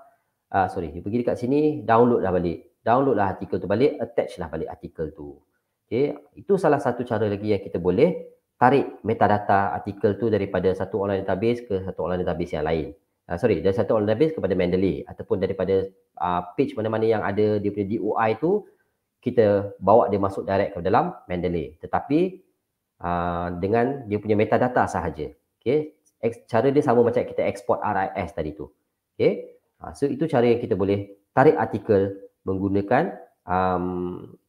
ha, sorry. You pergi kat sini, download lah balik. Download lah artikel tu balik, attach lah balik artikel tu. Okay, itu salah satu cara lagi yang kita boleh tarik metadata artikel tu daripada satu online database ke satu online database yang lain. Uh, sorry, dari satu online database kepada Mendeley ataupun daripada uh, page mana-mana yang ada dia punya DOI tu kita bawa dia masuk direct ke dalam Mendeley tetapi uh, dengan dia punya metadata sahaja okey cara dia sama macam kita export RIS tadi tu okey uh, so itu cara yang kita boleh tarik artikel menggunakan um,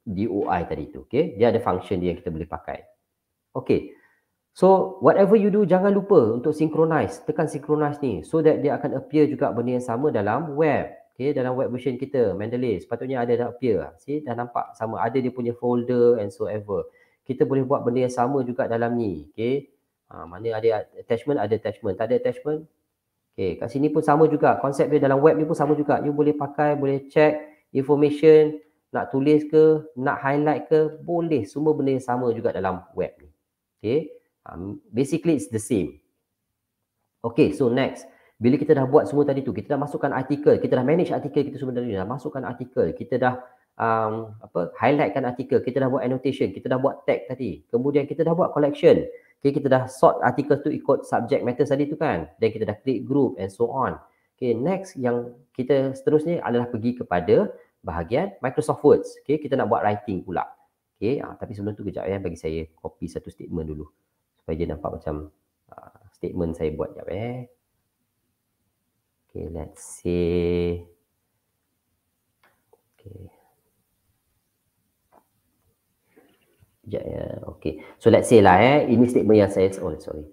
DOI tadi tu okey dia ada function dia yang kita boleh pakai okey so whatever you do jangan lupa untuk synchronize tekan synchronize ni so that dia akan appear juga benda yang sama dalam web okay, dalam web version kita, Mendeley, sepatutnya ada dah appear. Lah. See, dah nampak sama ada dia punya folder and so ever. Kita boleh buat benda yang sama juga dalam ni. Okay. Ha, mana ada attachment, ada attachment. Tak ada attachment. Okay, kat sini pun sama juga. Konsep dia dalam web ni pun sama juga. You boleh pakai, boleh check information, nak tulis ke, nak highlight ke, boleh. Semua benda yang sama juga dalam web ni. Okay. Um, ha, basically, it's the same. Okay, so next bila kita dah buat semua tadi tu kita dah masukkan artikel kita dah manage artikel kita sebenarnya dah masukkan artikel kita dah um, apa highlightkan artikel kita dah buat annotation kita dah buat tag tadi kemudian kita dah buat collection okay, kita dah sort artikel tu ikut subject matter tadi tu kan Dan kita dah click group and so on okay next yang kita seterusnya adalah pergi kepada bahagian Microsoft Words okay kita nak buat writing pula okay uh, tapi sebelum tu kejap ya bagi saya copy satu statement dulu supaya dia nampak macam uh, statement saya buat jap eh ya. Okay, let's see. Okay. Sekejap ya. Okay. So let's say lah eh. Ini statement yang saya... Oh, sorry.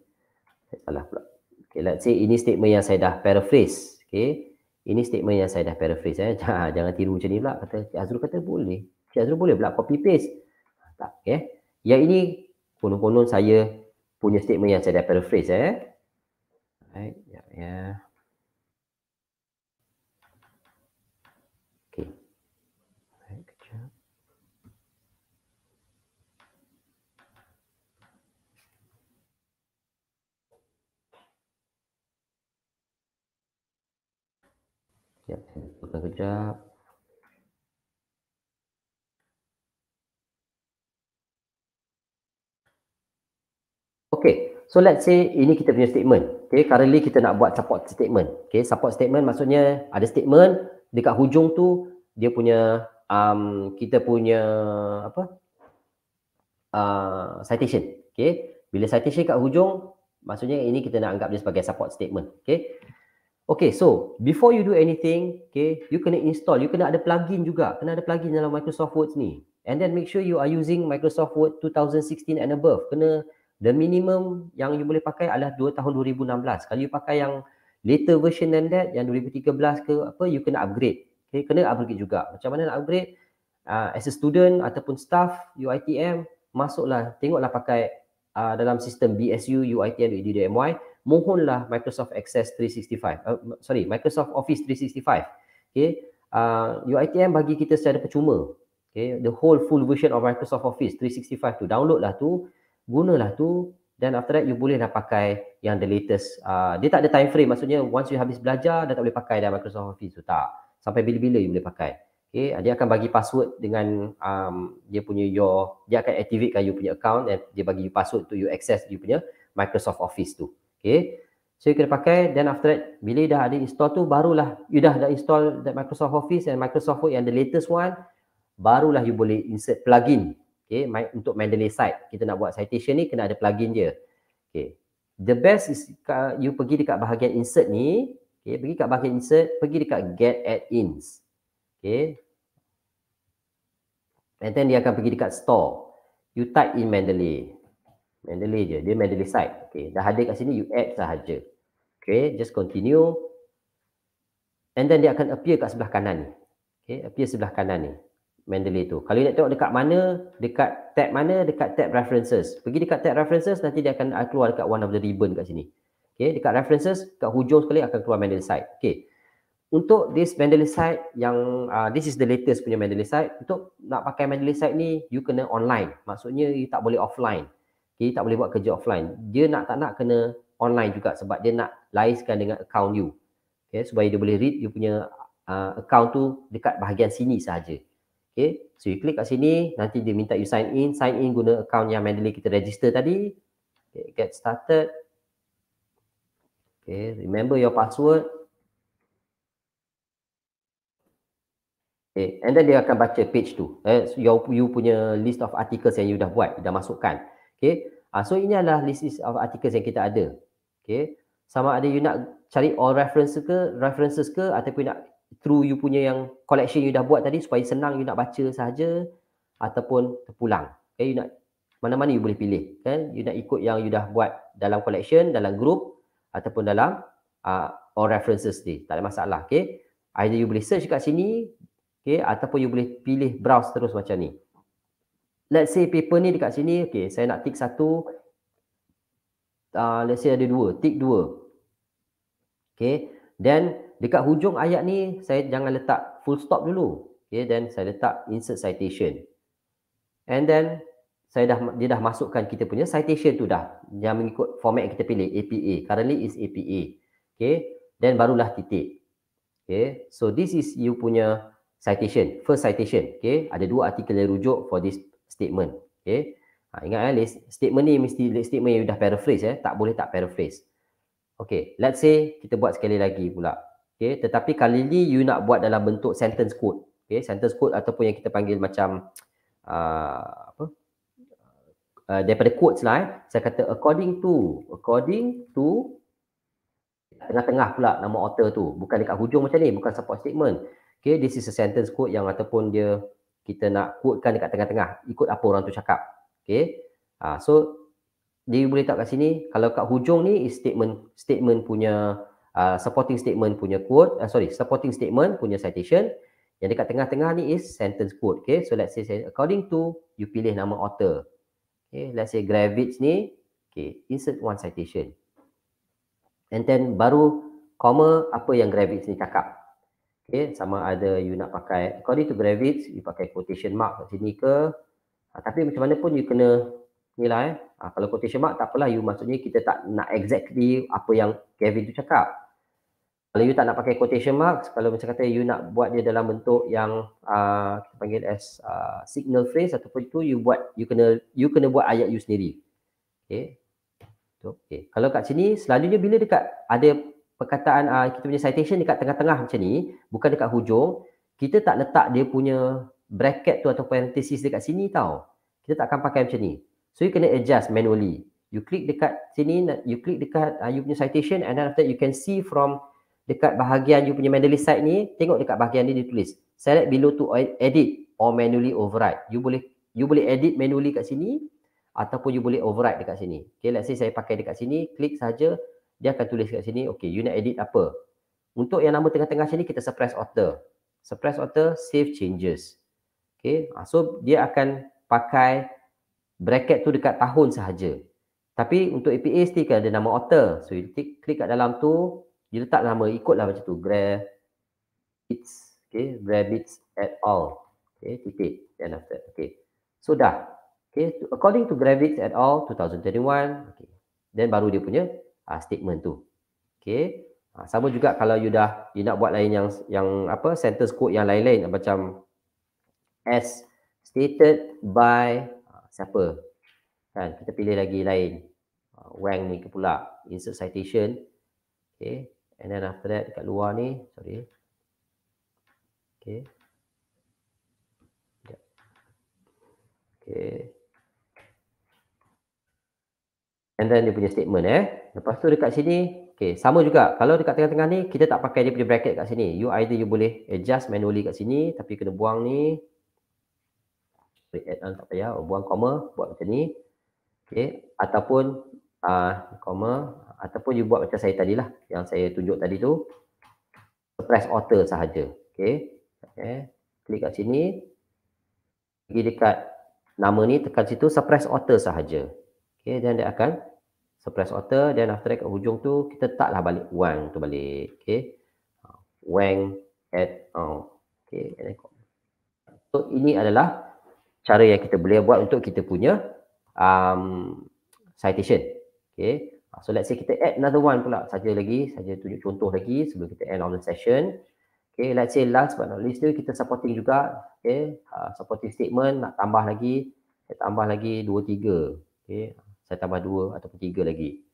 Saya salah pula. Okay, let's say ini statement yang saya dah paraphrase. Okay. Ini statement yang saya dah paraphrase eh. Jangan, ah, jangan tiru macam ni pula. Kata, Cik Azrul kata boleh. Cik Azrul boleh pula copy paste. Ah, tak. Okay. Yang ini konon-konon saya punya statement yang saya dah paraphrase eh. Alright. Ya. yeah. sebentar kejap. Okay, so let's say ini kita punya statement. Okay, currently kita nak buat support statement. Okay, support statement maksudnya ada statement dekat hujung tu dia punya um, kita punya apa uh, citation. Okay, bila citation kat hujung maksudnya ini kita nak anggap dia sebagai support statement. Okay. Okay, so before you do anything, okay, you kena install, you kena ada plugin juga, kena ada plugin dalam Microsoft Word ni. And then make sure you are using Microsoft Word 2016 and above. Kena the minimum yang you boleh pakai adalah 2 tahun 2016. Kalau you pakai yang later version than that, yang 2013 ke apa, you kena upgrade. Okay, kena upgrade juga. Macam mana nak upgrade? Uh, as a student ataupun staff UITM, masuklah, tengoklah pakai uh, dalam sistem BSU, UITM, UDDMY mohonlah Microsoft Access 365 uh, sorry Microsoft Office 365 okay uh, UITM bagi kita secara percuma okay the whole full version of Microsoft Office 365 tu lah tu gunalah tu Then after that you boleh dah pakai yang the latest uh, dia tak ada time frame maksudnya once you habis belajar dah tak boleh pakai dah Microsoft Office tu tak sampai bila-bila you boleh pakai okay uh, dia akan bagi password dengan um, dia punya your dia akan activate kan you punya account dan dia bagi you password untuk you access you punya Microsoft Office tu Okay. So you kena pakai then after that bila dah ada install tu barulah you dah dah install that Microsoft Office and Microsoft Word yang the latest one barulah you boleh insert plugin. Okay. My, untuk Mendeley site. Kita nak buat citation ni kena ada plugin dia. Okay. The best is uh, you pergi dekat bahagian insert ni. Okay. Pergi dekat bahagian insert. Pergi dekat get add-ins. Okay. And then dia akan pergi dekat store. You type in Mendeley. Mendeley je. Dia Mendeley side. Okay. Dah ada kat sini, you add sahaja. Okay. Just continue. And then dia akan appear kat sebelah kanan ni. Okay. Appear sebelah kanan ni. Mendeley tu. Kalau nak tengok dekat mana, dekat tab mana, dekat tab references. Pergi dekat tab references, nanti dia akan keluar dekat one of the ribbon kat sini. Okay. Dekat references, dekat hujung sekali akan keluar Mendeley side. Okay. Untuk this Mendeley site yang uh, this is the latest punya Mendeley site. Untuk nak pakai Mendeley site ni, you kena online. Maksudnya, you tak boleh offline. Okay, tak boleh buat kerja offline. Dia nak tak nak kena online juga sebab dia nak laiskan dengan account you. Okay, supaya dia boleh read you punya uh, account tu dekat bahagian sini sahaja. Okay, so you click kat sini, nanti dia minta you sign in. Sign in guna account yang Mendeley kita register tadi. Okay, get started. Okay, remember your password. Okay, and then dia akan baca page tu. Eh, so you, punya list of articles yang you dah buat, you dah masukkan. Okay. Ah, uh, so ini adalah list of articles yang kita ada. Okay. Sama ada you nak cari all references ke, references ke ataupun nak through you punya yang collection you dah buat tadi supaya senang you nak baca saja, ataupun terpulang. Okay, you nak mana-mana you boleh pilih. Okay, You nak ikut yang you dah buat dalam collection, dalam group ataupun dalam uh, all references ni. Tak ada masalah. Okay. Either you boleh search kat sini okay, ataupun you boleh pilih browse terus macam ni let's say paper ni dekat sini okay. saya nak tick satu uh, let's say ada dua tick dua Okay. then dekat hujung ayat ni saya jangan letak full stop dulu Okay. then saya letak insert citation and then saya dah dia dah masukkan kita punya citation tu dah yang mengikut format yang kita pilih APA currently is APA Okay. then barulah titik Okay. so this is you punya citation first citation Okay. ada dua artikel yang rujuk for this statement. Okay. Ha, ingat ya, eh, statement ni mesti statement yang dah paraphrase ya. Eh. Tak boleh tak paraphrase. Okay, let's say kita buat sekali lagi pula. Okay, tetapi kali ni you nak buat dalam bentuk sentence quote. Okay, sentence quote ataupun yang kita panggil macam uh, apa? Uh, daripada quotes lah eh. Saya kata according to, according to tengah-tengah pula nama author tu. Bukan dekat hujung macam ni, bukan support statement. Okay, this is a sentence quote yang ataupun dia kita nak kuatkan dekat tengah-tengah ikut apa orang tu cakap okay? ha, so dia boleh tak kat sini kalau kat hujung ni is statement statement punya uh, supporting statement punya quote uh, sorry supporting statement punya citation yang dekat tengah-tengah ni is sentence quote okay? so let's say according to you pilih nama author okey let's say Gravitz ni okay? insert one citation and then baru comma apa yang Gravitz ni cakap Okay, sama ada you nak pakai according to Gravitz, you pakai quotation mark kat sini ke. Ha, tapi macam mana pun you kena ni lah eh. Ha, kalau quotation mark tak apalah you maksudnya kita tak nak exactly apa yang Kevin tu cakap. Kalau you tak nak pakai quotation mark, kalau macam kata you nak buat dia dalam bentuk yang uh, kita panggil as uh, signal phrase ataupun itu you buat you kena you kena buat ayat you sendiri. Okay. okay. Kalau kat sini selalunya bila dekat ada perkataan uh, kita punya citation dekat tengah-tengah macam ni bukan dekat hujung kita tak letak dia punya bracket tu atau parenthesis dekat sini tau kita tak akan pakai macam ni so you kena adjust manually you click dekat sini you click dekat uh, you punya citation and then after you can see from dekat bahagian you punya Mendeley side ni tengok dekat bahagian ni dia tulis select below to edit or manually override you boleh you boleh edit manually kat sini ataupun you boleh override dekat sini okay let's say saya pakai dekat sini klik saja dia akan tulis kat sini, okay, you nak edit apa? Untuk yang nama tengah-tengah sini, kita suppress author. Suppress author, save changes. Okay, ah, so dia akan pakai bracket tu dekat tahun sahaja. Tapi untuk APA, mesti kan ada nama author. So, you click, click kat dalam tu, you letak nama, ikutlah macam tu. Grab Grabbits. Okay, Grab Grabbits at all. Okay, titik. Then after, okay. So, dah. Okay, according to Gravix at all, 2021. Okay. Then baru dia punya uh, statement tu. Okey. Ha, ah, sama juga kalau you dah you nak buat lain yang yang apa sentence quote yang lain-lain macam as stated by ha, siapa? Kan kita pilih lagi lain. Ha, Wang ni ke pula insert citation. Okey. And then after that dekat luar ni, sorry. Okey. Okay. And then dia punya statement eh. Lepas tu dekat sini, okay, sama juga. Kalau dekat tengah-tengah ni, kita tak pakai dia punya bracket kat sini. You either you boleh adjust manually kat sini, tapi kena buang ni. Add on tak payah. Buang comma, buat macam ni. Okay. Ataupun, uh, comma, ataupun you buat macam saya tadi lah. Yang saya tunjuk tadi tu. Press auto sahaja. Okay. okay. Klik kat sini. Pergi dekat nama ni, tekan situ. Suppress auto sahaja. Okay, dan dia akan suppress author dan after that kat hujung tu kita taklah balik wang tu balik okay wang at all oh, okey so ini adalah cara yang kita boleh buat untuk kita punya um, citation okay ah, so let's say kita add another one pula saja lagi saja tunjuk contoh lagi sebelum kita end of the session okay let's say last but not least tu kita supporting juga okay uh, supporting statement nak tambah lagi saya tambah lagi dua tiga okay saya tambah dua ataupun tiga lagi.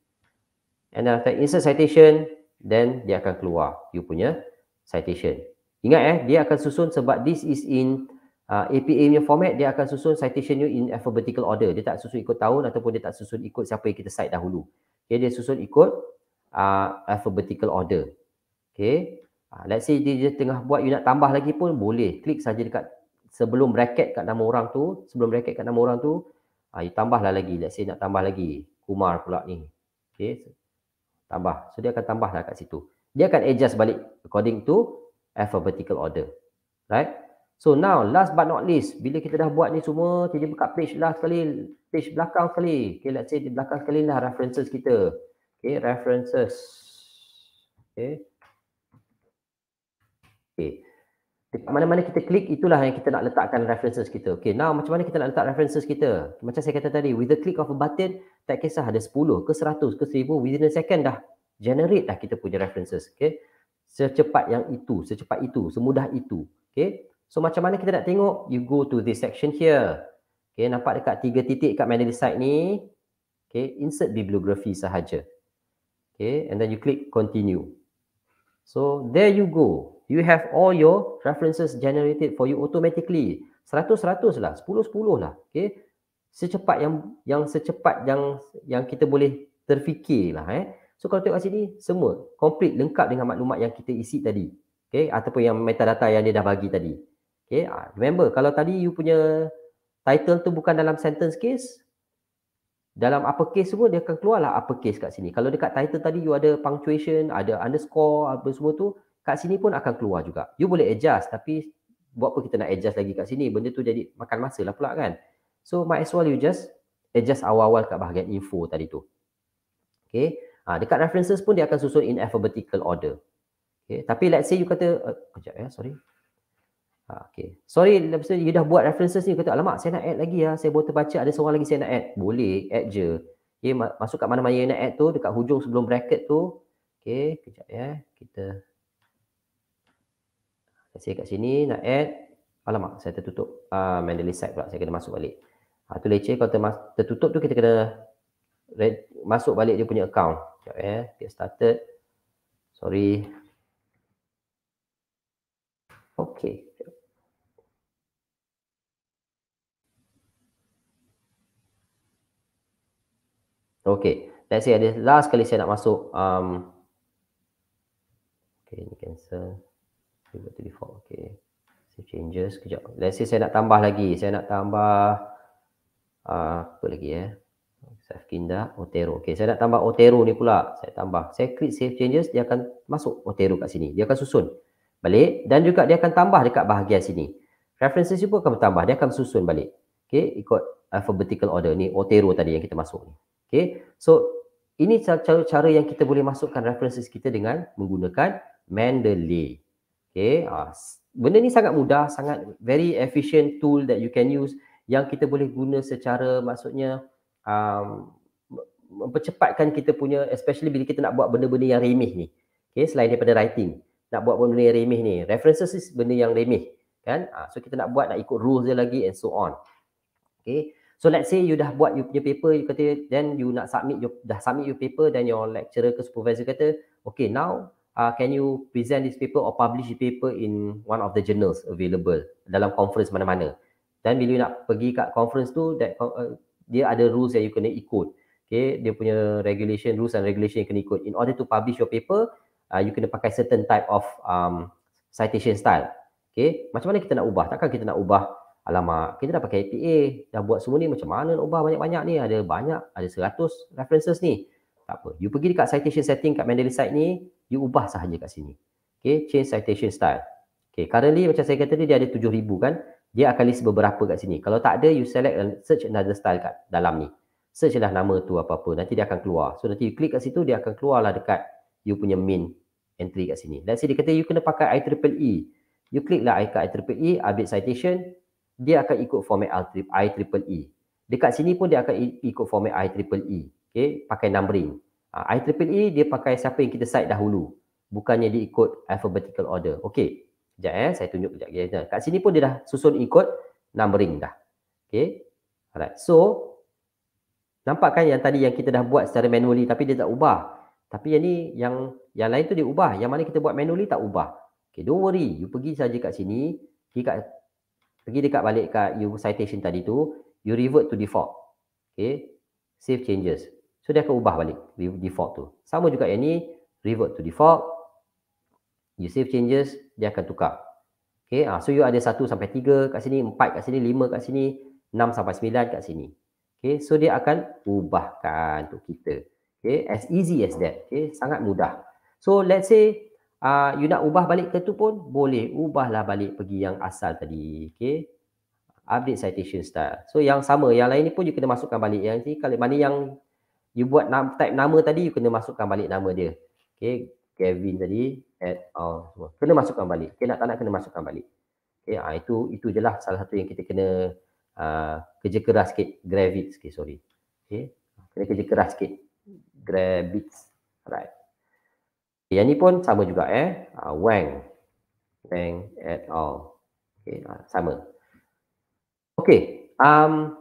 And after insert citation, then dia akan keluar you punya citation. Ingat eh, dia akan susun sebab this is in uh, APA punya format, dia akan susun citation you in alphabetical order. Dia tak susun ikut tahun ataupun dia tak susun ikut siapa yang kita cite dahulu. Okay, dia susun ikut uh, alphabetical order. Okay. Uh, let's say dia, dia tengah buat, you nak tambah lagi pun boleh. Klik saja dekat sebelum bracket kat nama orang tu, sebelum bracket kat nama orang tu, Ha, you tambahlah lagi. Let's say nak tambah lagi. Kumar pula ni. Okay. Tambah. So dia akan tambahlah kat situ. Dia akan adjust balik according to alphabetical order. Right? So now, last but not least, bila kita dah buat ni semua, kita buka page lah sekali, page belakang sekali. Okay, let's say di belakang sekali lah references kita. Okay, references. Okay. Okay. Dekat mana-mana kita klik itulah yang kita nak letakkan references kita. Okay, now macam mana kita nak letak references kita? Macam saya kata tadi, with the click of a button, tak kisah ada 10 ke 100 ke 1000 within a second dah generate dah kita punya references. Okay, secepat yang itu, secepat itu, semudah itu. Okay, so macam mana kita nak tengok? You go to this section here. Okay, nampak dekat tiga titik kat manage site ni. Okay, insert bibliography sahaja. Okay, and then you click continue. So, there you go you have all your references generated for you automatically. 100-100 lah, 10-10 lah. Okay. Secepat yang yang secepat yang yang kita boleh terfikir lah eh. So kalau tengok kat sini, semua complete lengkap dengan maklumat yang kita isi tadi. Okay. Ataupun yang metadata yang dia dah bagi tadi. Okay. Ah, remember, kalau tadi you punya title tu bukan dalam sentence case, dalam apa case semua dia akan keluarlah apa case kat sini. Kalau dekat title tadi you ada punctuation, ada underscore apa semua tu, kat sini pun akan keluar juga. You boleh adjust tapi buat apa kita nak adjust lagi kat sini? Benda tu jadi makan masa lah pula kan. So might as well you just adjust awal-awal kat bahagian info tadi tu. Okay. Ha, dekat references pun dia akan susun in alphabetical order. Okay. Tapi let's say you kata, uh, kejap ya, sorry. Ha, okay. Sorry, let's say you dah buat references ni. You kata, alamak, saya nak add lagi ya. Saya boleh terbaca ada seorang lagi saya nak add. Boleh, add je. Okay, masuk kat mana-mana yang nak add tu, dekat hujung sebelum bracket tu. Okay, kejap ya. Kita saya kat sini nak add Alamak, saya tertutup uh, ah, Mendeley site pula. Saya kena masuk balik. Ha, tu leceh kalau termas- tertutup tu kita kena masuk balik dia punya account. Sekejap ya. Eh. Get started. Sorry. Okay. Okay. Let's say ada last kali saya nak masuk. Um, okay, cancel. Save by default. Okay. Save changes. Sekejap. Let's say saya nak tambah lagi. Saya nak tambah uh, apa lagi eh. Save kinda Otero. Okay. Saya nak tambah Otero ni pula. Saya tambah. Saya klik save changes. Dia akan masuk Otero kat sini. Dia akan susun balik. Dan juga dia akan tambah dekat bahagian sini. References juga akan bertambah. Dia akan susun balik. Okay. Ikut alphabetical order ni. Otero tadi yang kita masuk ni. Okay. So ini cara-cara yang kita boleh masukkan references kita dengan menggunakan Mendeley. Okay, uh, benda ni sangat mudah, sangat very efficient tool that you can use yang kita boleh guna secara maksudnya um, mempercepatkan kita punya especially bila kita nak buat benda-benda yang remeh ni. Okay, selain daripada writing. Nak buat benda yang remeh ni. References is benda yang remeh. Kan? Uh, so kita nak buat nak ikut rules dia lagi and so on. Okay, so let's say you dah buat you punya paper, you kata then you nak submit, you dah submit your paper then your lecturer ke supervisor kata okay now uh, can you present this paper or publish the paper in one of the journals available dalam conference mana-mana dan bila you nak pergi kat conference tu that uh, dia ada rules yang you kena ikut okay dia punya regulation rules and regulation yang kena ikut in order to publish your paper uh, you kena pakai certain type of um, citation style okay macam mana kita nak ubah takkan kita nak ubah Alamak, kita dah pakai APA, dah buat semua ni macam mana nak ubah banyak-banyak ni? Ada banyak, ada seratus references ni. Tak apa. You pergi dekat citation setting kat Mendeley site ni, you ubah sahaja kat sini. Okay, change citation style. Okay, currently macam saya kata ni dia ada 7,000 kan. Dia akan list beberapa kat sini. Kalau tak ada, you select and search another style kat dalam ni. Search lah nama tu apa-apa. Nanti dia akan keluar. So, nanti you click kat situ, dia akan keluar lah dekat you punya main entry kat sini. Let's say dia kata you kena pakai IEEE. E. You click lah kat IEEE, e, update citation. Dia akan ikut format IEEE. E. Dekat sini pun dia akan ikut format IEEE. Okay, pakai numbering. Uh, ah, IEEE e, dia pakai siapa yang kita cite dahulu. Bukannya diikut alphabetical order. Okey. Sekejap eh. Saya tunjuk sekejap. Kat sini pun dia dah susun ikut numbering dah. Okey. Alright. So, nampak kan yang tadi yang kita dah buat secara manually tapi dia tak ubah. Tapi yang ni, yang yang lain tu dia ubah. Yang mana kita buat manually tak ubah. Okey, don't worry. You pergi saja kat sini. Pergi, kat, pergi dekat balik kat you citation tadi tu. You revert to default. Okey, Save changes. So dia akan ubah balik default tu. Sama juga yang ni revert to default. You save changes, dia akan tukar. Okay, ha, so you ada 1 sampai 3 kat sini, 4 kat sini, 5 kat sini, 6 sampai 9 kat sini. Okay, so dia akan ubahkan untuk kita. Okay, as easy as that. Okay, sangat mudah. So let's say uh, you nak ubah balik ke tu pun, boleh ubahlah balik pergi yang asal tadi. Okay, update citation style. So yang sama, yang lain ni pun you kena masukkan balik. Yang ni, kalau mana yang you buat na- type nama tadi you kena masukkan balik nama dia okay Kevin tadi at oh, all kena masukkan balik okay nak tak nak kena masukkan balik okay ha, itu itu je lah salah satu yang kita kena uh, kerja keras sikit gravit sikit sorry okay kena kerja keras sikit gravit right okay, yang ni pun sama juga eh uh, Wang Wang at all okay uh, sama okay um,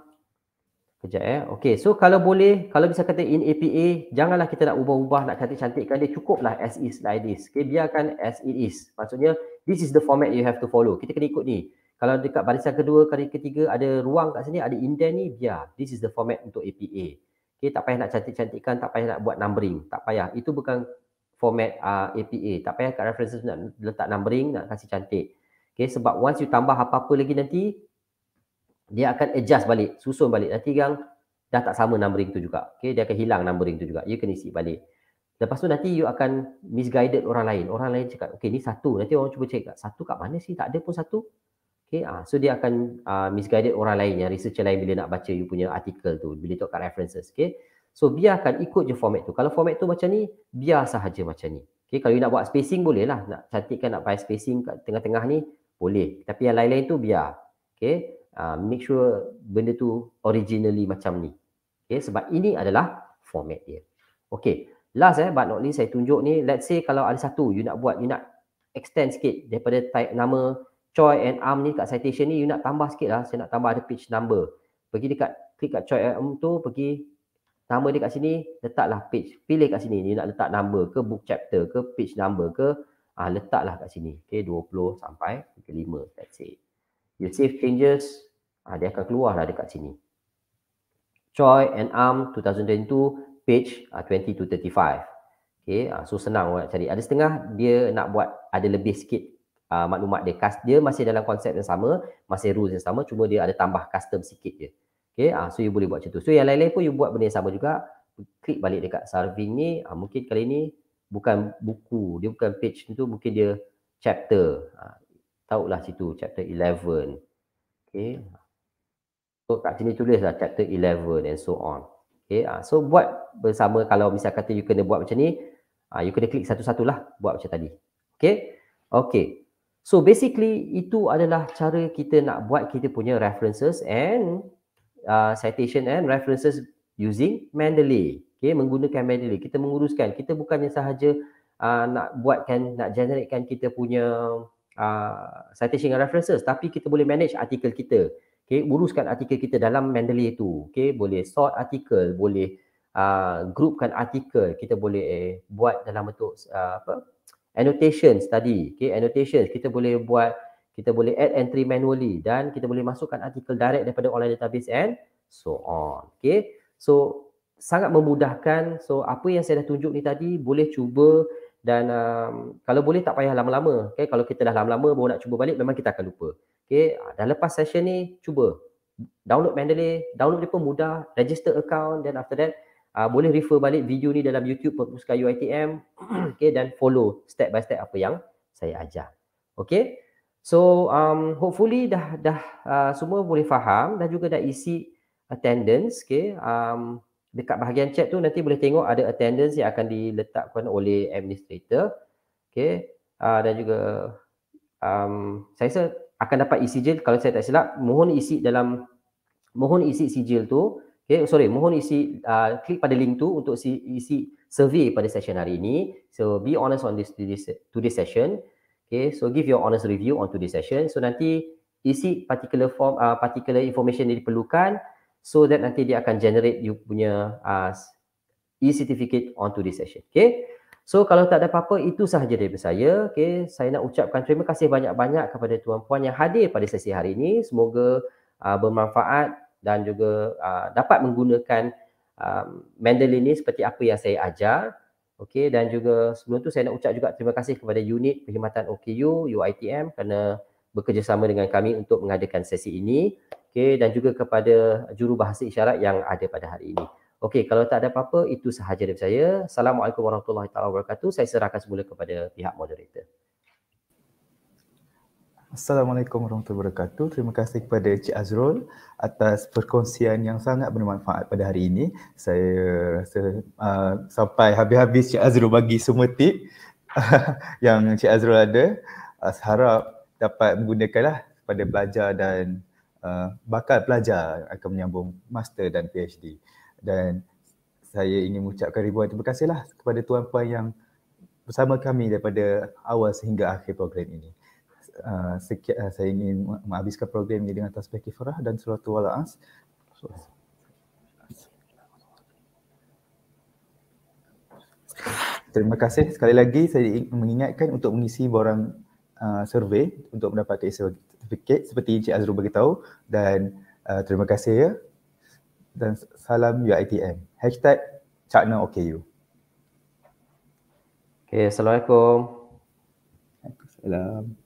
Kejap eh. Okay. So kalau boleh, kalau bisa kata in APA, janganlah kita nak ubah-ubah, nak cantik-cantikkan dia. Cukuplah as is like this. Okay. Biarkan as it is. Maksudnya, this is the format you have to follow. Kita kena ikut ni. Kalau dekat barisan kedua, kali ketiga, ada ruang kat sini, ada indent ni, biar. This is the format untuk APA. Okay. Tak payah nak cantik-cantikkan, tak payah nak buat numbering. Tak payah. Itu bukan format uh, ah, APA. Tak payah kat references nak letak numbering, nak kasih cantik. Okay. Sebab once you tambah apa-apa lagi nanti, dia akan adjust balik, susun balik. Nanti yang dah tak sama numbering tu juga. Okay, dia akan hilang numbering tu juga. You kena isi balik. Lepas tu nanti you akan misguided orang lain. Orang lain cakap, okay ni satu. Nanti orang cuba cakap, satu kat mana sih? Tak ada pun satu. Okay, uh, so dia akan uh, misguided orang lain yang researcher lain bila nak baca you punya artikel tu. Bila tu kat references. Okay, so biarkan ikut je format tu. Kalau format tu macam ni, biar sahaja macam ni. Okay, kalau you nak buat spacing boleh lah. Nak cantikkan, nak buy spacing kat tengah-tengah ni, boleh. Tapi yang lain-lain tu biar. Okay, uh, make sure benda tu originally macam ni. Okay, sebab ini adalah format dia. Okay, last eh, but not least saya tunjuk ni, let's say kalau ada satu you nak buat, you nak extend sikit daripada type nama Choi and Arm ni kat citation ni, you nak tambah sikit lah, saya nak tambah ada page number. Pergi dekat, klik kat Choi and Arm tu, pergi nama dia kat sini, letaklah page, pilih kat sini, you nak letak number ke, book chapter ke, page number ke, ah letaklah kat sini. Okay, 20 sampai 35, let's say. You save changes, Ha, dia akan keluar lah dekat sini. Choi and Arm 2022 page uh, ah, 20 to 35. Okay, uh, so senang orang nak cari. Ada setengah dia nak buat ada lebih sikit uh, maklumat dia. Dia masih dalam konsep yang sama, masih rules yang sama, cuma dia ada tambah custom sikit je. Okay, uh, so you boleh buat macam tu. So yang lain-lain pun you buat benda yang sama juga. Klik balik dekat serving ni, uh, mungkin kali ni bukan buku, dia bukan page tu, mungkin dia chapter. Uh, Tahu lah situ, chapter 11. Okay, So kat sini tulislah chapter 11 and so on. Okay, uh, so buat bersama kalau misalkan kata you kena buat macam ni, uh, you kena klik satu-satulah buat macam tadi. Okay, okay. So basically itu adalah cara kita nak buat kita punya references and uh, citation and references using Mendeley. Okay, menggunakan Mendeley. Kita menguruskan, kita bukannya sahaja uh, nak buatkan, nak generatekan kita punya uh, citation and references tapi kita boleh manage artikel kita okay, uruskan artikel kita dalam Mendeley itu, Okay, boleh sort artikel, boleh uh, ah, groupkan artikel, kita boleh eh, buat dalam bentuk uh, apa? annotations tadi. Okay, annotations kita boleh buat kita boleh add entry manually dan kita boleh masukkan artikel direct daripada online database and so on. Okay. So, sangat memudahkan. So, apa yang saya dah tunjuk ni tadi boleh cuba dan um, kalau boleh tak payah lama-lama. Okay. Kalau kita dah lama-lama baru nak cuba balik memang kita akan lupa. Okay, ah, dan lepas session ni, cuba download Mendeley, download dia pun mudah, register account, then after that uh, boleh refer balik video ni dalam YouTube Perpustakaan UITM okay, dan follow step by step apa yang saya ajar. Okay, so um, hopefully dah dah uh, semua boleh faham dan juga dah isi attendance. Okay, um, dekat bahagian chat tu nanti boleh tengok ada attendance yang akan diletakkan oleh administrator. Okay, uh, dan juga um, saya rasa akan dapat isi sijil kalau saya tak silap mohon isi dalam mohon isi sijil tu okey sorry mohon isi uh, klik pada link tu untuk si, isi survey pada session hari ini so be honest on this today this, session okey so give your honest review on today session so nanti isi particular form uh, particular information yang diperlukan so that nanti dia akan generate you punya uh, e-certificate on today session okey So kalau tak ada apa-apa itu sahaja dari saya. Okey, saya nak ucapkan terima kasih banyak-banyak kepada tuan puan yang hadir pada sesi hari ini. Semoga uh, bermanfaat dan juga uh, dapat menggunakan um, mandolin ini seperti apa yang saya ajar. Okey dan juga sebelum tu saya nak ucap juga terima kasih kepada unit perkhidmatan OKU UITM kerana bekerjasama dengan kami untuk mengadakan sesi ini. Okey dan juga kepada juru bahasa isyarat yang ada pada hari ini. Okey, kalau tak ada apa-apa, itu sahaja dari saya. Assalamualaikum warahmatullahi taala wabarakatuh. Saya serahkan semula kepada pihak moderator. Assalamualaikum warahmatullahi wabarakatuh. Terima kasih kepada Cik Azrul atas perkongsian yang sangat bermanfaat pada hari ini. Saya rasa uh, sampai habis-habis Cik Azrul bagi semua tip yang Cik Azrul ada. Uh, saya harap dapat menggunakanlah pada belajar dan uh, bakal pelajar akan menyambung master dan PhD dan saya ingin mengucapkan ribuan terima kasihlah kepada tuan-puan yang bersama kami daripada awal sehingga akhir program ini. Ah, ah, saya ingin menghabiskan program ini dengan tasbih kifarah dan surat as. Terima kasih sekali lagi saya mengingatkan untuk mengisi borang uh, ah, survei untuk mendapatkan sertifikat seperti Encik Azrul beritahu dan uh, terima kasih ya dan salam UITM. Hashtag Cakna OKU. Okay, Assalamualaikum. Assalamualaikum.